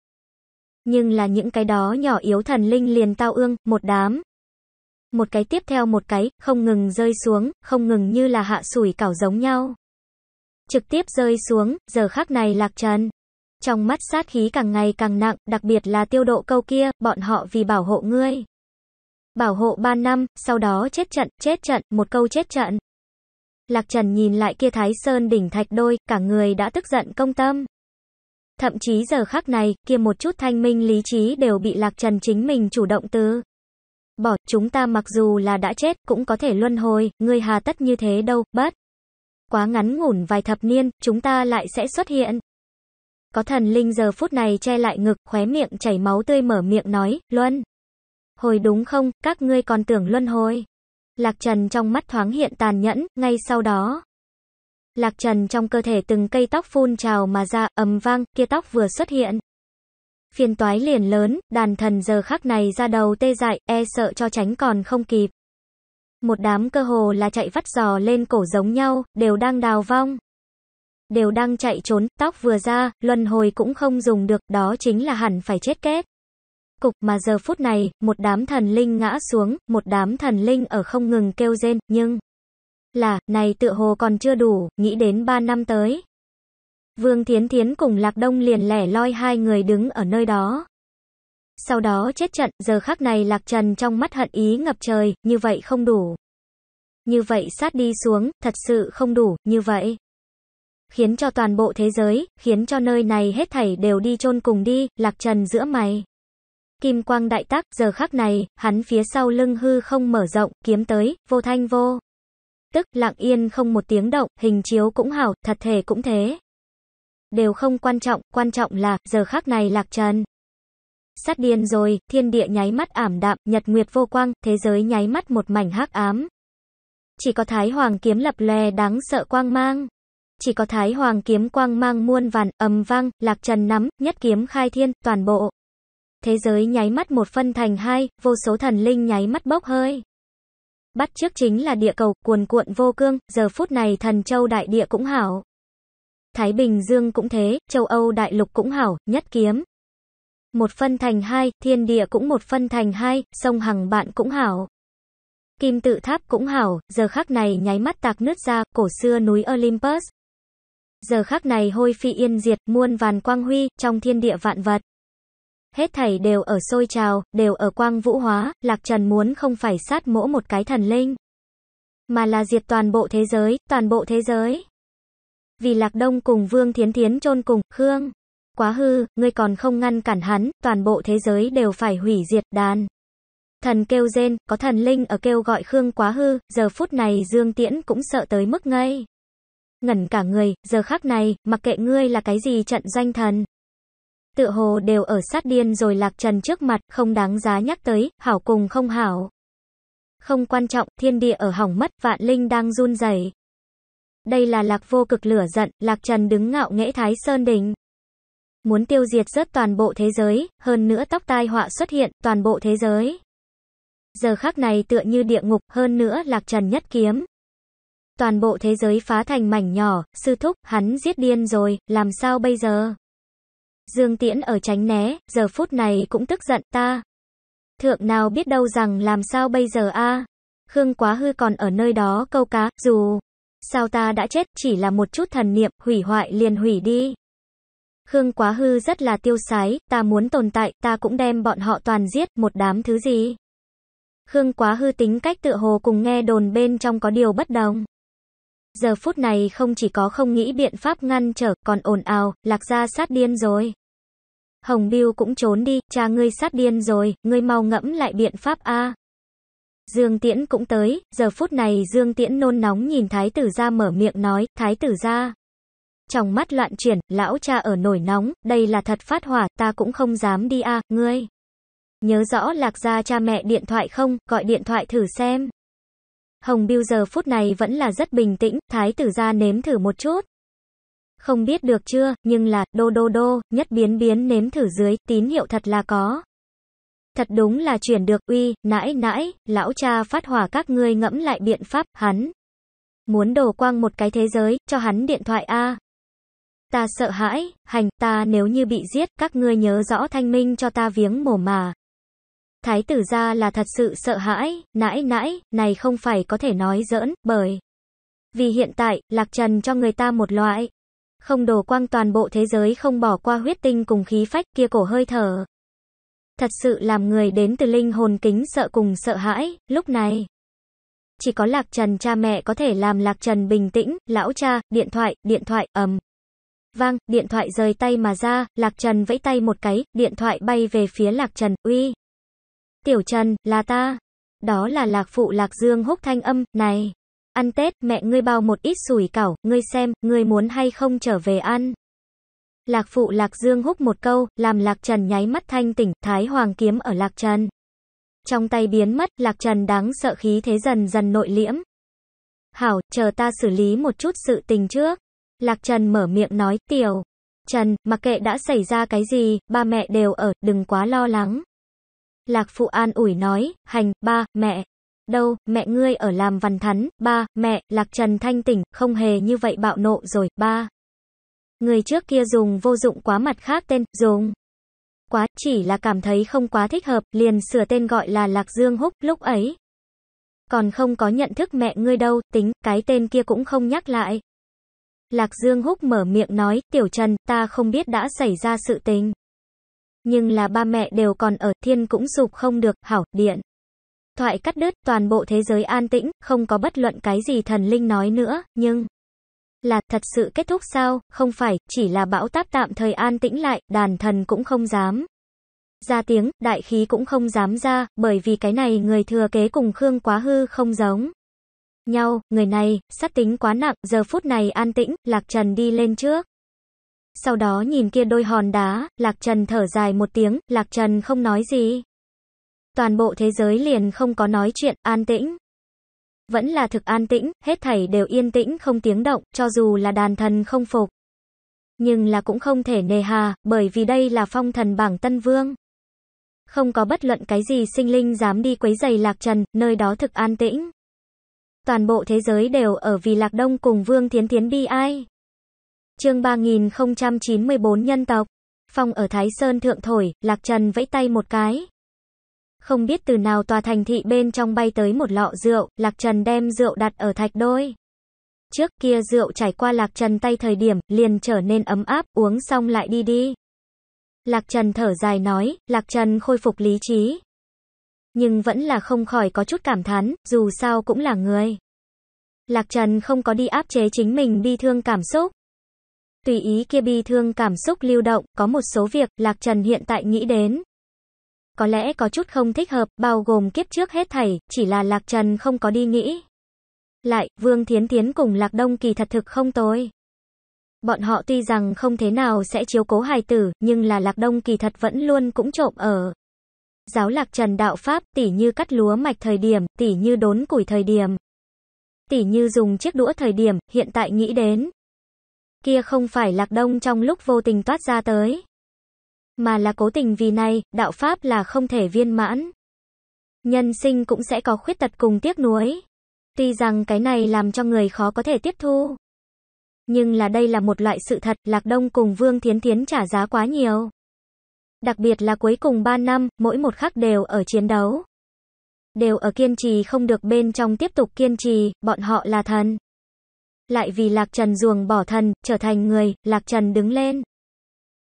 Nhưng là những cái đó nhỏ yếu thần linh liền tao ương, một đám. Một cái tiếp theo một cái, không ngừng rơi xuống, không ngừng như là hạ sủi cảo giống nhau. Trực tiếp rơi xuống, giờ khác này lạc trần. Trong mắt sát khí càng ngày càng nặng, đặc biệt là tiêu độ câu kia, bọn họ vì bảo hộ ngươi. Bảo hộ 3 năm, sau đó chết trận, chết trận, một câu chết trận. Lạc Trần nhìn lại kia Thái Sơn đỉnh thạch đôi, cả người đã tức giận công tâm. Thậm chí giờ khắc này, kia một chút thanh minh lý trí đều bị Lạc Trần chính mình chủ động tư. Bỏ, chúng ta mặc dù là đã chết, cũng có thể luân hồi, ngươi hà tất như thế đâu, bất. Quá ngắn ngủn vài thập niên, chúng ta lại sẽ xuất hiện. Có thần linh giờ phút này che lại ngực, khóe miệng chảy máu tươi mở miệng nói, luân. Hồi đúng không, các ngươi còn tưởng luân hồi. Lạc Trần trong mắt thoáng hiện tàn nhẫn, ngay sau đó. Lạc Trần trong cơ thể từng cây tóc phun trào mà ra, ầm vang, kia tóc vừa xuất hiện. phiền toái liền lớn, đàn thần giờ khắc này ra đầu tê dại, e sợ cho tránh còn không kịp. Một đám cơ hồ là chạy vắt giò lên cổ giống nhau, đều đang đào vong. Đều đang chạy trốn, tóc vừa ra, luân hồi cũng không dùng được, đó chính là hẳn phải chết kết cục mà giờ phút này, một đám thần linh ngã xuống, một đám thần linh ở không ngừng kêu rên, nhưng là, này tựa hồ còn chưa đủ, nghĩ đến 3 năm tới. Vương Thiến Thiến cùng Lạc Đông liền lẻ loi hai người đứng ở nơi đó. Sau đó chết trận, giờ khắc này Lạc Trần trong mắt hận ý ngập trời, như vậy không đủ. Như vậy sát đi xuống, thật sự không đủ, như vậy. Khiến cho toàn bộ thế giới, khiến cho nơi này hết thảy đều đi chôn cùng đi, Lạc Trần giữa mày. Kim quang đại tác, giờ khắc này, hắn phía sau lưng hư không mở rộng, kiếm tới, vô thanh vô. Tức, lặng yên không một tiếng động, hình chiếu cũng hảo, thật thể cũng thế. Đều không quan trọng, quan trọng là, giờ khắc này lạc trần. Sát điên rồi, thiên địa nháy mắt ảm đạm, nhật nguyệt vô quang, thế giới nháy mắt một mảnh hắc ám. Chỉ có thái hoàng kiếm lập lè đáng sợ quang mang. Chỉ có thái hoàng kiếm quang mang muôn vàn, ầm vang, lạc trần nắm, nhất kiếm khai thiên, toàn bộ thế giới nháy mắt một phân thành hai, vô số thần linh nháy mắt bốc hơi. Bắt trước chính là địa cầu, cuồn cuộn vô cương, giờ phút này thần châu đại địa cũng hảo. Thái Bình Dương cũng thế, châu Âu đại lục cũng hảo, nhất kiếm. Một phân thành hai, thiên địa cũng một phân thành hai, sông hằng bạn cũng hảo. Kim tự tháp cũng hảo, giờ khắc này nháy mắt tạc nứt ra, cổ xưa núi Olympus. Giờ khắc này hôi phi yên diệt, muôn vàn quang huy, trong thiên địa vạn vật. Hết thảy đều ở sôi trào, đều ở quang vũ hóa, Lạc Trần muốn không phải sát mỗ một cái thần linh, mà là diệt toàn bộ thế giới, toàn bộ thế giới. Vì Lạc Đông cùng Vương Thiến Thiến chôn cùng, Khương. Quá hư, ngươi còn không ngăn cản hắn, toàn bộ thế giới đều phải hủy diệt đàn. Thần kêu rên, có thần linh ở kêu gọi Khương quá hư, giờ phút này Dương Tiễn cũng sợ tới mức ngây. Ngẩn cả người, giờ khắc này, mặc kệ ngươi là cái gì trận danh thần tựa hồ đều ở sát điên rồi lạc trần trước mặt, không đáng giá nhắc tới, hảo cùng không hảo. Không quan trọng, thiên địa ở hỏng mất, vạn linh đang run rẩy. Đây là lạc vô cực lửa giận, lạc trần đứng ngạo nghễ thái sơn đỉnh Muốn tiêu diệt rớt toàn bộ thế giới, hơn nữa tóc tai họa xuất hiện, toàn bộ thế giới. Giờ khắc này tựa như địa ngục, hơn nữa lạc trần nhất kiếm, toàn bộ thế giới phá thành mảnh nhỏ, sư thúc, hắn giết điên rồi, làm sao bây giờ? Dương Tiễn ở tránh né, giờ phút này cũng tức giận ta. Thượng nào biết đâu rằng làm sao bây giờ a Khương Quá Hư còn ở nơi đó câu cá, dù sao ta đã chết, chỉ là một chút thần niệm, hủy hoại liền hủy đi. Khương Quá Hư rất là tiêu sái, ta muốn tồn tại, ta cũng đem bọn họ toàn giết, một đám thứ gì. Khương Quá Hư tính cách tự hồ cùng nghe đồn bên trong có điều bất đồng. Giờ phút này không chỉ có không nghĩ biện pháp ngăn trở, còn ồn ào, lạc gia sát điên rồi. Hồng Biêu cũng trốn đi, cha ngươi sát điên rồi, ngươi mau ngẫm lại biện pháp A. Dương Tiễn cũng tới, giờ phút này Dương Tiễn nôn nóng nhìn Thái tử gia mở miệng nói, Thái tử gia Trong mắt loạn chuyển, lão cha ở nổi nóng, đây là thật phát hỏa, ta cũng không dám đi a ngươi. Nhớ rõ lạc gia cha mẹ điện thoại không, gọi điện thoại thử xem. Hồng Biêu giờ phút này vẫn là rất bình tĩnh, thái tử ra nếm thử một chút. Không biết được chưa, nhưng là, đô đô đô, nhất biến biến nếm thử dưới, tín hiệu thật là có. Thật đúng là chuyển được, uy, nãi nãi, lão cha phát hỏa các ngươi ngẫm lại biện pháp, hắn. Muốn đổ quang một cái thế giới, cho hắn điện thoại A. Ta sợ hãi, hành, ta nếu như bị giết, các ngươi nhớ rõ thanh minh cho ta viếng mồm mà. Thái tử gia là thật sự sợ hãi, nãi nãi, này không phải có thể nói giỡn, bởi vì hiện tại, Lạc Trần cho người ta một loại không đổ quang toàn bộ thế giới không bỏ qua huyết tinh cùng khí phách kia cổ hơi thở. Thật sự làm người đến từ linh hồn kính sợ cùng sợ hãi, lúc này. Chỉ có Lạc Trần cha mẹ có thể làm Lạc Trần bình tĩnh, lão cha, điện thoại, điện thoại, ầm. Vang, điện thoại rời tay mà ra, Lạc Trần vẫy tay một cái, điện thoại bay về phía Lạc Trần, uy. Tiểu Trần, là ta. Đó là lạc phụ lạc dương húc thanh âm, này. Ăn Tết, mẹ ngươi bao một ít sủi cảo, ngươi xem, ngươi muốn hay không trở về ăn. Lạc phụ lạc dương húc một câu, làm lạc trần nháy mắt thanh tỉnh, thái hoàng kiếm ở lạc trần. Trong tay biến mất, lạc trần đáng sợ khí thế dần dần nội liễm. Hảo, chờ ta xử lý một chút sự tình trước. Lạc trần mở miệng nói, tiểu. Trần, mặc kệ đã xảy ra cái gì, ba mẹ đều ở, đừng quá lo lắng. Lạc Phụ an ủi nói, hành, ba, mẹ. Đâu, mẹ ngươi ở làm văn thắn, ba, mẹ, Lạc Trần thanh tỉnh, không hề như vậy bạo nộ rồi, ba. Người trước kia dùng vô dụng quá mặt khác tên, dùng quá, chỉ là cảm thấy không quá thích hợp, liền sửa tên gọi là Lạc Dương Húc, lúc ấy. Còn không có nhận thức mẹ ngươi đâu, tính, cái tên kia cũng không nhắc lại. Lạc Dương Húc mở miệng nói, Tiểu Trần, ta không biết đã xảy ra sự tình nhưng là ba mẹ đều còn ở, thiên cũng sụp không được, hảo, điện. Thoại cắt đứt, toàn bộ thế giới an tĩnh, không có bất luận cái gì thần linh nói nữa, nhưng là thật sự kết thúc sao, không phải, chỉ là bão táp tạm thời an tĩnh lại, đàn thần cũng không dám. Ra tiếng, đại khí cũng không dám ra, bởi vì cái này người thừa kế cùng Khương quá hư không giống. Nhau, người này, sát tính quá nặng, giờ phút này an tĩnh, Lạc Trần đi lên trước. Sau đó nhìn kia đôi hòn đá, Lạc Trần thở dài một tiếng, Lạc Trần không nói gì. Toàn bộ thế giới liền không có nói chuyện, an tĩnh. Vẫn là thực an tĩnh, hết thảy đều yên tĩnh không tiếng động, cho dù là đàn thần không phục. Nhưng là cũng không thể nề hà, bởi vì đây là phong thần bảng Tân Vương. Không có bất luận cái gì sinh linh dám đi quấy giày Lạc Trần, nơi đó thực an tĩnh. Toàn bộ thế giới đều ở vì Lạc Đông cùng Vương Thiến Thiến bi ai. Chương 3094 nhân tộc. Phong ở Thái Sơn thượng thổi, Lạc Trần vẫy tay một cái. Không biết từ nào tòa thành thị bên trong bay tới một lọ rượu, Lạc Trần đem rượu đặt ở thạch đôi. Trước kia rượu trải qua Lạc Trần tay thời điểm, liền trở nên ấm áp, uống xong lại đi đi. Lạc Trần thở dài nói, Lạc Trần khôi phục lý trí. Nhưng vẫn là không khỏi có chút cảm thán, dù sao cũng là người. Lạc Trần không có đi áp chế chính mình bi thương cảm xúc tùy ý kia bi thương cảm xúc lưu động, có một số việc Lạc Trần hiện tại nghĩ đến. Có lẽ có chút không thích hợp, bao gồm kiếp trước hết thảy, chỉ là Lạc Trần không có đi nghĩ. Lại, Vương Thiến Thiến cùng Lạc Đông kỳ thật thực không tồi. Bọn họ tuy rằng không thế nào sẽ chiếu cố hài tử, nhưng là Lạc Đông kỳ thật vẫn luôn cũng trộm ở. Giáo Lạc Trần đạo Pháp, tỉ như cắt lúa mạch thời điểm, tỉ như đốn củi thời điểm. Tỉ như dùng chiếc đũa thời điểm, hiện tại nghĩ đến kia không phải Lạc Đông trong lúc vô tình toát ra tới, mà là cố tình vì này, đạo pháp là không thể viên mãn. Nhân sinh cũng sẽ có khuyết tật cùng tiếc nuối. Tuy rằng cái này làm cho người khó có thể tiếp thu, nhưng là đây là một loại sự thật, Lạc Đông cùng Vương Thiến Thiến trả giá quá nhiều. Đặc biệt là cuối cùng 3 năm, mỗi một khắc đều ở chiến đấu. Đều ở kiên trì không được bên trong tiếp tục kiên trì, bọn họ là thần. Lại vì Lạc Trần ruồng bỏ thần, trở thành người, Lạc Trần đứng lên.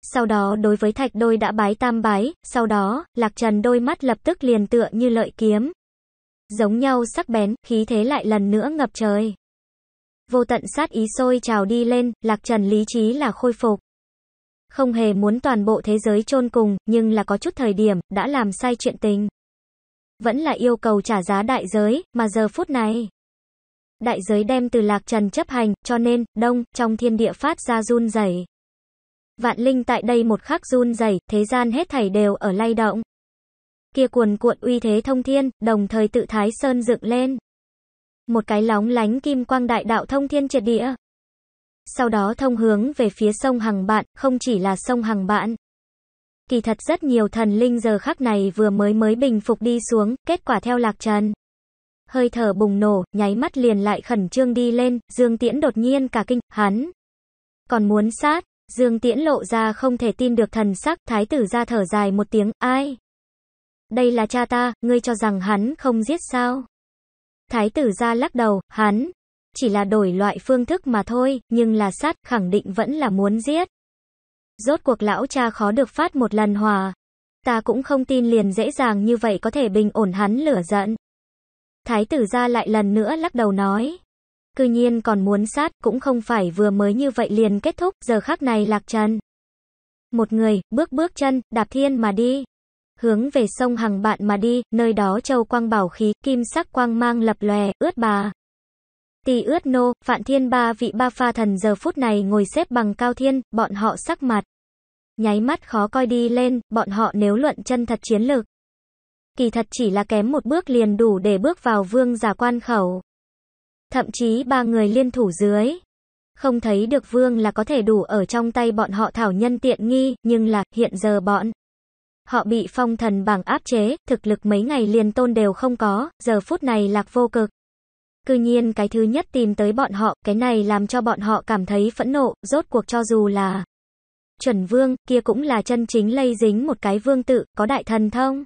Sau đó đối với thạch đôi đã bái tam bái, sau đó, Lạc Trần đôi mắt lập tức liền tựa như lợi kiếm. Giống nhau sắc bén, khí thế lại lần nữa ngập trời. Vô tận sát ý sôi trào đi lên, Lạc Trần lý trí là khôi phục. Không hề muốn toàn bộ thế giới chôn cùng, nhưng là có chút thời điểm, đã làm sai chuyện tình. Vẫn là yêu cầu trả giá đại giới, mà giờ phút này đại giới đem từ lạc trần chấp hành, cho nên, đông, trong thiên địa phát ra run rẩy. Vạn linh tại đây một khắc run rẩy, thế gian hết thảy đều ở lay động. Kia cuồn cuộn uy thế thông thiên, đồng thời tự thái sơn dựng lên. Một cái lóng lánh kim quang đại đạo thông thiên triệt địa. Sau đó thông hướng về phía sông Hằng Bạn, không chỉ là sông Hằng Bạn. Kỳ thật rất nhiều thần linh giờ khắc này vừa mới mới bình phục đi xuống, kết quả theo lạc trần hơi thở bùng nổ, nháy mắt liền lại khẩn trương đi lên, Dương Tiễn đột nhiên cả kinh, hắn còn muốn sát, Dương Tiễn lộ ra không thể tin được thần sắc, thái tử ra thở dài một tiếng, ai? Đây là cha ta, ngươi cho rằng hắn không giết sao? Thái tử ra lắc đầu, hắn chỉ là đổi loại phương thức mà thôi, nhưng là sát, khẳng định vẫn là muốn giết. Rốt cuộc lão cha khó được phát một lần hòa. Ta cũng không tin liền dễ dàng như vậy có thể bình ổn hắn lửa giận. Thái tử ra lại lần nữa lắc đầu nói. Cư nhiên còn muốn sát, cũng không phải vừa mới như vậy liền kết thúc, giờ khắc này lạc trần. Một người, bước bước chân, đạp thiên mà đi. Hướng về sông Hằng bạn mà đi, nơi đó châu quang bảo khí, kim sắc quang mang lập lòe, ướt bà. Tì ướt nô, Phạn Thiên ba vị ba pha thần giờ phút này ngồi xếp bằng cao thiên, bọn họ sắc mặt. Nháy mắt khó coi đi lên, bọn họ nếu luận chân thật chiến lược kỳ thật chỉ là kém một bước liền đủ để bước vào vương giả quan khẩu. Thậm chí ba người liên thủ dưới. Không thấy được vương là có thể đủ ở trong tay bọn họ thảo nhân tiện nghi, nhưng là, hiện giờ bọn. Họ bị phong thần bảng áp chế, thực lực mấy ngày liền tôn đều không có, giờ phút này lạc vô cực. Cư nhiên cái thứ nhất tìm tới bọn họ, cái này làm cho bọn họ cảm thấy phẫn nộ, rốt cuộc cho dù là chuẩn vương, kia cũng là chân chính lây dính một cái vương tự, có đại thần thông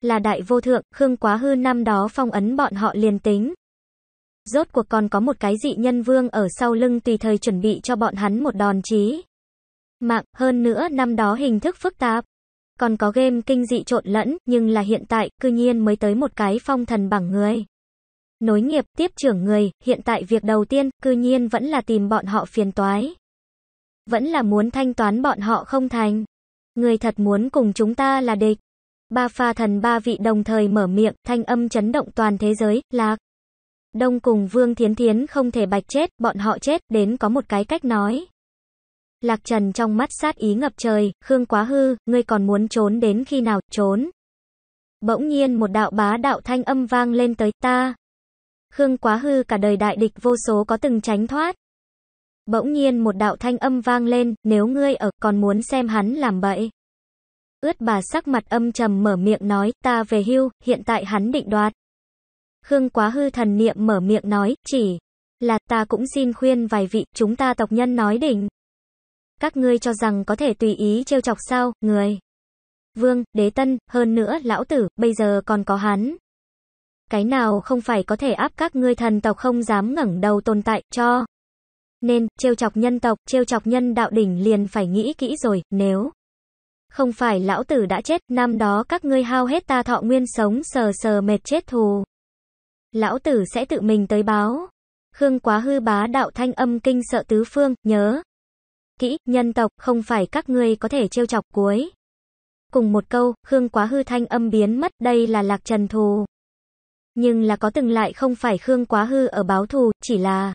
là đại vô thượng, Khương Quá Hư năm đó phong ấn bọn họ liền tính. Rốt cuộc còn có một cái dị nhân vương ở sau lưng tùy thời chuẩn bị cho bọn hắn một đòn chí. Mạng, hơn nữa năm đó hình thức phức tạp. Còn có game kinh dị trộn lẫn, nhưng là hiện tại, cư nhiên mới tới một cái phong thần bảng người. Nối nghiệp, tiếp trưởng người, hiện tại việc đầu tiên, cư nhiên vẫn là tìm bọn họ phiền toái. Vẫn là muốn thanh toán bọn họ không thành. Người thật muốn cùng chúng ta là địch. Ba pha thần ba vị đồng thời mở miệng, thanh âm chấn động toàn thế giới, là Đông cùng Vương Thiến Thiến không thể bạch chết, bọn họ chết, đến có một cái cách nói. Lạc Trần trong mắt sát ý ngập trời, Khương Quá Hư, ngươi còn muốn trốn đến khi nào, trốn. Bỗng nhiên một đạo bá đạo thanh âm vang lên tới ta. Khương Quá Hư cả đời đại địch vô số có từng tránh thoát. Bỗng nhiên một đạo thanh âm vang lên, nếu ngươi ở, còn muốn xem hắn làm bậy. Ướt bà sắc mặt âm trầm mở miệng nói, ta về hưu, hiện tại hắn định đoạt. Khương quá hư thần niệm mở miệng nói, chỉ là ta cũng xin khuyên vài vị, chúng ta tộc nhân nói đỉnh. Các ngươi cho rằng có thể tùy ý trêu chọc sao, người. Vương, đế tân, hơn nữa, lão tử, bây giờ còn có hắn. Cái nào không phải có thể áp các ngươi thần tộc không dám ngẩng đầu tồn tại, cho. Nên, trêu chọc nhân tộc, trêu chọc nhân đạo đỉnh liền phải nghĩ kỹ rồi, nếu không phải lão tử đã chết, năm đó các ngươi hao hết ta thọ nguyên sống sờ sờ mệt chết thù. Lão tử sẽ tự mình tới báo. Khương quá hư bá đạo thanh âm kinh sợ tứ phương, nhớ. Kỹ, nhân tộc, không phải các ngươi có thể trêu chọc cuối. Cùng một câu, Khương quá hư thanh âm biến mất, đây là lạc trần thù. Nhưng là có từng lại không phải Khương quá hư ở báo thù, chỉ là...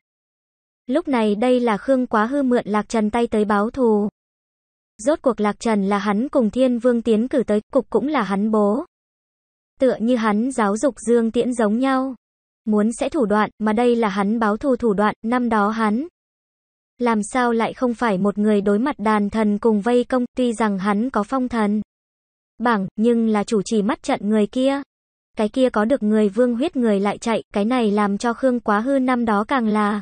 Lúc này đây là Khương quá hư mượn lạc trần tay tới báo thù. Rốt cuộc Lạc Trần là hắn cùng Thiên Vương tiến cử tới, cục cũng là hắn bố. Tựa như hắn giáo dục Dương Tiễn giống nhau. Muốn sẽ thủ đoạn, mà đây là hắn báo thù thủ đoạn, năm đó hắn. Làm sao lại không phải một người đối mặt đàn thần cùng vây công, tuy rằng hắn có phong thần. Bảng, nhưng là chủ trì mắt trận người kia. Cái kia có được người vương huyết người lại chạy, cái này làm cho Khương quá hư năm đó càng là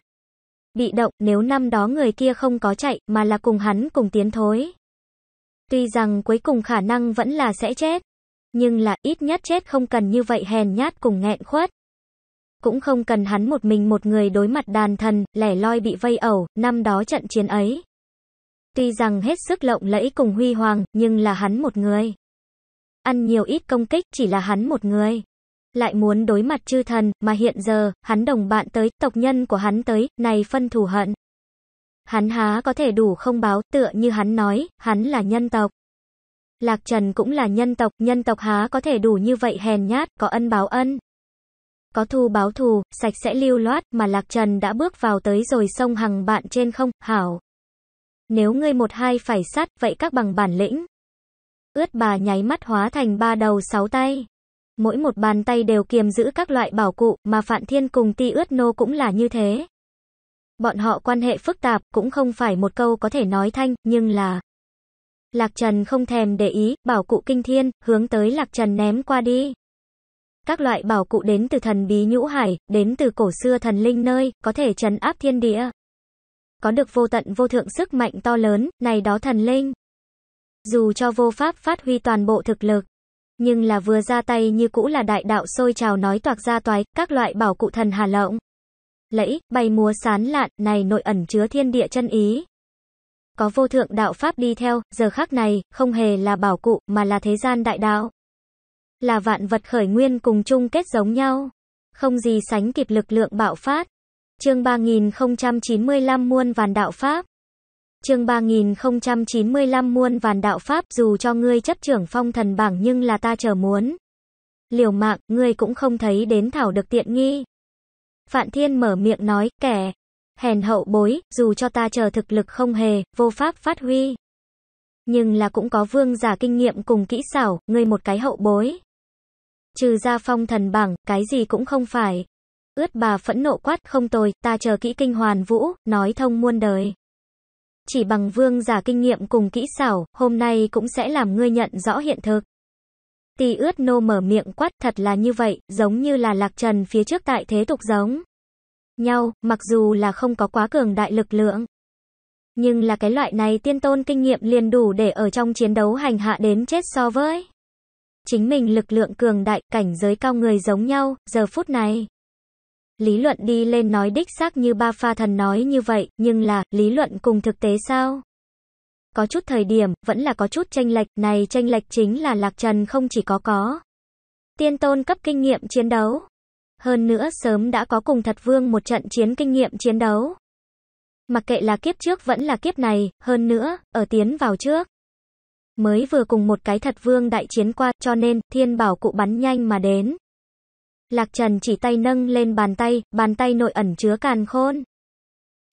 bị động nếu năm đó người kia không có chạy mà là cùng hắn cùng tiến thối. Tuy rằng cuối cùng khả năng vẫn là sẽ chết, nhưng là ít nhất chết không cần như vậy hèn nhát cùng nghẹn khuất. Cũng không cần hắn một mình một người đối mặt đàn thần, lẻ loi bị vây ẩu, năm đó trận chiến ấy. Tuy rằng hết sức lộng lẫy cùng huy hoàng, nhưng là hắn một người. Ăn nhiều ít công kích chỉ là hắn một người. Lại muốn đối mặt chư thần, mà hiện giờ, hắn đồng bạn tới, tộc nhân của hắn tới, này phân thù hận. Hắn há có thể đủ không báo, tựa như hắn nói, hắn là nhân tộc. Lạc Trần cũng là nhân tộc, nhân tộc há có thể đủ như vậy hèn nhát, có ân báo ân. Có thù báo thù, sạch sẽ lưu loát, mà Lạc Trần đã bước vào tới rồi sông hằng bạn trên không, hảo. Nếu ngươi một hai phải sát, vậy các bằng bản lĩnh. Ướt bà nháy mắt hóa thành ba đầu sáu tay. Mỗi một bàn tay đều kiềm giữ các loại bảo cụ, mà Phạn Thiên cùng ti ướt nô cũng là như thế. Bọn họ quan hệ phức tạp, cũng không phải một câu có thể nói thanh, nhưng là... Lạc Trần không thèm để ý, bảo cụ kinh thiên, hướng tới Lạc Trần ném qua đi. Các loại bảo cụ đến từ thần bí nhũ hải, đến từ cổ xưa thần linh nơi, có thể trấn áp thiên địa. Có được vô tận vô thượng sức mạnh to lớn, này đó thần linh. Dù cho vô pháp phát huy toàn bộ thực lực, nhưng là vừa ra tay như cũ là đại đạo sôi trào nói toạc ra toái, các loại bảo cụ thần hà lộng lẫy, bay múa sán lạn, này nội ẩn chứa thiên địa chân ý. Có vô thượng đạo Pháp đi theo, giờ khắc này, không hề là bảo cụ, mà là thế gian đại đạo. Là vạn vật khởi nguyên cùng chung kết giống nhau. Không gì sánh kịp lực lượng bạo phát. Chương 3095 Muôn Vàn Đạo Pháp Chương 3095 Muôn Vàn Đạo Pháp dù cho ngươi chấp trưởng phong thần bảng nhưng là ta chờ muốn. Liều mạng, ngươi cũng không thấy đến thảo được tiện nghi. Phạn Thiên mở miệng nói, kẻ hèn hậu bối, dù cho ta chờ thực lực không hề, vô pháp phát huy. Nhưng là cũng có vương giả kinh nghiệm cùng kỹ xảo, ngươi một cái hậu bối. Trừ ra phong thần bảng, cái gì cũng không phải. Ướt bà phẫn nộ quát, không tồi, ta chờ kỹ kinh hoàn vũ, nói thông muôn đời. Chỉ bằng vương giả kinh nghiệm cùng kỹ xảo, hôm nay cũng sẽ làm ngươi nhận rõ hiện thực. Tỳ ướt nô mở miệng quát thật là như vậy, giống như là lạc trần phía trước tại thế tục giống. Nhau, mặc dù là không có quá cường đại lực lượng. Nhưng là cái loại này tiên tôn kinh nghiệm liền đủ để ở trong chiến đấu hành hạ đến chết so với. Chính mình lực lượng cường đại, cảnh giới cao người giống nhau, giờ phút này. Lý luận đi lên nói đích xác như ba pha thần nói như vậy, nhưng là, lý luận cùng thực tế sao? có chút thời điểm, vẫn là có chút tranh lệch, này tranh lệch chính là Lạc Trần không chỉ có có. Tiên tôn cấp kinh nghiệm chiến đấu. Hơn nữa sớm đã có cùng thật vương một trận chiến kinh nghiệm chiến đấu. Mặc kệ là kiếp trước vẫn là kiếp này, hơn nữa, ở tiến vào trước. Mới vừa cùng một cái thật vương đại chiến qua, cho nên, thiên bảo cụ bắn nhanh mà đến. Lạc Trần chỉ tay nâng lên bàn tay, bàn tay nội ẩn chứa càn khôn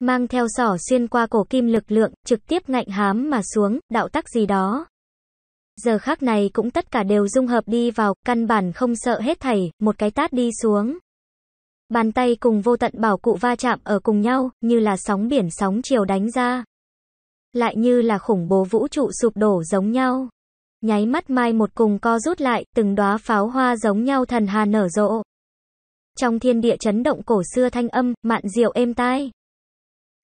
mang theo sỏ xuyên qua cổ kim lực lượng, trực tiếp ngạnh hám mà xuống, đạo tắc gì đó. Giờ khác này cũng tất cả đều dung hợp đi vào, căn bản không sợ hết thảy, một cái tát đi xuống. Bàn tay cùng vô tận bảo cụ va chạm ở cùng nhau, như là sóng biển sóng chiều đánh ra. Lại như là khủng bố vũ trụ sụp đổ giống nhau. Nháy mắt mai một cùng co rút lại, từng đóa pháo hoa giống nhau thần hà nở rộ. Trong thiên địa chấn động cổ xưa thanh âm, mạn diệu êm tai.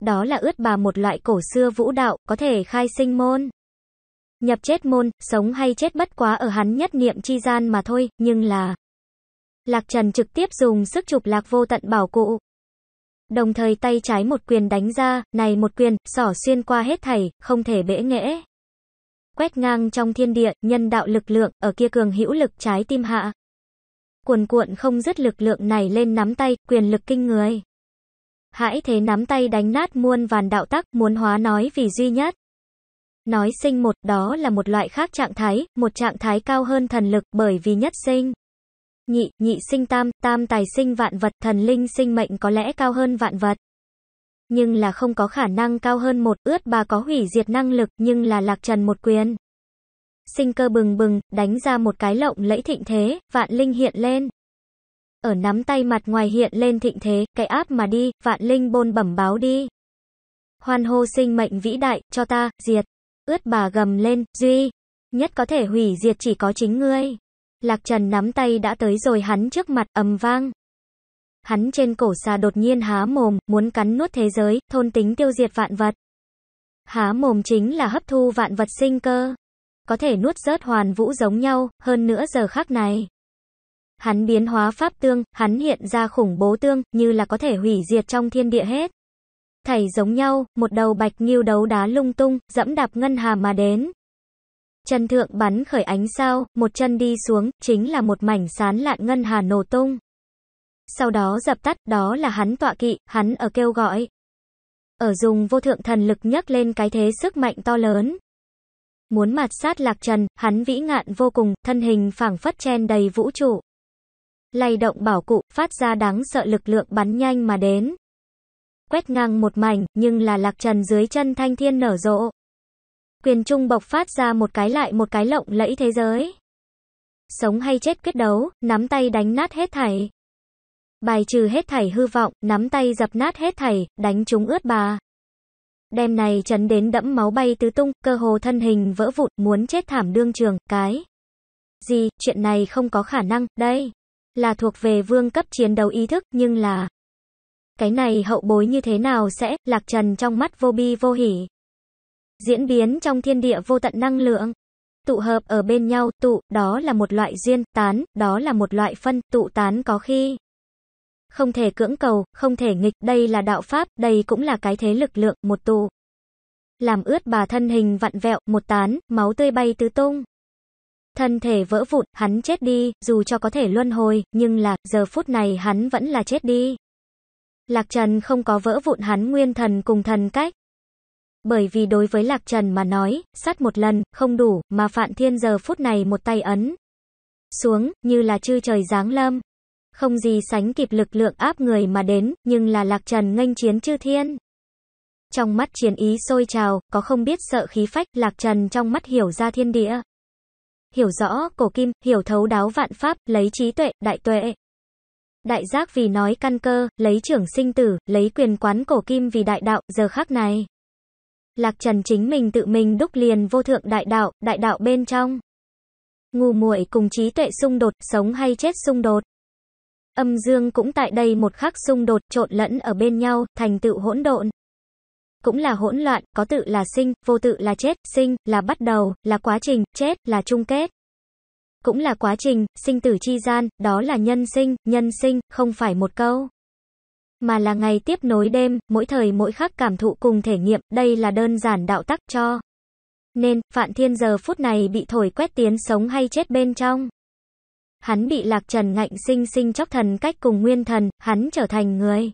Đó là ướt bà một loại cổ xưa vũ đạo, có thể khai sinh môn. Nhập chết môn, sống hay chết bất quá ở hắn nhất niệm chi gian mà thôi, nhưng là... Lạc Trần trực tiếp dùng sức chụp lạc vô tận bảo cụ. Đồng thời tay trái một quyền đánh ra, này một quyền, sỏ xuyên qua hết thảy, không thể bể nghẽ. Quét ngang trong thiên địa, nhân đạo lực lượng, ở kia cường hữu lực trái tim hạ. Cuồn cuộn không dứt lực lượng này lên nắm tay, quyền lực kinh người hãy thế nắm tay đánh nát muôn vàn đạo tắc, muốn hóa nói vì duy nhất. Nói sinh một, đó là một loại khác trạng thái, một trạng thái cao hơn thần lực, bởi vì nhất sinh. Nhị, nhị sinh tam, tam tài sinh vạn vật, thần linh sinh mệnh có lẽ cao hơn vạn vật. Nhưng là không có khả năng cao hơn một, ướt bà có hủy diệt năng lực, nhưng là lạc trần một quyền. Sinh cơ bừng bừng, đánh ra một cái lộng lẫy thịnh thế, vạn linh hiện lên ở nắm tay mặt ngoài hiện lên thịnh thế, cái áp mà đi, vạn linh bôn bẩm báo đi. Hoan hô sinh mệnh vĩ đại, cho ta, diệt. Ướt bà gầm lên, duy. Nhất có thể hủy diệt chỉ có chính ngươi. Lạc Trần nắm tay đã tới rồi hắn trước mặt ầm vang. Hắn trên cổ xà đột nhiên há mồm, muốn cắn nuốt thế giới, thôn tính tiêu diệt vạn vật. Há mồm chính là hấp thu vạn vật sinh cơ. Có thể nuốt rớt hoàn vũ giống nhau, hơn nữa giờ khác này. Hắn biến hóa pháp tương, hắn hiện ra khủng bố tương, như là có thể hủy diệt trong thiên địa hết. Thầy giống nhau, một đầu bạch nghiêu đấu đá lung tung, dẫm đạp ngân hà mà đến. Chân thượng bắn khởi ánh sao, một chân đi xuống, chính là một mảnh sán lạn ngân hà nổ tung. Sau đó dập tắt, đó là hắn tọa kỵ, hắn ở kêu gọi. Ở dùng vô thượng thần lực nhấc lên cái thế sức mạnh to lớn. Muốn mặt sát lạc trần, hắn vĩ ngạn vô cùng, thân hình phảng phất chen đầy vũ trụ lay động bảo cụ, phát ra đáng sợ lực lượng bắn nhanh mà đến. Quét ngang một mảnh, nhưng là lạc trần dưới chân thanh thiên nở rộ. Quyền trung bộc phát ra một cái lại một cái lộng lẫy thế giới. Sống hay chết quyết đấu, nắm tay đánh nát hết thảy. Bài trừ hết thảy hư vọng, nắm tay dập nát hết thảy, đánh chúng ướt bà. Đêm này chấn đến đẫm máu bay tứ tung, cơ hồ thân hình vỡ vụn, muốn chết thảm đương trường, cái. Gì, chuyện này không có khả năng, đây là thuộc về vương cấp chiến đấu ý thức, nhưng là cái này hậu bối như thế nào sẽ, lạc trần trong mắt vô bi vô hỉ. Diễn biến trong thiên địa vô tận năng lượng, tụ hợp ở bên nhau, tụ, đó là một loại duyên, tán, đó là một loại phân, tụ tán có khi. Không thể cưỡng cầu, không thể nghịch, đây là đạo pháp, đây cũng là cái thế lực lượng, một tụ. Làm ướt bà thân hình vặn vẹo, một tán, máu tươi bay tứ tung. Thân thể vỡ vụn, hắn chết đi, dù cho có thể luân hồi, nhưng là, giờ phút này hắn vẫn là chết đi. Lạc Trần không có vỡ vụn hắn nguyên thần cùng thần cách. Bởi vì đối với Lạc Trần mà nói, sát một lần, không đủ, mà Phạn Thiên giờ phút này một tay ấn. Xuống, như là chư trời giáng lâm. Không gì sánh kịp lực lượng áp người mà đến, nhưng là Lạc Trần nghênh chiến chư thiên. Trong mắt chiến ý sôi trào, có không biết sợ khí phách, Lạc Trần trong mắt hiểu ra thiên địa hiểu rõ cổ kim, hiểu thấu đáo vạn pháp, lấy trí tuệ, đại tuệ. Đại giác vì nói căn cơ, lấy trưởng sinh tử, lấy quyền quán cổ kim vì đại đạo, giờ khắc này. Lạc Trần chính mình tự mình đúc liền vô thượng đại đạo, đại đạo bên trong. Ngu muội cùng trí tuệ xung đột, sống hay chết xung đột. Âm dương cũng tại đây một khắc xung đột trộn lẫn ở bên nhau, thành tựu hỗn độn cũng là hỗn loạn, có tự là sinh, vô tự là chết, sinh là bắt đầu, là quá trình, chết là chung kết. Cũng là quá trình, sinh tử chi gian, đó là nhân sinh, nhân sinh, không phải một câu. Mà là ngày tiếp nối đêm, mỗi thời mỗi khắc cảm thụ cùng thể nghiệm, đây là đơn giản đạo tắc cho. Nên, Phạn Thiên giờ phút này bị thổi quét tiến sống hay chết bên trong. Hắn bị lạc trần ngạnh sinh sinh chóc thần cách cùng nguyên thần, hắn trở thành người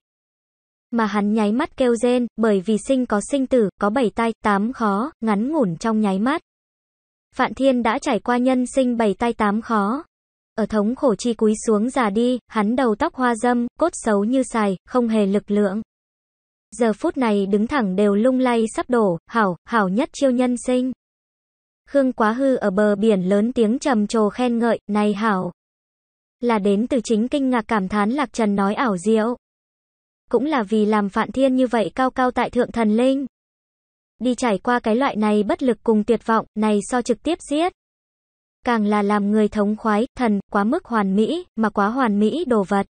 mà hắn nháy mắt kêu rên, bởi vì sinh có sinh tử, có bảy tay, tám khó, ngắn ngủn trong nháy mắt. Phạn Thiên đã trải qua nhân sinh bảy tay tám khó. Ở thống khổ chi cúi xuống già đi, hắn đầu tóc hoa dâm, cốt xấu như xài, không hề lực lượng. Giờ phút này đứng thẳng đều lung lay sắp đổ, hảo, hảo nhất chiêu nhân sinh. Khương Quá Hư ở bờ biển lớn tiếng trầm trồ khen ngợi, này hảo. Là đến từ chính kinh ngạc cảm thán Lạc Trần nói ảo diệu cũng là vì làm Phạn Thiên như vậy cao cao tại thượng thần linh. Đi trải qua cái loại này bất lực cùng tuyệt vọng, này so trực tiếp giết. Càng là làm người thống khoái, thần, quá mức hoàn mỹ, mà quá hoàn mỹ đồ vật.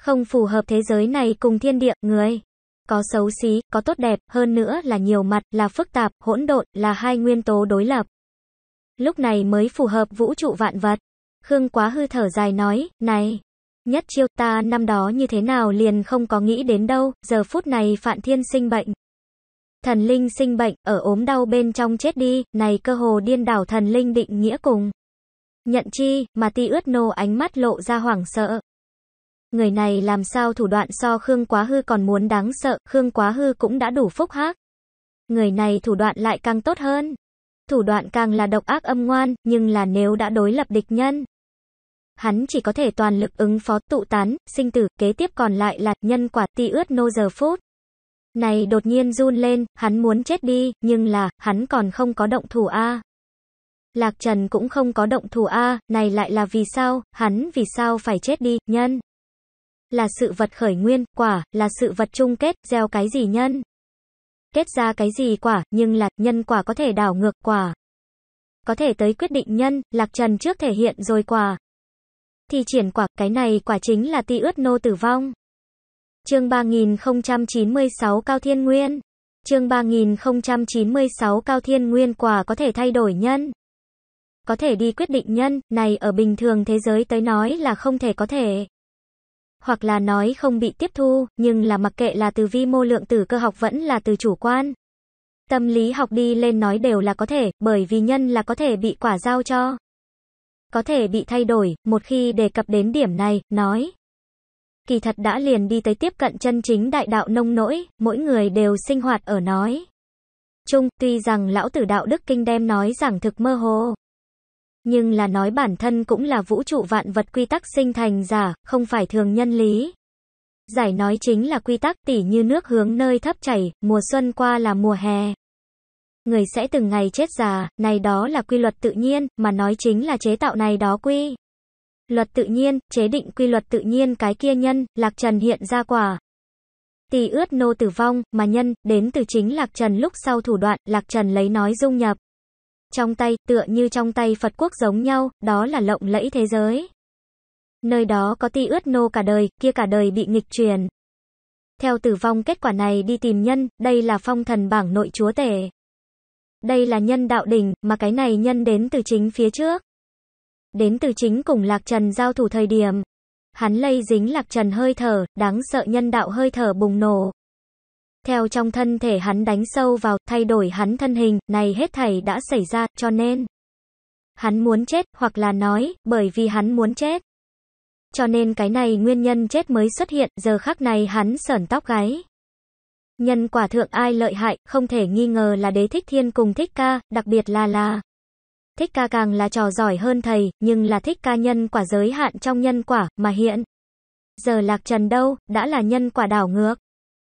Không phù hợp thế giới này cùng thiên địa, người. Có xấu xí, có tốt đẹp, hơn nữa là nhiều mặt, là phức tạp, hỗn độn, là hai nguyên tố đối lập. Lúc này mới phù hợp vũ trụ vạn vật. Khương Quá Hư thở dài nói, này, Nhất chiêu ta năm đó như thế nào liền không có nghĩ đến đâu, giờ phút này Phạn Thiên sinh bệnh. Thần linh sinh bệnh, ở ốm đau bên trong chết đi, này cơ hồ điên đảo thần linh định nghĩa cùng. Nhận chi, mà ti ướt nô ánh mắt lộ ra hoảng sợ. Người này làm sao thủ đoạn so Khương Quá Hư còn muốn đáng sợ, Khương Quá Hư cũng đã đủ phúc hắc. Người này thủ đoạn lại càng tốt hơn. Thủ đoạn càng là độc ác âm ngoan, nhưng là nếu đã đối lập địch nhân, hắn chỉ có thể toàn lực ứng phó tụ tán, sinh tử, kế tiếp còn lại là nhân quả ti ướt nô giờ phút. Này đột nhiên run lên, hắn muốn chết đi, nhưng là, hắn còn không có động thủ A. Lạc Trần cũng không có động thủ A, này lại là vì sao, hắn vì sao phải chết đi, nhân. Là sự vật khởi nguyên, quả, là sự vật chung kết, gieo cái gì nhân. Kết ra cái gì quả, nhưng là, nhân quả có thể đảo ngược quả. Có thể tới quyết định nhân, Lạc Trần trước thể hiện rồi quả, thì triển quả, cái này quả chính là ti ướt nô tử vong. Chương 3096 Cao Thiên Nguyên Chương 3096 Cao Thiên Nguyên quả có thể thay đổi nhân. Có thể đi quyết định nhân, này ở bình thường thế giới tới nói là không thể có thể. Hoặc là nói không bị tiếp thu, nhưng là mặc kệ là từ vi mô lượng tử cơ học vẫn là từ chủ quan. Tâm lý học đi lên nói đều là có thể, bởi vì nhân là có thể bị quả giao cho có thể bị thay đổi, một khi đề cập đến điểm này, nói. Kỳ thật đã liền đi tới tiếp cận chân chính đại đạo nông nỗi, mỗi người đều sinh hoạt ở nói. Chung, tuy rằng lão tử đạo đức kinh đem nói rằng thực mơ hồ. Nhưng là nói bản thân cũng là vũ trụ vạn vật quy tắc sinh thành giả, không phải thường nhân lý. Giải nói chính là quy tắc tỉ như nước hướng nơi thấp chảy, mùa xuân qua là mùa hè, Người sẽ từng ngày chết già, này đó là quy luật tự nhiên, mà nói chính là chế tạo này đó quy. Luật tự nhiên, chế định quy luật tự nhiên cái kia nhân, lạc trần hiện ra quả. Tỳ ướt nô tử vong, mà nhân, đến từ chính lạc trần lúc sau thủ đoạn, lạc trần lấy nói dung nhập. Trong tay, tựa như trong tay Phật quốc giống nhau, đó là lộng lẫy thế giới. Nơi đó có tỳ ướt nô cả đời, kia cả đời bị nghịch truyền. Theo tử vong kết quả này đi tìm nhân, đây là phong thần bảng nội chúa tể. Đây là nhân đạo đỉnh, mà cái này nhân đến từ chính phía trước. Đến từ chính cùng Lạc Trần giao thủ thời điểm. Hắn lây dính Lạc Trần hơi thở, đáng sợ nhân đạo hơi thở bùng nổ. Theo trong thân thể hắn đánh sâu vào, thay đổi hắn thân hình, này hết thảy đã xảy ra, cho nên. Hắn muốn chết, hoặc là nói, bởi vì hắn muốn chết. Cho nên cái này nguyên nhân chết mới xuất hiện, giờ khắc này hắn sởn tóc gáy. Nhân quả thượng ai lợi hại, không thể nghi ngờ là đế thích thiên cùng thích ca, đặc biệt là là. Thích ca càng là trò giỏi hơn thầy, nhưng là thích ca nhân quả giới hạn trong nhân quả, mà hiện. Giờ lạc trần đâu, đã là nhân quả đảo ngược.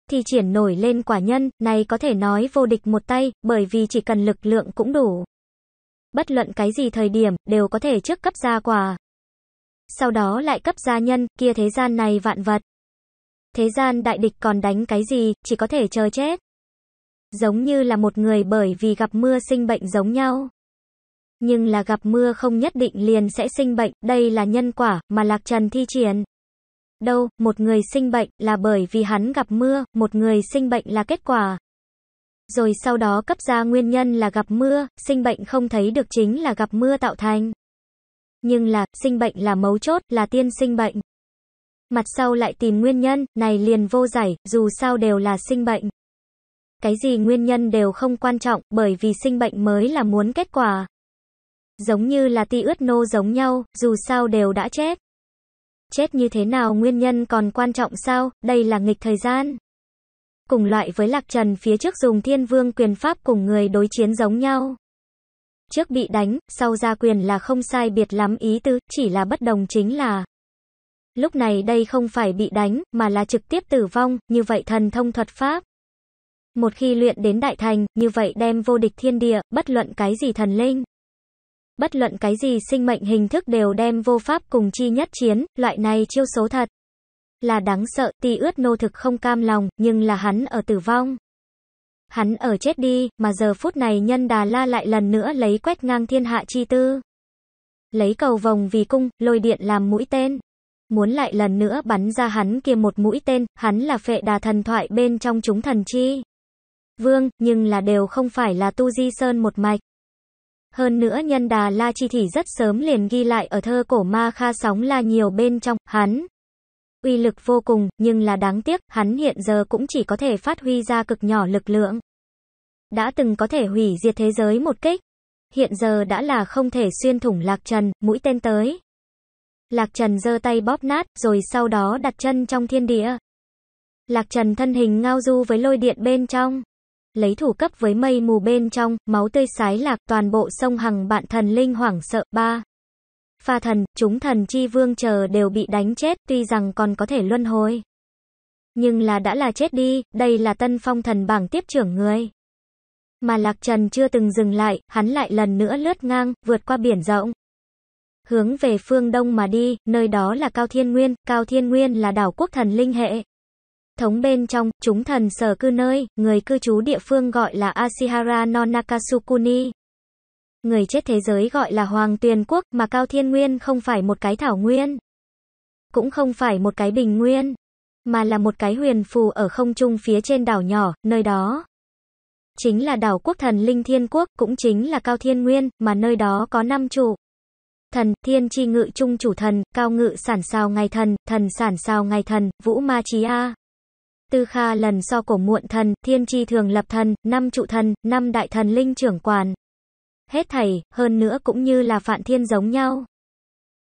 Thì triển nổi lên quả nhân, này có thể nói vô địch một tay, bởi vì chỉ cần lực lượng cũng đủ. Bất luận cái gì thời điểm, đều có thể trước cấp ra quả. Sau đó lại cấp gia nhân, kia thế gian này vạn vật thế gian đại địch còn đánh cái gì, chỉ có thể chờ chết. Giống như là một người bởi vì gặp mưa sinh bệnh giống nhau. Nhưng là gặp mưa không nhất định liền sẽ sinh bệnh, đây là nhân quả, mà Lạc Trần thi triển. Đâu, một người sinh bệnh là bởi vì hắn gặp mưa, một người sinh bệnh là kết quả. Rồi sau đó cấp ra nguyên nhân là gặp mưa, sinh bệnh không thấy được chính là gặp mưa tạo thành. Nhưng là, sinh bệnh là mấu chốt, là tiên sinh bệnh. Mặt sau lại tìm nguyên nhân, này liền vô giải, dù sao đều là sinh bệnh. Cái gì nguyên nhân đều không quan trọng, bởi vì sinh bệnh mới là muốn kết quả. Giống như là ti ướt nô giống nhau, dù sao đều đã chết. Chết như thế nào nguyên nhân còn quan trọng sao, đây là nghịch thời gian. Cùng loại với lạc trần phía trước dùng thiên vương quyền pháp cùng người đối chiến giống nhau. Trước bị đánh, sau ra quyền là không sai biệt lắm ý tứ chỉ là bất đồng chính là lúc này đây không phải bị đánh, mà là trực tiếp tử vong, như vậy thần thông thuật pháp. Một khi luyện đến đại thành, như vậy đem vô địch thiên địa, bất luận cái gì thần linh. Bất luận cái gì sinh mệnh hình thức đều đem vô pháp cùng chi nhất chiến, loại này chiêu số thật. Là đáng sợ, tì ướt nô thực không cam lòng, nhưng là hắn ở tử vong. Hắn ở chết đi, mà giờ phút này nhân đà la lại lần nữa lấy quét ngang thiên hạ chi tư. Lấy cầu vòng vì cung, lôi điện làm mũi tên muốn lại lần nữa bắn ra hắn kia một mũi tên, hắn là phệ đà thần thoại bên trong chúng thần chi. Vương, nhưng là đều không phải là Tu Di Sơn một mạch. Hơn nữa nhân đà la chi thỉ rất sớm liền ghi lại ở thơ cổ ma kha sóng là nhiều bên trong, hắn. Uy lực vô cùng, nhưng là đáng tiếc, hắn hiện giờ cũng chỉ có thể phát huy ra cực nhỏ lực lượng. Đã từng có thể hủy diệt thế giới một kích. Hiện giờ đã là không thể xuyên thủng lạc trần, mũi tên tới. Lạc Trần giơ tay bóp nát, rồi sau đó đặt chân trong thiên địa. Lạc Trần thân hình ngao du với lôi điện bên trong. Lấy thủ cấp với mây mù bên trong, máu tươi sái lạc toàn bộ sông hằng bạn thần linh hoảng sợ. ba Pha thần, chúng thần chi vương chờ đều bị đánh chết tuy rằng còn có thể luân hồi. Nhưng là đã là chết đi, đây là tân phong thần bảng tiếp trưởng người. Mà Lạc Trần chưa từng dừng lại, hắn lại lần nữa lướt ngang, vượt qua biển rộng hướng về phương đông mà đi, nơi đó là Cao Thiên Nguyên, Cao Thiên Nguyên là đảo quốc thần linh hệ. Thống bên trong, chúng thần sở cư nơi, người cư trú địa phương gọi là Asihara no Nakasukuni. Người chết thế giới gọi là Hoàng Tuyền Quốc, mà Cao Thiên Nguyên không phải một cái thảo nguyên. Cũng không phải một cái bình nguyên, mà là một cái huyền phù ở không trung phía trên đảo nhỏ, nơi đó chính là đảo quốc thần Linh Thiên Quốc, cũng chính là Cao Thiên Nguyên, mà nơi đó có năm trụ thần, thiên chi ngự trung chủ thần, cao ngự sản sao ngày thần, thần sản sao ngày thần, vũ ma trí a. Tư Kha lần so cổ muộn thần, thiên chi thường lập thần, năm trụ thần, năm đại thần linh trưởng quản. Hết thầy hơn nữa cũng như là phạn thiên giống nhau.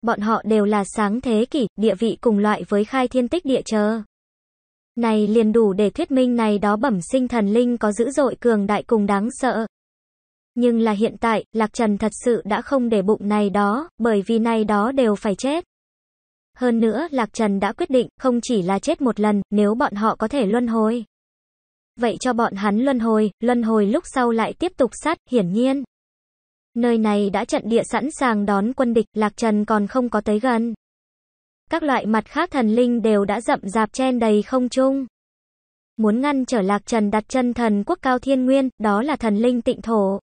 Bọn họ đều là sáng thế kỷ, địa vị cùng loại với khai thiên tích địa chờ. Này liền đủ để thuyết minh này đó bẩm sinh thần linh có dữ dội cường đại cùng đáng sợ. Nhưng là hiện tại, Lạc Trần thật sự đã không để bụng này đó, bởi vì này đó đều phải chết. Hơn nữa, Lạc Trần đã quyết định, không chỉ là chết một lần, nếu bọn họ có thể luân hồi. Vậy cho bọn hắn luân hồi, luân hồi lúc sau lại tiếp tục sát, hiển nhiên. Nơi này đã trận địa sẵn sàng đón quân địch, Lạc Trần còn không có tới gần. Các loại mặt khác thần linh đều đã rậm rạp chen đầy không trung. Muốn ngăn trở Lạc Trần đặt chân thần quốc cao thiên nguyên, đó là thần linh tịnh thổ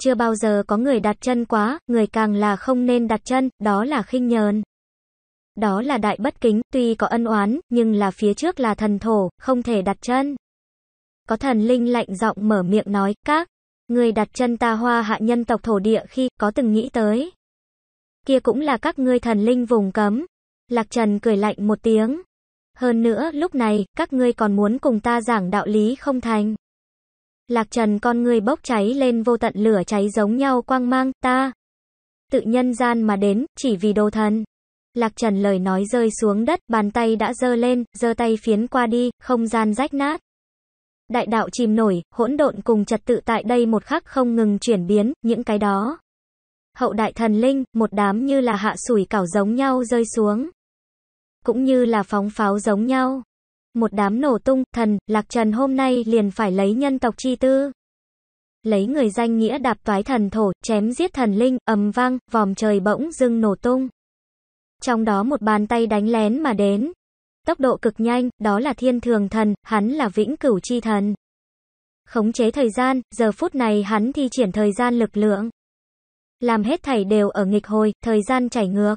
chưa bao giờ có người đặt chân quá, người càng là không nên đặt chân, đó là khinh nhờn. Đó là đại bất kính, tuy có ân oán, nhưng là phía trước là thần thổ, không thể đặt chân. Có thần linh lạnh giọng mở miệng nói, các, người đặt chân ta hoa hạ nhân tộc thổ địa khi có từng nghĩ tới. Kia cũng là các ngươi thần linh vùng cấm. Lạc Trần cười lạnh một tiếng. Hơn nữa, lúc này, các ngươi còn muốn cùng ta giảng đạo lý không thành. Lạc Trần con người bốc cháy lên vô tận lửa cháy giống nhau quang mang, ta. Tự nhân gian mà đến, chỉ vì đồ thần. Lạc Trần lời nói rơi xuống đất, bàn tay đã giơ lên, giơ tay phiến qua đi, không gian rách nát. Đại đạo chìm nổi, hỗn độn cùng trật tự tại đây một khắc không ngừng chuyển biến, những cái đó. Hậu đại thần linh, một đám như là hạ sủi cảo giống nhau rơi xuống. Cũng như là phóng pháo giống nhau. Một đám nổ tung, thần, lạc trần hôm nay liền phải lấy nhân tộc chi tư. Lấy người danh nghĩa đạp toái thần thổ, chém giết thần linh, ầm vang, vòm trời bỗng dưng nổ tung. Trong đó một bàn tay đánh lén mà đến. Tốc độ cực nhanh, đó là thiên thường thần, hắn là vĩnh cửu chi thần. Khống chế thời gian, giờ phút này hắn thi triển thời gian lực lượng. Làm hết thảy đều ở nghịch hồi, thời gian chảy ngược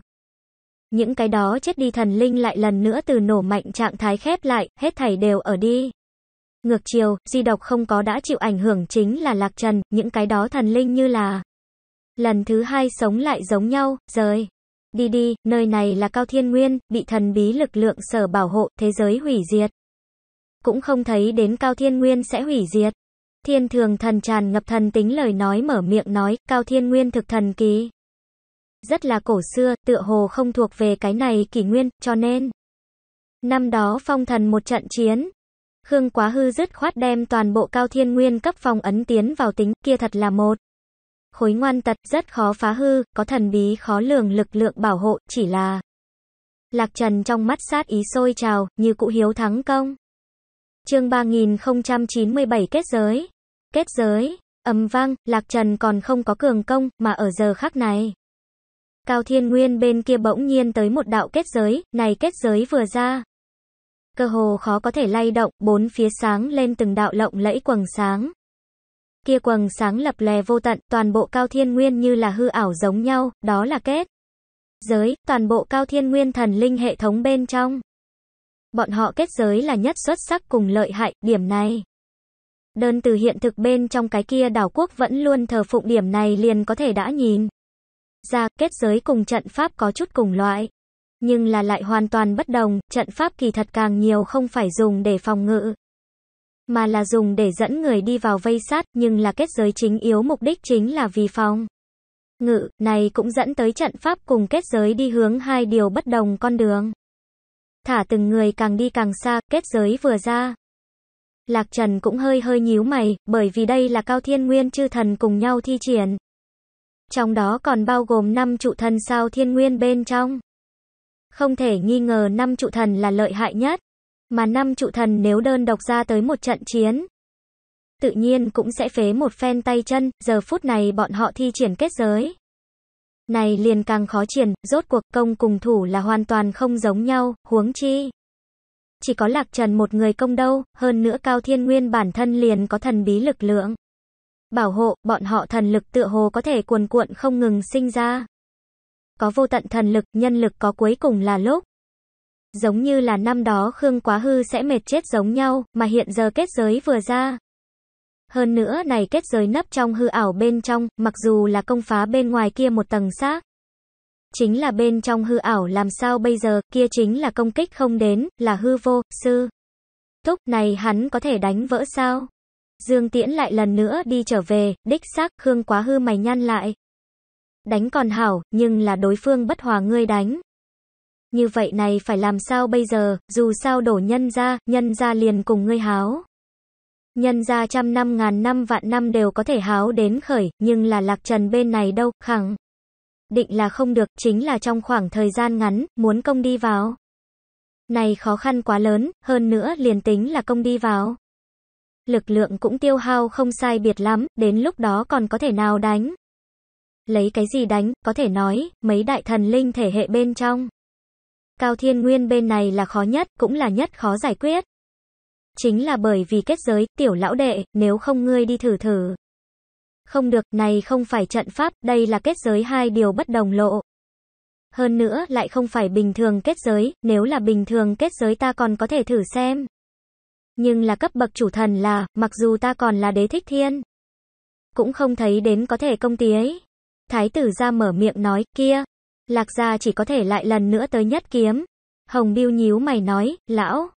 những cái đó chết đi thần linh lại lần nữa từ nổ mạnh trạng thái khép lại, hết thảy đều ở đi. Ngược chiều, di độc không có đã chịu ảnh hưởng chính là lạc trần, những cái đó thần linh như là lần thứ hai sống lại giống nhau, rời. Đi đi, nơi này là cao thiên nguyên, bị thần bí lực lượng sở bảo hộ, thế giới hủy diệt. Cũng không thấy đến cao thiên nguyên sẽ hủy diệt. Thiên thường thần tràn ngập thần tính lời nói mở miệng nói, cao thiên nguyên thực thần kỳ rất là cổ xưa, tựa hồ không thuộc về cái này kỷ nguyên, cho nên năm đó phong thần một trận chiến, Khương Quá Hư dứt khoát đem toàn bộ cao thiên nguyên cấp phong ấn tiến vào tính, kia thật là một khối ngoan tật, rất khó phá hư, có thần bí khó lường lực lượng bảo hộ, chỉ là Lạc Trần trong mắt sát ý sôi trào, như cụ hiếu thắng công. Chương 3097 kết giới. Kết giới, ầm vang, Lạc Trần còn không có cường công, mà ở giờ khắc này. Cao Thiên Nguyên bên kia bỗng nhiên tới một đạo kết giới, này kết giới vừa ra. Cơ hồ khó có thể lay động, bốn phía sáng lên từng đạo lộng lẫy quầng sáng. Kia quầng sáng lập lè vô tận, toàn bộ Cao Thiên Nguyên như là hư ảo giống nhau, đó là kết. Giới, toàn bộ Cao Thiên Nguyên thần linh hệ thống bên trong. Bọn họ kết giới là nhất xuất sắc cùng lợi hại, điểm này. Đơn từ hiện thực bên trong cái kia đảo quốc vẫn luôn thờ phụng điểm này liền có thể đã nhìn ra, kết giới cùng trận pháp có chút cùng loại. Nhưng là lại hoàn toàn bất đồng, trận pháp kỳ thật càng nhiều không phải dùng để phòng ngự, mà là dùng để dẫn người đi vào vây sát, nhưng là kết giới chính yếu mục đích chính là vì phòng. Ngự, này cũng dẫn tới trận pháp cùng kết giới đi hướng hai điều bất đồng con đường. Thả từng người càng đi càng xa, kết giới vừa ra. Lạc Trần cũng hơi hơi nhíu mày, bởi vì đây là cao thiên nguyên chư thần cùng nhau thi triển. Trong đó còn bao gồm 5 trụ thần sao thiên nguyên bên trong. Không thể nghi ngờ 5 trụ thần là lợi hại nhất, mà 5 trụ thần nếu đơn độc ra tới một trận chiến, tự nhiên cũng sẽ phế một phen tay chân, giờ phút này bọn họ thi triển kết giới. Này liền càng khó triển, rốt cuộc công cùng thủ là hoàn toàn không giống nhau, huống chi. Chỉ có lạc trần một người công đâu, hơn nữa cao thiên nguyên bản thân liền có thần bí lực lượng bảo hộ, bọn họ thần lực tựa hồ có thể cuồn cuộn không ngừng sinh ra. Có vô tận thần lực, nhân lực có cuối cùng là lúc. Giống như là năm đó Khương Quá Hư sẽ mệt chết giống nhau, mà hiện giờ kết giới vừa ra. Hơn nữa này kết giới nấp trong hư ảo bên trong, mặc dù là công phá bên ngoài kia một tầng xác. Chính là bên trong hư ảo làm sao bây giờ, kia chính là công kích không đến, là hư vô, sư. thúc này hắn có thể đánh vỡ sao? Dương Tiễn lại lần nữa đi trở về, đích xác, Khương Quá Hư mày nhăn lại. Đánh còn hảo, nhưng là đối phương bất hòa ngươi đánh. Như vậy này phải làm sao bây giờ, dù sao đổ nhân ra, nhân ra liền cùng ngươi háo. Nhân ra trăm năm ngàn năm vạn năm đều có thể háo đến khởi, nhưng là lạc trần bên này đâu, khẳng. Định là không được, chính là trong khoảng thời gian ngắn, muốn công đi vào. Này khó khăn quá lớn, hơn nữa liền tính là công đi vào lực lượng cũng tiêu hao không sai biệt lắm, đến lúc đó còn có thể nào đánh. Lấy cái gì đánh, có thể nói, mấy đại thần linh thể hệ bên trong. Cao Thiên Nguyên bên này là khó nhất, cũng là nhất khó giải quyết. Chính là bởi vì kết giới, tiểu lão đệ, nếu không ngươi đi thử thử. Không được, này không phải trận pháp, đây là kết giới hai điều bất đồng lộ. Hơn nữa, lại không phải bình thường kết giới, nếu là bình thường kết giới ta còn có thể thử xem. Nhưng là cấp bậc chủ thần là, mặc dù ta còn là đế thích thiên. Cũng không thấy đến có thể công tí ấy. Thái tử ra mở miệng nói, kia. Lạc gia chỉ có thể lại lần nữa tới nhất kiếm. Hồng Biêu nhíu mày nói, lão.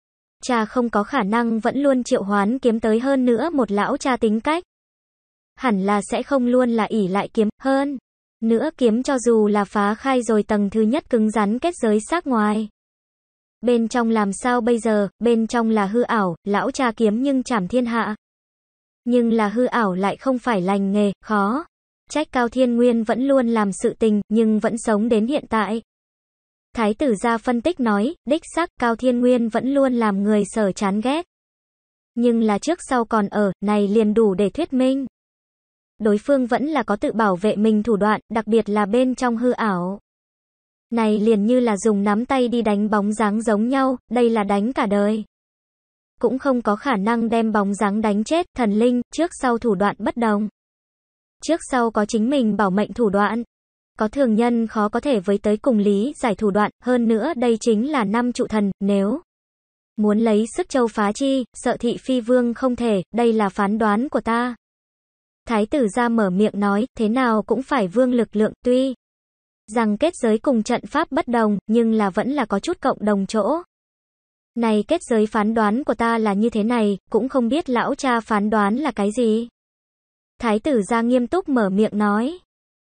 Cha không có khả năng vẫn luôn triệu hoán kiếm tới hơn nữa một lão cha tính cách. Hẳn là sẽ không luôn là ỉ lại kiếm, hơn. Nữa kiếm cho dù là phá khai rồi tầng thứ nhất cứng rắn kết giới xác ngoài bên trong làm sao bây giờ, bên trong là hư ảo, lão cha kiếm nhưng chảm thiên hạ. Nhưng là hư ảo lại không phải lành nghề, khó. Trách Cao Thiên Nguyên vẫn luôn làm sự tình, nhưng vẫn sống đến hiện tại. Thái tử gia phân tích nói, đích xác Cao Thiên Nguyên vẫn luôn làm người sở chán ghét. Nhưng là trước sau còn ở, này liền đủ để thuyết minh. Đối phương vẫn là có tự bảo vệ mình thủ đoạn, đặc biệt là bên trong hư ảo này liền như là dùng nắm tay đi đánh bóng dáng giống nhau, đây là đánh cả đời. Cũng không có khả năng đem bóng dáng đánh chết, thần linh, trước sau thủ đoạn bất đồng. Trước sau có chính mình bảo mệnh thủ đoạn. Có thường nhân khó có thể với tới cùng lý giải thủ đoạn, hơn nữa đây chính là năm trụ thần, nếu muốn lấy sức châu phá chi, sợ thị phi vương không thể, đây là phán đoán của ta. Thái tử ra mở miệng nói, thế nào cũng phải vương lực lượng, tuy rằng kết giới cùng trận pháp bất đồng, nhưng là vẫn là có chút cộng đồng chỗ. Này kết giới phán đoán của ta là như thế này, cũng không biết lão cha phán đoán là cái gì. Thái tử ra nghiêm túc mở miệng nói.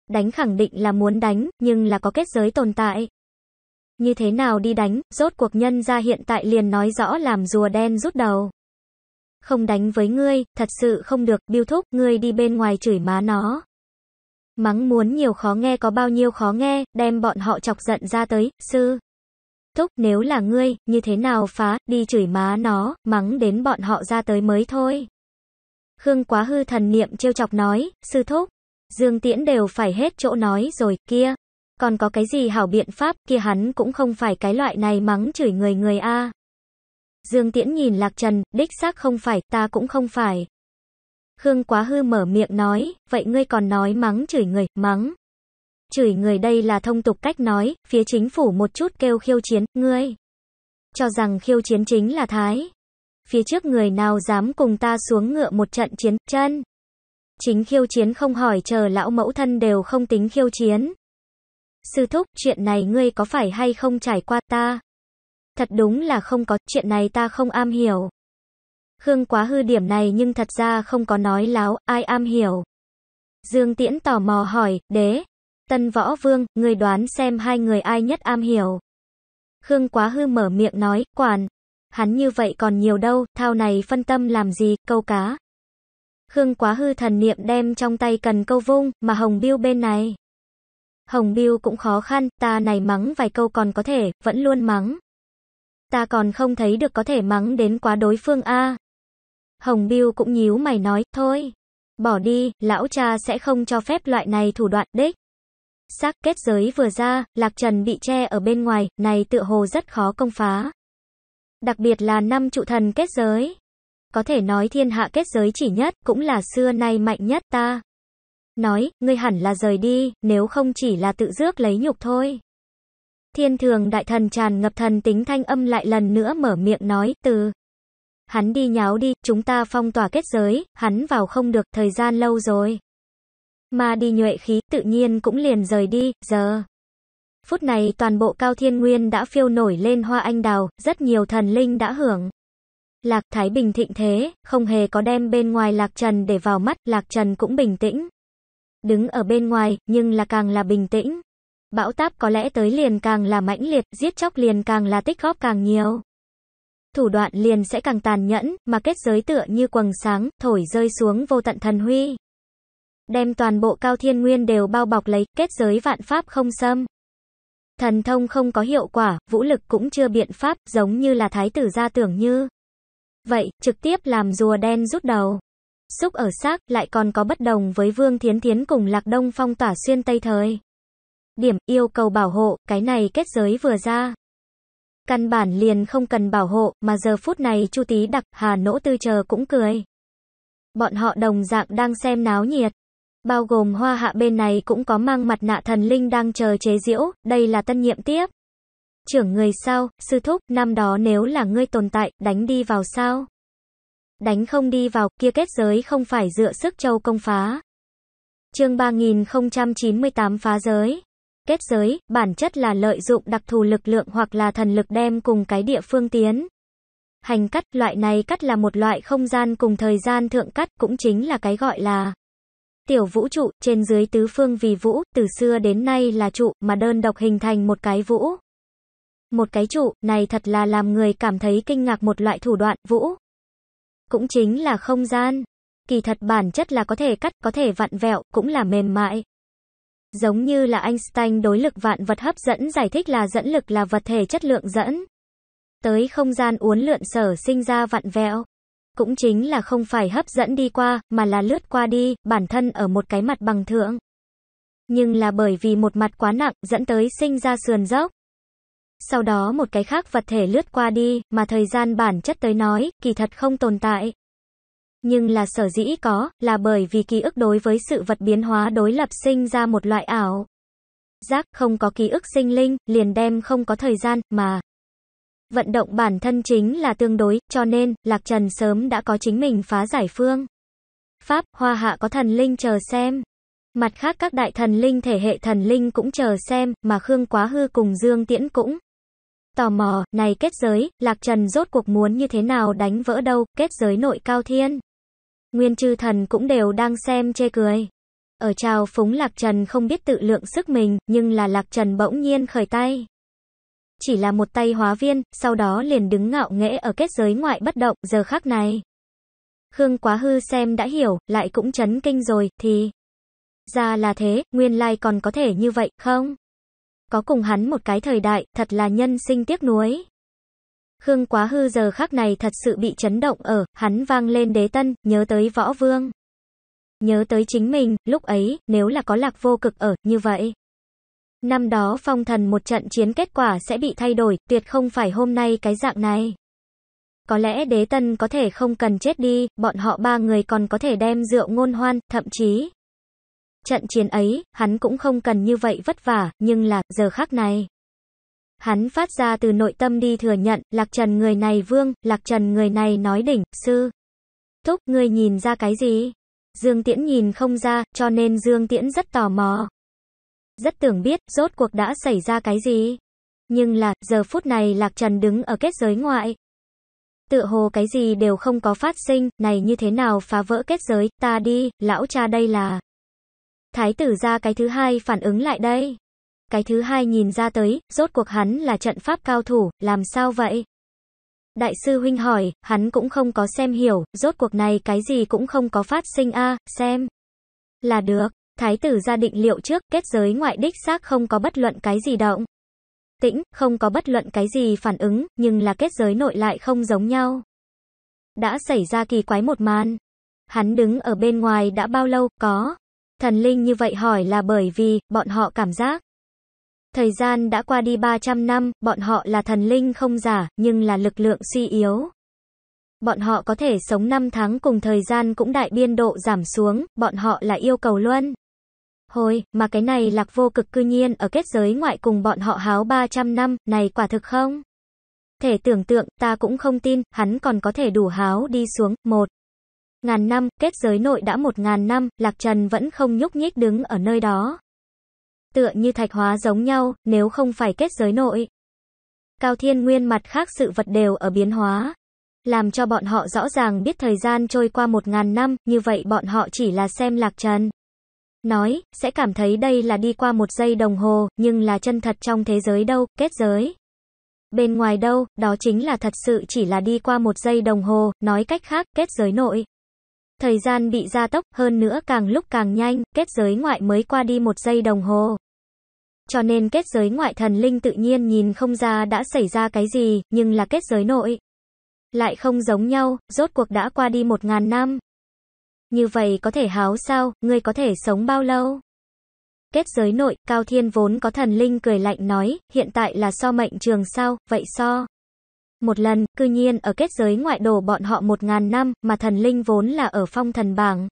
Đánh khẳng định là muốn đánh, nhưng là có kết giới tồn tại. Như thế nào đi đánh, rốt cuộc nhân ra hiện tại liền nói rõ làm rùa đen rút đầu. Không đánh với ngươi, thật sự không được, biêu thúc, ngươi đi bên ngoài chửi má nó mắng muốn nhiều khó nghe có bao nhiêu khó nghe, đem bọn họ chọc giận ra tới, sư. Thúc, nếu là ngươi, như thế nào phá, đi chửi má nó, mắng đến bọn họ ra tới mới thôi. Khương quá hư thần niệm trêu chọc nói, sư thúc, dương tiễn đều phải hết chỗ nói rồi, kia. Còn có cái gì hảo biện pháp, kia hắn cũng không phải cái loại này mắng chửi người người a. Dương tiễn nhìn lạc trần, đích xác không phải, ta cũng không phải. Khương Quá Hư mở miệng nói, vậy ngươi còn nói mắng chửi người, mắng. Chửi người đây là thông tục cách nói, phía chính phủ một chút kêu khiêu chiến, ngươi. Cho rằng khiêu chiến chính là Thái. Phía trước người nào dám cùng ta xuống ngựa một trận chiến, chân. Chính khiêu chiến không hỏi chờ lão mẫu thân đều không tính khiêu chiến. Sư thúc, chuyện này ngươi có phải hay không trải qua ta? Thật đúng là không có, chuyện này ta không am hiểu. Khương quá hư điểm này nhưng thật ra không có nói láo, ai am hiểu. Dương Tiễn tò mò hỏi, đế, tân võ vương, người đoán xem hai người ai nhất am hiểu. Khương quá hư mở miệng nói, quản, hắn như vậy còn nhiều đâu, thao này phân tâm làm gì, câu cá. Khương quá hư thần niệm đem trong tay cần câu vung, mà Hồng Biêu bên này. Hồng Biêu cũng khó khăn, ta này mắng vài câu còn có thể, vẫn luôn mắng. Ta còn không thấy được có thể mắng đến quá đối phương A. Hồng Biêu cũng nhíu mày nói, thôi, bỏ đi, lão cha sẽ không cho phép loại này thủ đoạn đích. Sắc kết giới vừa ra, Lạc Trần bị che ở bên ngoài, này tựa hồ rất khó công phá. Đặc biệt là năm trụ thần kết giới. Có thể nói thiên hạ kết giới chỉ nhất, cũng là xưa nay mạnh nhất ta. Nói, ngươi hẳn là rời đi, nếu không chỉ là tự rước lấy nhục thôi. Thiên thường đại thần tràn ngập thần tính thanh âm lại lần nữa mở miệng nói, từ. Hắn đi nháo đi, chúng ta phong tỏa kết giới, hắn vào không được, thời gian lâu rồi. Mà đi nhuệ khí, tự nhiên cũng liền rời đi, giờ. Phút này toàn bộ cao thiên nguyên đã phiêu nổi lên hoa anh đào, rất nhiều thần linh đã hưởng. Lạc Thái Bình thịnh thế, không hề có đem bên ngoài Lạc Trần để vào mắt, Lạc Trần cũng bình tĩnh. Đứng ở bên ngoài, nhưng là càng là bình tĩnh. Bão táp có lẽ tới liền càng là mãnh liệt, giết chóc liền càng là tích góp càng nhiều thủ đoạn liền sẽ càng tàn nhẫn, mà kết giới tựa như quầng sáng, thổi rơi xuống vô tận thần huy. Đem toàn bộ cao thiên nguyên đều bao bọc lấy, kết giới vạn pháp không xâm. Thần thông không có hiệu quả, vũ lực cũng chưa biện pháp, giống như là thái tử gia tưởng như. Vậy, trực tiếp làm rùa đen rút đầu. Xúc ở xác, lại còn có bất đồng với Vương Thiến Thiến cùng Lạc Đông phong tỏa xuyên Tây Thời. Điểm, yêu cầu bảo hộ, cái này kết giới vừa ra. Căn bản liền không cần bảo hộ, mà giờ phút này Chu Tý Đặc, Hà Nỗ Tư chờ cũng cười. Bọn họ đồng dạng đang xem náo nhiệt. Bao gồm hoa hạ bên này cũng có mang mặt nạ thần linh đang chờ chế diễu, đây là tân nhiệm tiếp. Trưởng người sao, sư thúc, năm đó nếu là ngươi tồn tại, đánh đi vào sao? Đánh không đi vào, kia kết giới không phải dựa sức châu công phá. chương 3098 phá giới kết giới, bản chất là lợi dụng đặc thù lực lượng hoặc là thần lực đem cùng cái địa phương tiến. Hành cắt, loại này cắt là một loại không gian cùng thời gian thượng cắt, cũng chính là cái gọi là tiểu vũ trụ, trên dưới tứ phương vì vũ, từ xưa đến nay là trụ, mà đơn độc hình thành một cái vũ. Một cái trụ, này thật là làm người cảm thấy kinh ngạc một loại thủ đoạn, vũ. Cũng chính là không gian. Kỳ thật bản chất là có thể cắt, có thể vặn vẹo, cũng là mềm mại. Giống như là Einstein đối lực vạn vật hấp dẫn giải thích là dẫn lực là vật thể chất lượng dẫn. Tới không gian uốn lượn sở sinh ra vặn vẹo. Cũng chính là không phải hấp dẫn đi qua, mà là lướt qua đi, bản thân ở một cái mặt bằng thượng. Nhưng là bởi vì một mặt quá nặng, dẫn tới sinh ra sườn dốc. Sau đó một cái khác vật thể lướt qua đi, mà thời gian bản chất tới nói, kỳ thật không tồn tại. Nhưng là sở dĩ có, là bởi vì ký ức đối với sự vật biến hóa đối lập sinh ra một loại ảo. Giác không có ký ức sinh linh, liền đem không có thời gian, mà. Vận động bản thân chính là tương đối, cho nên, Lạc Trần sớm đã có chính mình phá giải phương. Pháp, hoa hạ có thần linh chờ xem. Mặt khác các đại thần linh thể hệ thần linh cũng chờ xem, mà Khương Quá Hư cùng Dương Tiễn cũng. Tò mò, này kết giới, Lạc Trần rốt cuộc muốn như thế nào đánh vỡ đâu, kết giới nội cao thiên. Nguyên chư thần cũng đều đang xem chê cười. Ở trào phúng Lạc Trần không biết tự lượng sức mình, nhưng là Lạc Trần bỗng nhiên khởi tay. Chỉ là một tay hóa viên, sau đó liền đứng ngạo nghễ ở kết giới ngoại bất động, giờ khắc này. Khương Quá Hư xem đã hiểu, lại cũng chấn kinh rồi, thì... Ra là thế, nguyên lai còn có thể như vậy, không? Có cùng hắn một cái thời đại, thật là nhân sinh tiếc nuối. Khương Quá Hư giờ khắc này thật sự bị chấn động ở, hắn vang lên đế tân, nhớ tới võ vương. Nhớ tới chính mình, lúc ấy, nếu là có lạc vô cực ở, như vậy. Năm đó phong thần một trận chiến kết quả sẽ bị thay đổi, tuyệt không phải hôm nay cái dạng này. Có lẽ đế tân có thể không cần chết đi, bọn họ ba người còn có thể đem rượu ngôn hoan, thậm chí. Trận chiến ấy, hắn cũng không cần như vậy vất vả, nhưng là, giờ khác này. Hắn phát ra từ nội tâm đi thừa nhận, Lạc Trần người này vương, Lạc Trần người này nói đỉnh, sư. Thúc, người nhìn ra cái gì? Dương Tiễn nhìn không ra, cho nên Dương Tiễn rất tò mò. Rất tưởng biết, rốt cuộc đã xảy ra cái gì? Nhưng là, giờ phút này Lạc Trần đứng ở kết giới ngoại. Tựa hồ cái gì đều không có phát sinh, này như thế nào phá vỡ kết giới, ta đi, lão cha đây là... Thái tử ra cái thứ hai phản ứng lại đây cái thứ hai nhìn ra tới, rốt cuộc hắn là trận pháp cao thủ, làm sao vậy? Đại sư huynh hỏi, hắn cũng không có xem hiểu, rốt cuộc này cái gì cũng không có phát sinh a xem. Là được, thái tử ra định liệu trước, kết giới ngoại đích xác không có bất luận cái gì động. Tĩnh, không có bất luận cái gì phản ứng, nhưng là kết giới nội lại không giống nhau. Đã xảy ra kỳ quái một màn. Hắn đứng ở bên ngoài đã bao lâu, có. Thần linh như vậy hỏi là bởi vì, bọn họ cảm giác. Thời gian đã qua đi 300 năm, bọn họ là thần linh không giả, nhưng là lực lượng suy yếu. Bọn họ có thể sống 5 tháng cùng thời gian cũng đại biên độ giảm xuống, bọn họ là yêu cầu luân. Hồi, mà cái này lạc vô cực cư nhiên ở kết giới ngoại cùng bọn họ háo 300 năm, này quả thực không? Thể tưởng tượng, ta cũng không tin, hắn còn có thể đủ háo đi xuống, một. Ngàn năm, kết giới nội đã một ngàn năm, Lạc Trần vẫn không nhúc nhích đứng ở nơi đó tựa như thạch hóa giống nhau, nếu không phải kết giới nội. Cao thiên nguyên mặt khác sự vật đều ở biến hóa. Làm cho bọn họ rõ ràng biết thời gian trôi qua một ngàn năm, như vậy bọn họ chỉ là xem lạc trần. Nói, sẽ cảm thấy đây là đi qua một giây đồng hồ, nhưng là chân thật trong thế giới đâu, kết giới. Bên ngoài đâu, đó chính là thật sự chỉ là đi qua một giây đồng hồ, nói cách khác, kết giới nội. Thời gian bị gia tốc, hơn nữa càng lúc càng nhanh, kết giới ngoại mới qua đi một giây đồng hồ. Cho nên kết giới ngoại thần linh tự nhiên nhìn không ra đã xảy ra cái gì, nhưng là kết giới nội. Lại không giống nhau, rốt cuộc đã qua đi một ngàn năm. Như vậy có thể háo sao, ngươi có thể sống bao lâu? Kết giới nội, Cao Thiên vốn có thần linh cười lạnh nói, hiện tại là so mệnh trường sao, vậy so. Một lần, cư nhiên ở kết giới ngoại đồ bọn họ một ngàn năm, mà thần linh vốn là ở phong thần bảng.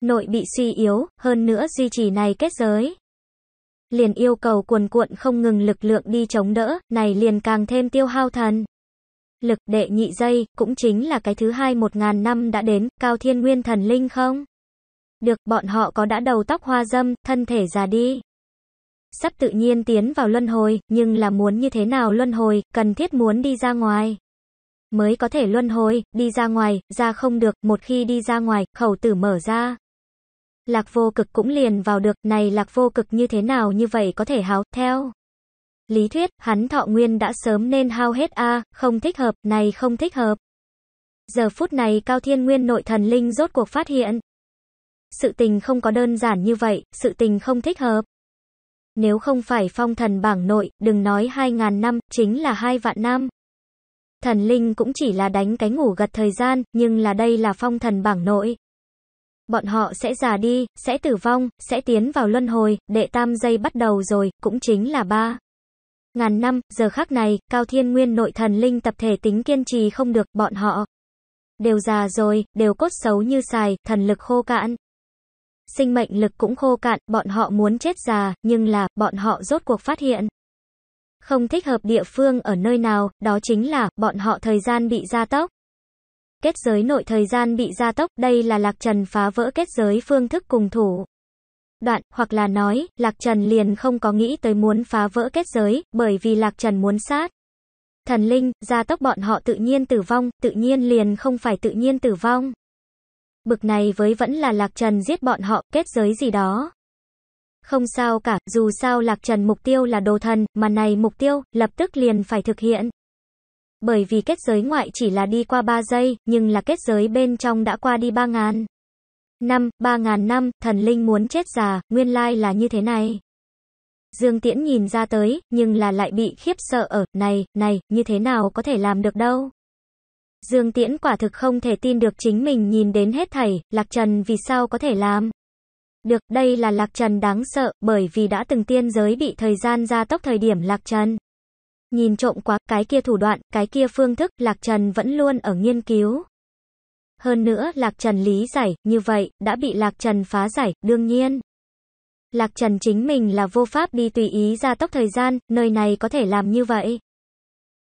Nội bị suy yếu, hơn nữa duy trì này kết giới. Liền yêu cầu cuồn cuộn không ngừng lực lượng đi chống đỡ, này liền càng thêm tiêu hao thần. Lực đệ nhị dây, cũng chính là cái thứ hai một ngàn năm đã đến, cao thiên nguyên thần linh không? Được, bọn họ có đã đầu tóc hoa dâm, thân thể già đi sắp tự nhiên tiến vào luân hồi, nhưng là muốn như thế nào luân hồi, cần thiết muốn đi ra ngoài. Mới có thể luân hồi, đi ra ngoài, ra không được, một khi đi ra ngoài, khẩu tử mở ra. Lạc vô cực cũng liền vào được, này lạc vô cực như thế nào như vậy có thể háo, theo. Lý thuyết, hắn thọ nguyên đã sớm nên hao hết a không thích hợp, này không thích hợp. Giờ phút này Cao Thiên Nguyên nội thần linh rốt cuộc phát hiện. Sự tình không có đơn giản như vậy, sự tình không thích hợp nếu không phải phong thần bảng nội, đừng nói 2.000 năm, chính là hai vạn năm. Thần linh cũng chỉ là đánh cái ngủ gật thời gian, nhưng là đây là phong thần bảng nội. Bọn họ sẽ già đi, sẽ tử vong, sẽ tiến vào luân hồi, đệ tam giây bắt đầu rồi, cũng chính là ba. Ngàn năm, giờ khác này, cao thiên nguyên nội thần linh tập thể tính kiên trì không được, bọn họ. Đều già rồi, đều cốt xấu như xài, thần lực khô cạn, sinh mệnh lực cũng khô cạn, bọn họ muốn chết già, nhưng là, bọn họ rốt cuộc phát hiện. Không thích hợp địa phương ở nơi nào, đó chính là, bọn họ thời gian bị gia tốc. Kết giới nội thời gian bị gia tốc, đây là Lạc Trần phá vỡ kết giới phương thức cùng thủ. Đoạn, hoặc là nói, Lạc Trần liền không có nghĩ tới muốn phá vỡ kết giới, bởi vì Lạc Trần muốn sát. Thần linh, gia tốc bọn họ tự nhiên tử vong, tự nhiên liền không phải tự nhiên tử vong bực này với vẫn là Lạc Trần giết bọn họ, kết giới gì đó. Không sao cả, dù sao Lạc Trần mục tiêu là đồ thần, mà này mục tiêu, lập tức liền phải thực hiện. Bởi vì kết giới ngoại chỉ là đi qua 3 giây, nhưng là kết giới bên trong đã qua đi 3.000 năm, 3.000 năm, thần linh muốn chết già, nguyên lai là như thế này. Dương Tiễn nhìn ra tới, nhưng là lại bị khiếp sợ ở, này, này, như thế nào có thể làm được đâu. Dương Tiễn quả thực không thể tin được chính mình nhìn đến hết thảy, Lạc Trần vì sao có thể làm. Được, đây là Lạc Trần đáng sợ, bởi vì đã từng tiên giới bị thời gian gia tốc thời điểm Lạc Trần. Nhìn trộm quá, cái kia thủ đoạn, cái kia phương thức, Lạc Trần vẫn luôn ở nghiên cứu. Hơn nữa, Lạc Trần lý giải, như vậy, đã bị Lạc Trần phá giải, đương nhiên. Lạc Trần chính mình là vô pháp đi tùy ý gia tốc thời gian, nơi này có thể làm như vậy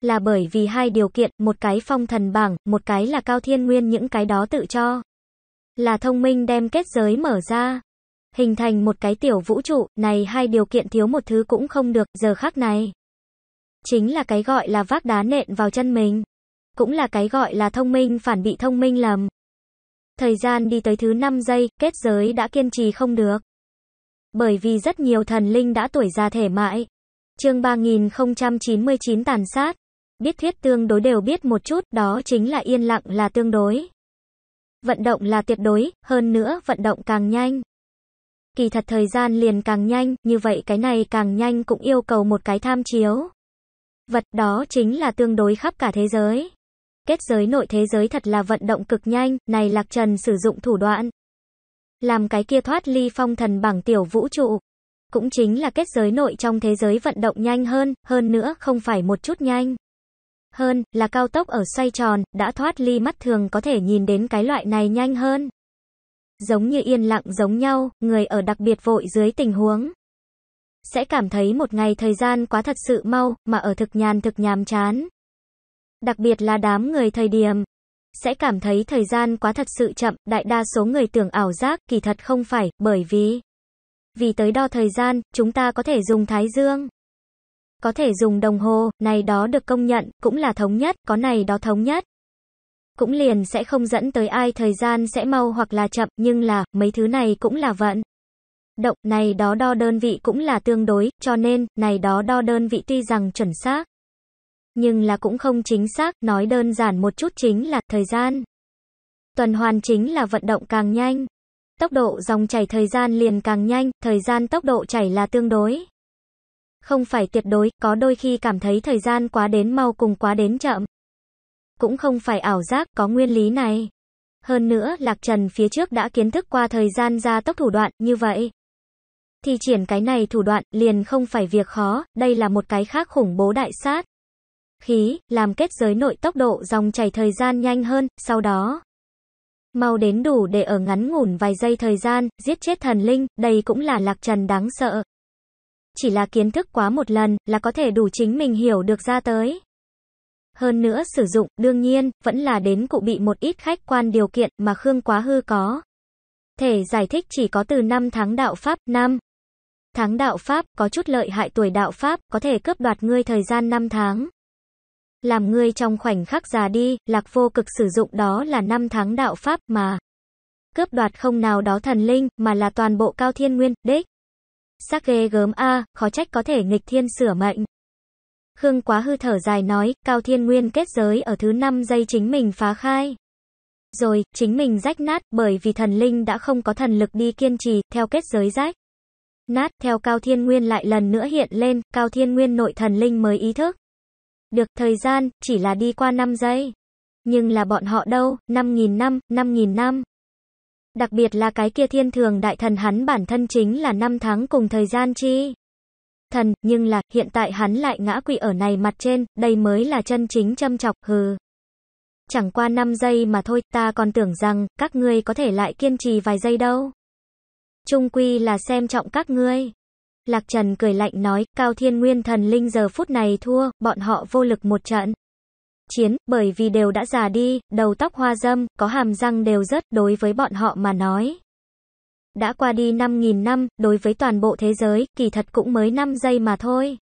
là bởi vì hai điều kiện, một cái phong thần bảng, một cái là cao thiên nguyên những cái đó tự cho. Là thông minh đem kết giới mở ra, hình thành một cái tiểu vũ trụ, này hai điều kiện thiếu một thứ cũng không được, giờ khác này. Chính là cái gọi là vác đá nện vào chân mình. Cũng là cái gọi là thông minh phản bị thông minh lầm. Thời gian đi tới thứ 5 giây, kết giới đã kiên trì không được. Bởi vì rất nhiều thần linh đã tuổi già thể mãi. Chương 3099 tàn sát. Biết thuyết tương đối đều biết một chút, đó chính là yên lặng là tương đối. Vận động là tuyệt đối, hơn nữa vận động càng nhanh. Kỳ thật thời gian liền càng nhanh, như vậy cái này càng nhanh cũng yêu cầu một cái tham chiếu. Vật đó chính là tương đối khắp cả thế giới. Kết giới nội thế giới thật là vận động cực nhanh, này Lạc Trần sử dụng thủ đoạn. Làm cái kia thoát ly phong thần bảng tiểu vũ trụ. Cũng chính là kết giới nội trong thế giới vận động nhanh hơn, hơn nữa không phải một chút nhanh hơn là cao tốc ở xoay tròn, đã thoát ly mắt thường có thể nhìn đến cái loại này nhanh hơn. Giống như yên lặng giống nhau, người ở đặc biệt vội dưới tình huống. Sẽ cảm thấy một ngày thời gian quá thật sự mau, mà ở thực nhàn thực nhàm chán. Đặc biệt là đám người thời điểm. Sẽ cảm thấy thời gian quá thật sự chậm, đại đa số người tưởng ảo giác, kỳ thật không phải, bởi vì... Vì tới đo thời gian, chúng ta có thể dùng thái dương. Có thể dùng đồng hồ, này đó được công nhận, cũng là thống nhất, có này đó thống nhất. Cũng liền sẽ không dẫn tới ai thời gian sẽ mau hoặc là chậm, nhưng là, mấy thứ này cũng là vận. Động, này đó đo đơn vị cũng là tương đối, cho nên, này đó đo đơn vị tuy rằng chuẩn xác, nhưng là cũng không chính xác, nói đơn giản một chút chính là thời gian. Tuần hoàn chính là vận động càng nhanh, tốc độ dòng chảy thời gian liền càng nhanh, thời gian tốc độ chảy là tương đối không phải tuyệt đối, có đôi khi cảm thấy thời gian quá đến mau cùng quá đến chậm. Cũng không phải ảo giác, có nguyên lý này. Hơn nữa, Lạc Trần phía trước đã kiến thức qua thời gian gia tốc thủ đoạn, như vậy. Thì triển cái này thủ đoạn, liền không phải việc khó, đây là một cái khác khủng bố đại sát. Khí, làm kết giới nội tốc độ dòng chảy thời gian nhanh hơn, sau đó. Mau đến đủ để ở ngắn ngủn vài giây thời gian, giết chết thần linh, đây cũng là Lạc Trần đáng sợ chỉ là kiến thức quá một lần là có thể đủ chính mình hiểu được ra tới. Hơn nữa sử dụng, đương nhiên, vẫn là đến cụ bị một ít khách quan điều kiện mà Khương Quá Hư có. Thể giải thích chỉ có từ 5 tháng đạo Pháp, năm Tháng đạo Pháp, có chút lợi hại tuổi đạo Pháp, có thể cướp đoạt ngươi thời gian 5 tháng. Làm ngươi trong khoảnh khắc già đi, lạc vô cực sử dụng đó là 5 tháng đạo Pháp mà. Cướp đoạt không nào đó thần linh, mà là toàn bộ cao thiên nguyên, đích. Sắc ghê gớm a, khó trách có thể nghịch thiên sửa mệnh. Khương Quá Hư thở dài nói, Cao Thiên Nguyên kết giới ở thứ 5 giây chính mình phá khai. Rồi, chính mình rách nát, bởi vì thần linh đã không có thần lực đi kiên trì, theo kết giới rách. Nát, theo Cao Thiên Nguyên lại lần nữa hiện lên, Cao Thiên Nguyên nội thần linh mới ý thức. Được, thời gian, chỉ là đi qua 5 giây. Nhưng là bọn họ đâu, 5.000 năm, 5.000 năm đặc biệt là cái kia thiên thường đại thần hắn bản thân chính là năm tháng cùng thời gian chi. Thần, nhưng là, hiện tại hắn lại ngã quỵ ở này mặt trên, đây mới là chân chính châm chọc, hừ. Chẳng qua 5 giây mà thôi, ta còn tưởng rằng, các ngươi có thể lại kiên trì vài giây đâu. Trung quy là xem trọng các ngươi. Lạc Trần cười lạnh nói, Cao Thiên Nguyên thần linh giờ phút này thua, bọn họ vô lực một trận chiến, bởi vì đều đã già đi, đầu tóc hoa dâm, có hàm răng đều rớt, đối với bọn họ mà nói. Đã qua đi 5.000 năm, đối với toàn bộ thế giới, kỳ thật cũng mới 5 giây mà thôi.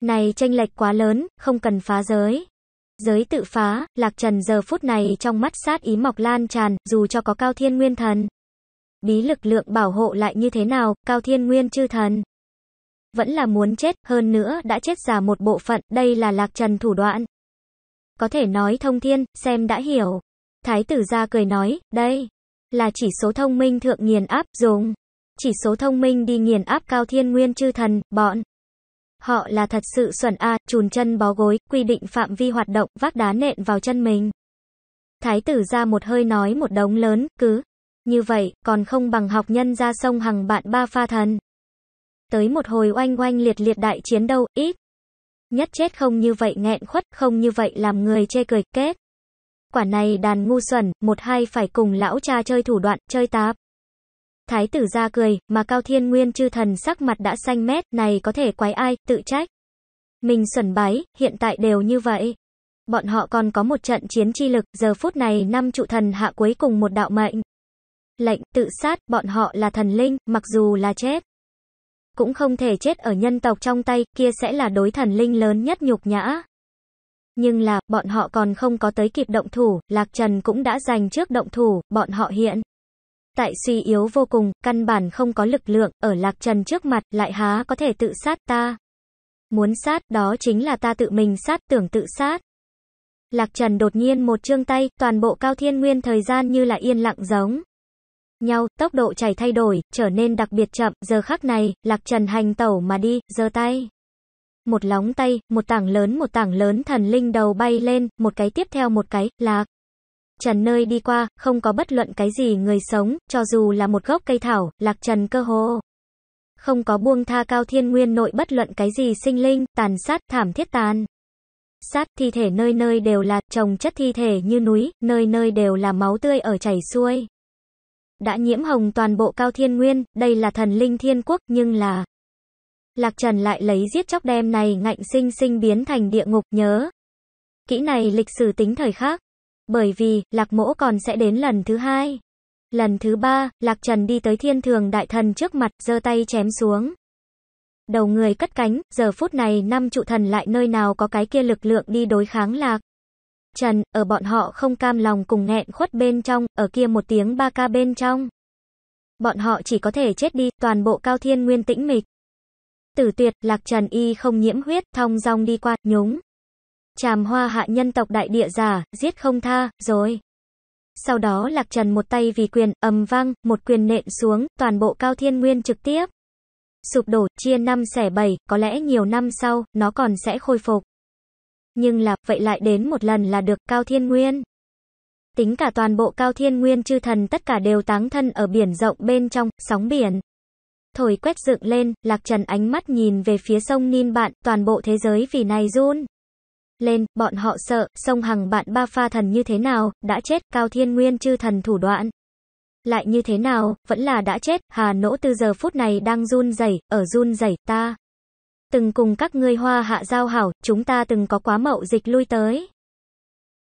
Này tranh lệch quá lớn, không cần phá giới. Giới tự phá, Lạc Trần giờ phút này trong mắt sát ý mọc lan tràn, dù cho có Cao Thiên Nguyên Thần. Bí lực lượng bảo hộ lại như thế nào, Cao Thiên Nguyên chư thần. Vẫn là muốn chết, hơn nữa đã chết già một bộ phận, đây là Lạc Trần thủ đoạn có thể nói thông thiên, xem đã hiểu. Thái tử ra cười nói, đây, là chỉ số thông minh thượng nghiền áp, dùng. Chỉ số thông minh đi nghiền áp cao thiên nguyên chư thần, bọn. Họ là thật sự xuẩn a, à, chùn chân bó gối, quy định phạm vi hoạt động, vác đá nện vào chân mình. Thái tử ra một hơi nói một đống lớn, cứ. Như vậy, còn không bằng học nhân ra sông hằng bạn ba pha thần. Tới một hồi oanh oanh liệt liệt đại chiến đâu, ít. Nhất chết không như vậy nghẹn khuất, không như vậy làm người chê cười, kết. Quả này đàn ngu xuẩn, một hai phải cùng lão cha chơi thủ đoạn, chơi táp. Thái tử ra cười, mà Cao Thiên Nguyên chư thần sắc mặt đã xanh mét, này có thể quái ai, tự trách. Mình xuẩn bái, hiện tại đều như vậy. Bọn họ còn có một trận chiến chi lực, giờ phút này năm trụ thần hạ cuối cùng một đạo mệnh. Lệnh, tự sát, bọn họ là thần linh, mặc dù là chết cũng không thể chết ở nhân tộc trong tay, kia sẽ là đối thần linh lớn nhất nhục nhã. Nhưng là, bọn họ còn không có tới kịp động thủ, Lạc Trần cũng đã giành trước động thủ, bọn họ hiện. Tại suy yếu vô cùng, căn bản không có lực lượng, ở Lạc Trần trước mặt, lại há có thể tự sát ta. Muốn sát, đó chính là ta tự mình sát, tưởng tự sát. Lạc Trần đột nhiên một chương tay, toàn bộ cao thiên nguyên thời gian như là yên lặng giống nhau, tốc độ chảy thay đổi, trở nên đặc biệt chậm, giờ khắc này, lạc trần hành tẩu mà đi, giơ tay. Một lóng tay, một tảng lớn một tảng lớn thần linh đầu bay lên, một cái tiếp theo một cái, lạc. Trần nơi đi qua, không có bất luận cái gì người sống, cho dù là một gốc cây thảo, lạc trần cơ hồ. Không có buông tha cao thiên nguyên nội bất luận cái gì sinh linh, tàn sát, thảm thiết tàn. Sát thi thể nơi nơi đều là, trồng chất thi thể như núi, nơi nơi đều là máu tươi ở chảy xuôi đã nhiễm hồng toàn bộ cao thiên nguyên, đây là thần linh thiên quốc, nhưng là... Lạc Trần lại lấy giết chóc đem này ngạnh sinh sinh biến thành địa ngục, nhớ. Kỹ này lịch sử tính thời khác, bởi vì, Lạc Mỗ còn sẽ đến lần thứ hai. Lần thứ ba, Lạc Trần đi tới thiên thường đại thần trước mặt, giơ tay chém xuống. Đầu người cất cánh, giờ phút này năm trụ thần lại nơi nào có cái kia lực lượng đi đối kháng Lạc. Trần, ở bọn họ không cam lòng cùng nghẹn khuất bên trong, ở kia một tiếng ba ca bên trong. Bọn họ chỉ có thể chết đi, toàn bộ cao thiên nguyên tĩnh mịch. Tử tuyệt, lạc trần y không nhiễm huyết, thong dong đi qua, nhúng. Tràm hoa hạ nhân tộc đại địa giả, giết không tha, rồi. Sau đó lạc trần một tay vì quyền, ầm vang, một quyền nện xuống, toàn bộ cao thiên nguyên trực tiếp. Sụp đổ, chia năm xẻ bảy, có lẽ nhiều năm sau, nó còn sẽ khôi phục. Nhưng là, vậy lại đến một lần là được Cao Thiên Nguyên. Tính cả toàn bộ Cao Thiên Nguyên chư thần tất cả đều táng thân ở biển rộng bên trong, sóng biển. Thổi quét dựng lên, Lạc Trần ánh mắt nhìn về phía sông Nin bạn, toàn bộ thế giới vì này run. Lên, bọn họ sợ, sông hằng bạn ba pha thần như thế nào, đã chết, Cao Thiên Nguyên chư thần thủ đoạn. Lại như thế nào, vẫn là đã chết, Hà Nỗ từ giờ phút này đang run rẩy ở run rẩy ta từng cùng các ngươi hoa hạ giao hảo, chúng ta từng có quá mậu dịch lui tới.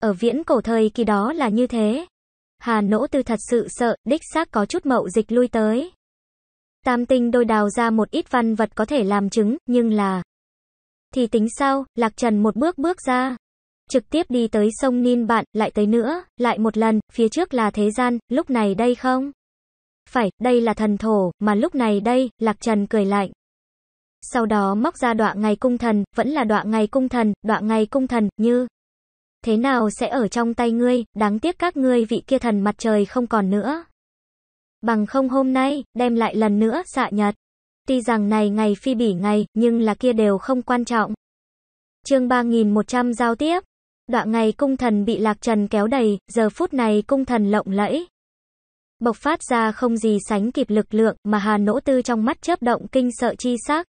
Ở viễn cổ thời kỳ đó là như thế. Hà nỗ tư thật sự sợ, đích xác có chút mậu dịch lui tới. Tam tinh đôi đào ra một ít văn vật có thể làm chứng, nhưng là... Thì tính sao, Lạc Trần một bước bước ra. Trực tiếp đi tới sông Ninh bạn, lại tới nữa, lại một lần, phía trước là thế gian, lúc này đây không? Phải, đây là thần thổ, mà lúc này đây, Lạc Trần cười lạnh. Sau đó móc ra đoạn ngày cung thần, vẫn là đoạn ngày cung thần, đoạn ngày cung thần, như thế nào sẽ ở trong tay ngươi, đáng tiếc các ngươi vị kia thần mặt trời không còn nữa. Bằng không hôm nay, đem lại lần nữa, xạ nhật. Tuy rằng này ngày phi bỉ ngày, nhưng là kia đều không quan trọng. chương 3100 giao tiếp. Đoạn ngày cung thần bị lạc trần kéo đầy, giờ phút này cung thần lộng lẫy. Bộc phát ra không gì sánh kịp lực lượng mà hà nỗ tư trong mắt chớp động kinh sợ chi sắc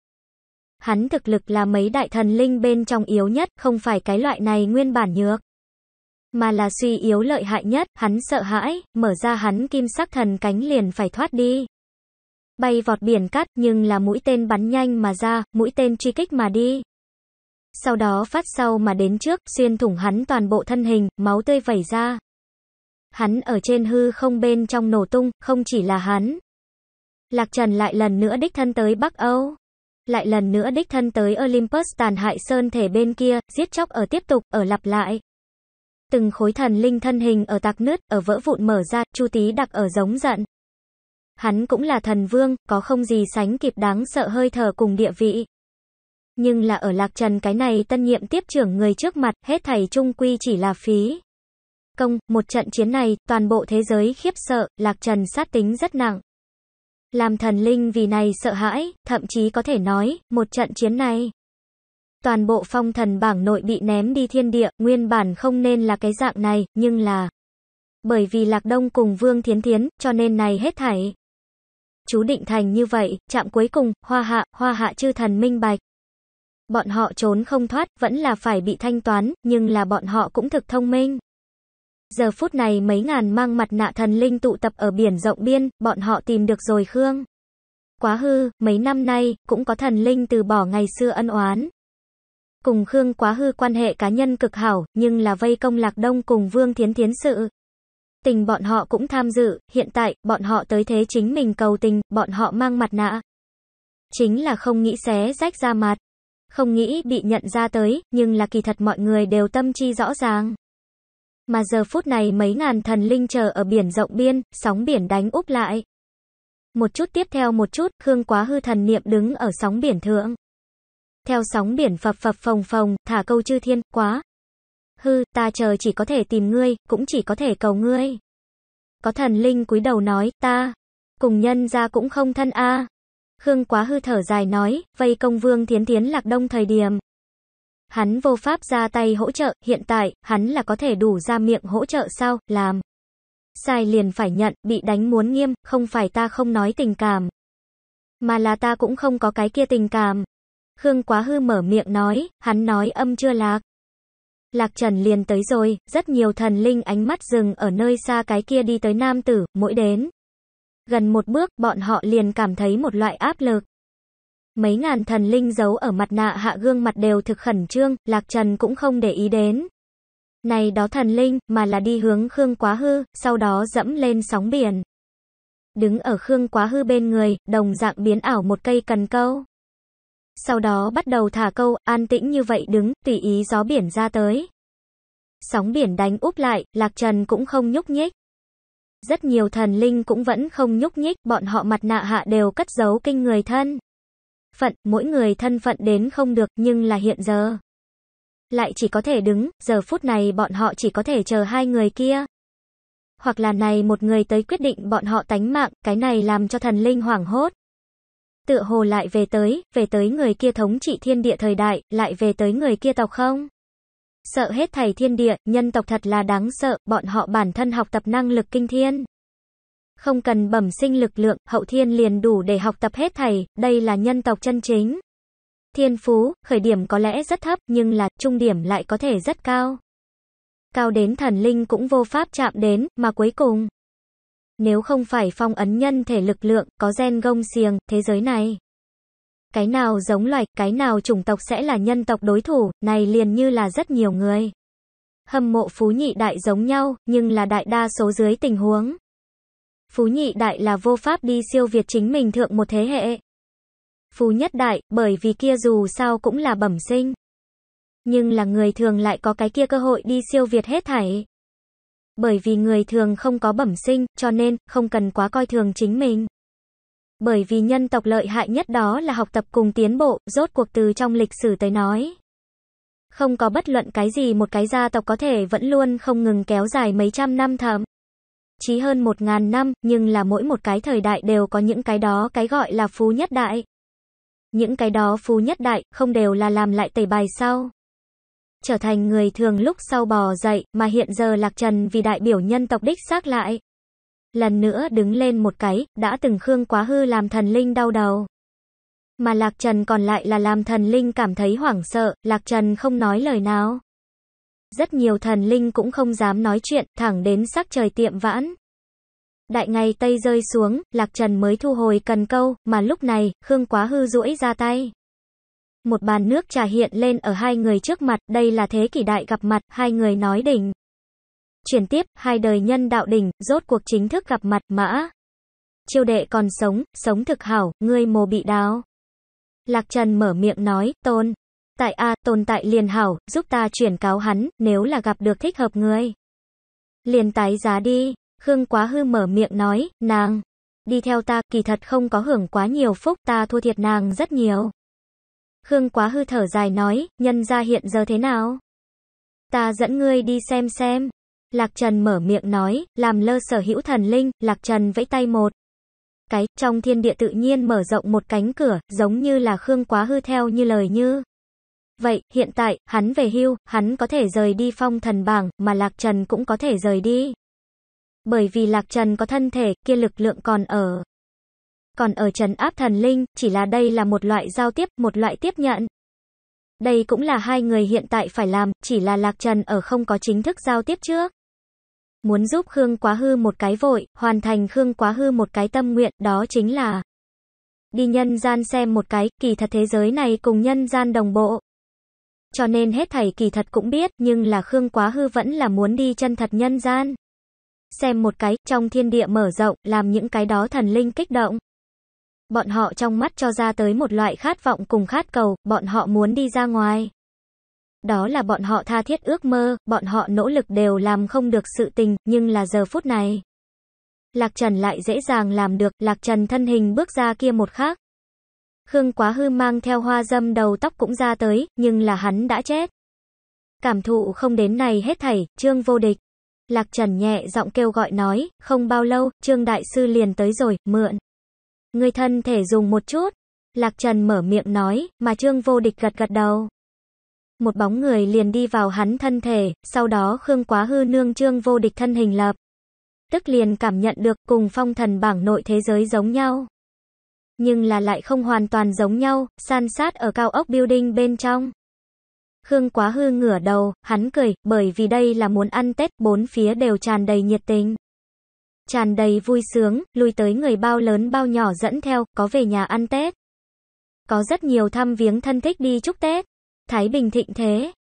hắn thực lực là mấy đại thần linh bên trong yếu nhất, không phải cái loại này nguyên bản nhược. Mà là suy yếu lợi hại nhất, hắn sợ hãi, mở ra hắn kim sắc thần cánh liền phải thoát đi. Bay vọt biển cắt, nhưng là mũi tên bắn nhanh mà ra, mũi tên truy kích mà đi. Sau đó phát sau mà đến trước, xuyên thủng hắn toàn bộ thân hình, máu tươi vẩy ra. Hắn ở trên hư không bên trong nổ tung, không chỉ là hắn. Lạc Trần lại lần nữa đích thân tới Bắc Âu lại lần nữa đích thân tới Olympus tàn hại sơn thể bên kia, giết chóc ở tiếp tục, ở lặp lại. Từng khối thần linh thân hình ở tạc nứt, ở vỡ vụn mở ra, chu tí đặc ở giống giận. Hắn cũng là thần vương, có không gì sánh kịp đáng sợ hơi thở cùng địa vị. Nhưng là ở lạc trần cái này tân nhiệm tiếp trưởng người trước mặt, hết thầy trung quy chỉ là phí. Công, một trận chiến này, toàn bộ thế giới khiếp sợ, lạc trần sát tính rất nặng làm thần linh vì này sợ hãi, thậm chí có thể nói, một trận chiến này. Toàn bộ phong thần bảng nội bị ném đi thiên địa, nguyên bản không nên là cái dạng này, nhưng là bởi vì Lạc Đông cùng Vương Thiến Thiến, cho nên này hết thảy. Chú định thành như vậy, chạm cuối cùng, hoa hạ, hoa hạ chư thần minh bạch. Bọn họ trốn không thoát, vẫn là phải bị thanh toán, nhưng là bọn họ cũng thực thông minh. Giờ phút này mấy ngàn mang mặt nạ thần linh tụ tập ở biển rộng biên, bọn họ tìm được rồi Khương. Quá hư, mấy năm nay, cũng có thần linh từ bỏ ngày xưa ân oán. Cùng Khương quá hư quan hệ cá nhân cực hảo, nhưng là vây công lạc đông cùng Vương Thiến Thiến sự. Tình bọn họ cũng tham dự, hiện tại, bọn họ tới thế chính mình cầu tình, bọn họ mang mặt nạ. Chính là không nghĩ xé rách ra mặt. Không nghĩ bị nhận ra tới, nhưng là kỳ thật mọi người đều tâm chi rõ ràng. Mà giờ phút này mấy ngàn thần linh chờ ở biển rộng biên, sóng biển đánh úp lại. Một chút tiếp theo một chút, Khương Quá Hư thần niệm đứng ở sóng biển thượng. Theo sóng biển phập phập phồng phồng, thả câu chư thiên, quá. Hư, ta chờ chỉ có thể tìm ngươi, cũng chỉ có thể cầu ngươi. Có thần linh cúi đầu nói, ta, cùng nhân ra cũng không thân a Khương Quá Hư thở dài nói, vây công vương thiến thiến lạc đông thời điểm, Hắn vô pháp ra tay hỗ trợ, hiện tại, hắn là có thể đủ ra miệng hỗ trợ sao, làm. Sai liền phải nhận, bị đánh muốn nghiêm, không phải ta không nói tình cảm. Mà là ta cũng không có cái kia tình cảm. Khương Quá Hư mở miệng nói, hắn nói âm chưa lạc. Lạc Trần liền tới rồi, rất nhiều thần linh ánh mắt dừng ở nơi xa cái kia đi tới nam tử, mỗi đến. Gần một bước, bọn họ liền cảm thấy một loại áp lực. Mấy ngàn thần linh giấu ở mặt nạ hạ gương mặt đều thực khẩn trương, Lạc Trần cũng không để ý đến. Này đó thần linh, mà là đi hướng Khương Quá Hư, sau đó dẫm lên sóng biển. Đứng ở Khương Quá Hư bên người, đồng dạng biến ảo một cây cần câu. Sau đó bắt đầu thả câu, an tĩnh như vậy đứng, tùy ý gió biển ra tới. Sóng biển đánh úp lại, Lạc Trần cũng không nhúc nhích. Rất nhiều thần linh cũng vẫn không nhúc nhích, bọn họ mặt nạ hạ đều cất giấu kinh người thân phận, mỗi người thân phận đến không được, nhưng là hiện giờ. Lại chỉ có thể đứng, giờ phút này bọn họ chỉ có thể chờ hai người kia. Hoặc là này một người tới quyết định bọn họ tánh mạng, cái này làm cho thần linh hoảng hốt. Tựa hồ lại về tới, về tới người kia thống trị thiên địa thời đại, lại về tới người kia tộc không? Sợ hết thầy thiên địa, nhân tộc thật là đáng sợ, bọn họ bản thân học tập năng lực kinh thiên không cần bẩm sinh lực lượng, hậu thiên liền đủ để học tập hết thầy, đây là nhân tộc chân chính. Thiên phú, khởi điểm có lẽ rất thấp, nhưng là trung điểm lại có thể rất cao. Cao đến thần linh cũng vô pháp chạm đến, mà cuối cùng. Nếu không phải phong ấn nhân thể lực lượng, có gen gông xiềng, thế giới này. Cái nào giống loài, cái nào chủng tộc sẽ là nhân tộc đối thủ, này liền như là rất nhiều người. Hâm mộ phú nhị đại giống nhau, nhưng là đại đa số dưới tình huống. Phú nhị đại là vô pháp đi siêu việt chính mình thượng một thế hệ. Phú nhất đại, bởi vì kia dù sao cũng là bẩm sinh. Nhưng là người thường lại có cái kia cơ hội đi siêu việt hết thảy. Bởi vì người thường không có bẩm sinh, cho nên không cần quá coi thường chính mình. Bởi vì nhân tộc lợi hại nhất đó là học tập cùng tiến bộ, rốt cuộc từ trong lịch sử tới nói. Không có bất luận cái gì một cái gia tộc có thể vẫn luôn không ngừng kéo dài mấy trăm năm thậm chí hơn 1.000 năm, nhưng là mỗi một cái thời đại đều có những cái đó cái gọi là phú nhất đại. Những cái đó phú nhất đại, không đều là làm lại tẩy bài sau. Trở thành người thường lúc sau bò dậy, mà hiện giờ lạc trần vì đại biểu nhân tộc đích xác lại. Lần nữa đứng lên một cái, đã từng khương quá hư làm thần linh đau đầu. Mà lạc trần còn lại là làm thần linh cảm thấy hoảng sợ, lạc trần không nói lời nào rất nhiều thần linh cũng không dám nói chuyện, thẳng đến sắc trời tiệm vãn. Đại ngày Tây rơi xuống, Lạc Trần mới thu hồi cần câu, mà lúc này, Khương Quá Hư duỗi ra tay. Một bàn nước trà hiện lên ở hai người trước mặt, đây là thế kỷ đại gặp mặt, hai người nói đỉnh. Chuyển tiếp, hai đời nhân đạo đỉnh, rốt cuộc chính thức gặp mặt, mã. Chiêu đệ còn sống, sống thực hảo, ngươi mồ bị đào. Lạc Trần mở miệng nói, tôn. Tại A, tồn tại liền hảo, giúp ta chuyển cáo hắn, nếu là gặp được thích hợp người. Liền tái giá đi, Khương quá hư mở miệng nói, nàng, đi theo ta, kỳ thật không có hưởng quá nhiều phúc, ta thua thiệt nàng rất nhiều. Khương quá hư thở dài nói, nhân ra hiện giờ thế nào? Ta dẫn ngươi đi xem xem. Lạc Trần mở miệng nói, làm lơ sở hữu thần linh, Lạc Trần vẫy tay một. Cái, trong thiên địa tự nhiên mở rộng một cánh cửa, giống như là Khương quá hư theo như lời như. Vậy, hiện tại, hắn về hưu, hắn có thể rời đi phong thần bảng, mà Lạc Trần cũng có thể rời đi. Bởi vì Lạc Trần có thân thể, kia lực lượng còn ở. Còn ở trần áp thần linh, chỉ là đây là một loại giao tiếp, một loại tiếp nhận. Đây cũng là hai người hiện tại phải làm, chỉ là Lạc Trần ở không có chính thức giao tiếp trước. Muốn giúp Khương Quá Hư một cái vội, hoàn thành Khương Quá Hư một cái tâm nguyện, đó chính là đi nhân gian xem một cái, kỳ thật thế giới này cùng nhân gian đồng bộ cho nên hết thầy kỳ thật cũng biết, nhưng là Khương Quá Hư vẫn là muốn đi chân thật nhân gian. Xem một cái, trong thiên địa mở rộng, làm những cái đó thần linh kích động. Bọn họ trong mắt cho ra tới một loại khát vọng cùng khát cầu, bọn họ muốn đi ra ngoài. Đó là bọn họ tha thiết ước mơ, bọn họ nỗ lực đều làm không được sự tình, nhưng là giờ phút này. Lạc Trần lại dễ dàng làm được, Lạc Trần thân hình bước ra kia một khắc Khương Quá Hư mang theo hoa dâm đầu tóc cũng ra tới, nhưng là hắn đã chết. Cảm thụ không đến này hết thảy, Trương vô địch. Lạc Trần nhẹ giọng kêu gọi nói, không bao lâu, Trương Đại Sư liền tới rồi, mượn. Người thân thể dùng một chút. Lạc Trần mở miệng nói, mà Trương vô địch gật gật đầu. Một bóng người liền đi vào hắn thân thể, sau đó Khương Quá Hư nương Trương vô địch thân hình lập. Tức liền cảm nhận được cùng phong thần bảng nội thế giới giống nhau nhưng là lại không hoàn toàn giống nhau, san sát ở cao ốc building bên trong. Khương Quá Hư ngửa đầu, hắn cười, bởi vì đây là muốn ăn Tết, bốn phía đều tràn đầy nhiệt tình. Tràn đầy vui sướng, lùi tới người bao lớn bao nhỏ dẫn theo, có về nhà ăn Tết. Có rất nhiều thăm viếng thân thích đi chúc Tết. Thái Bình thịnh thế,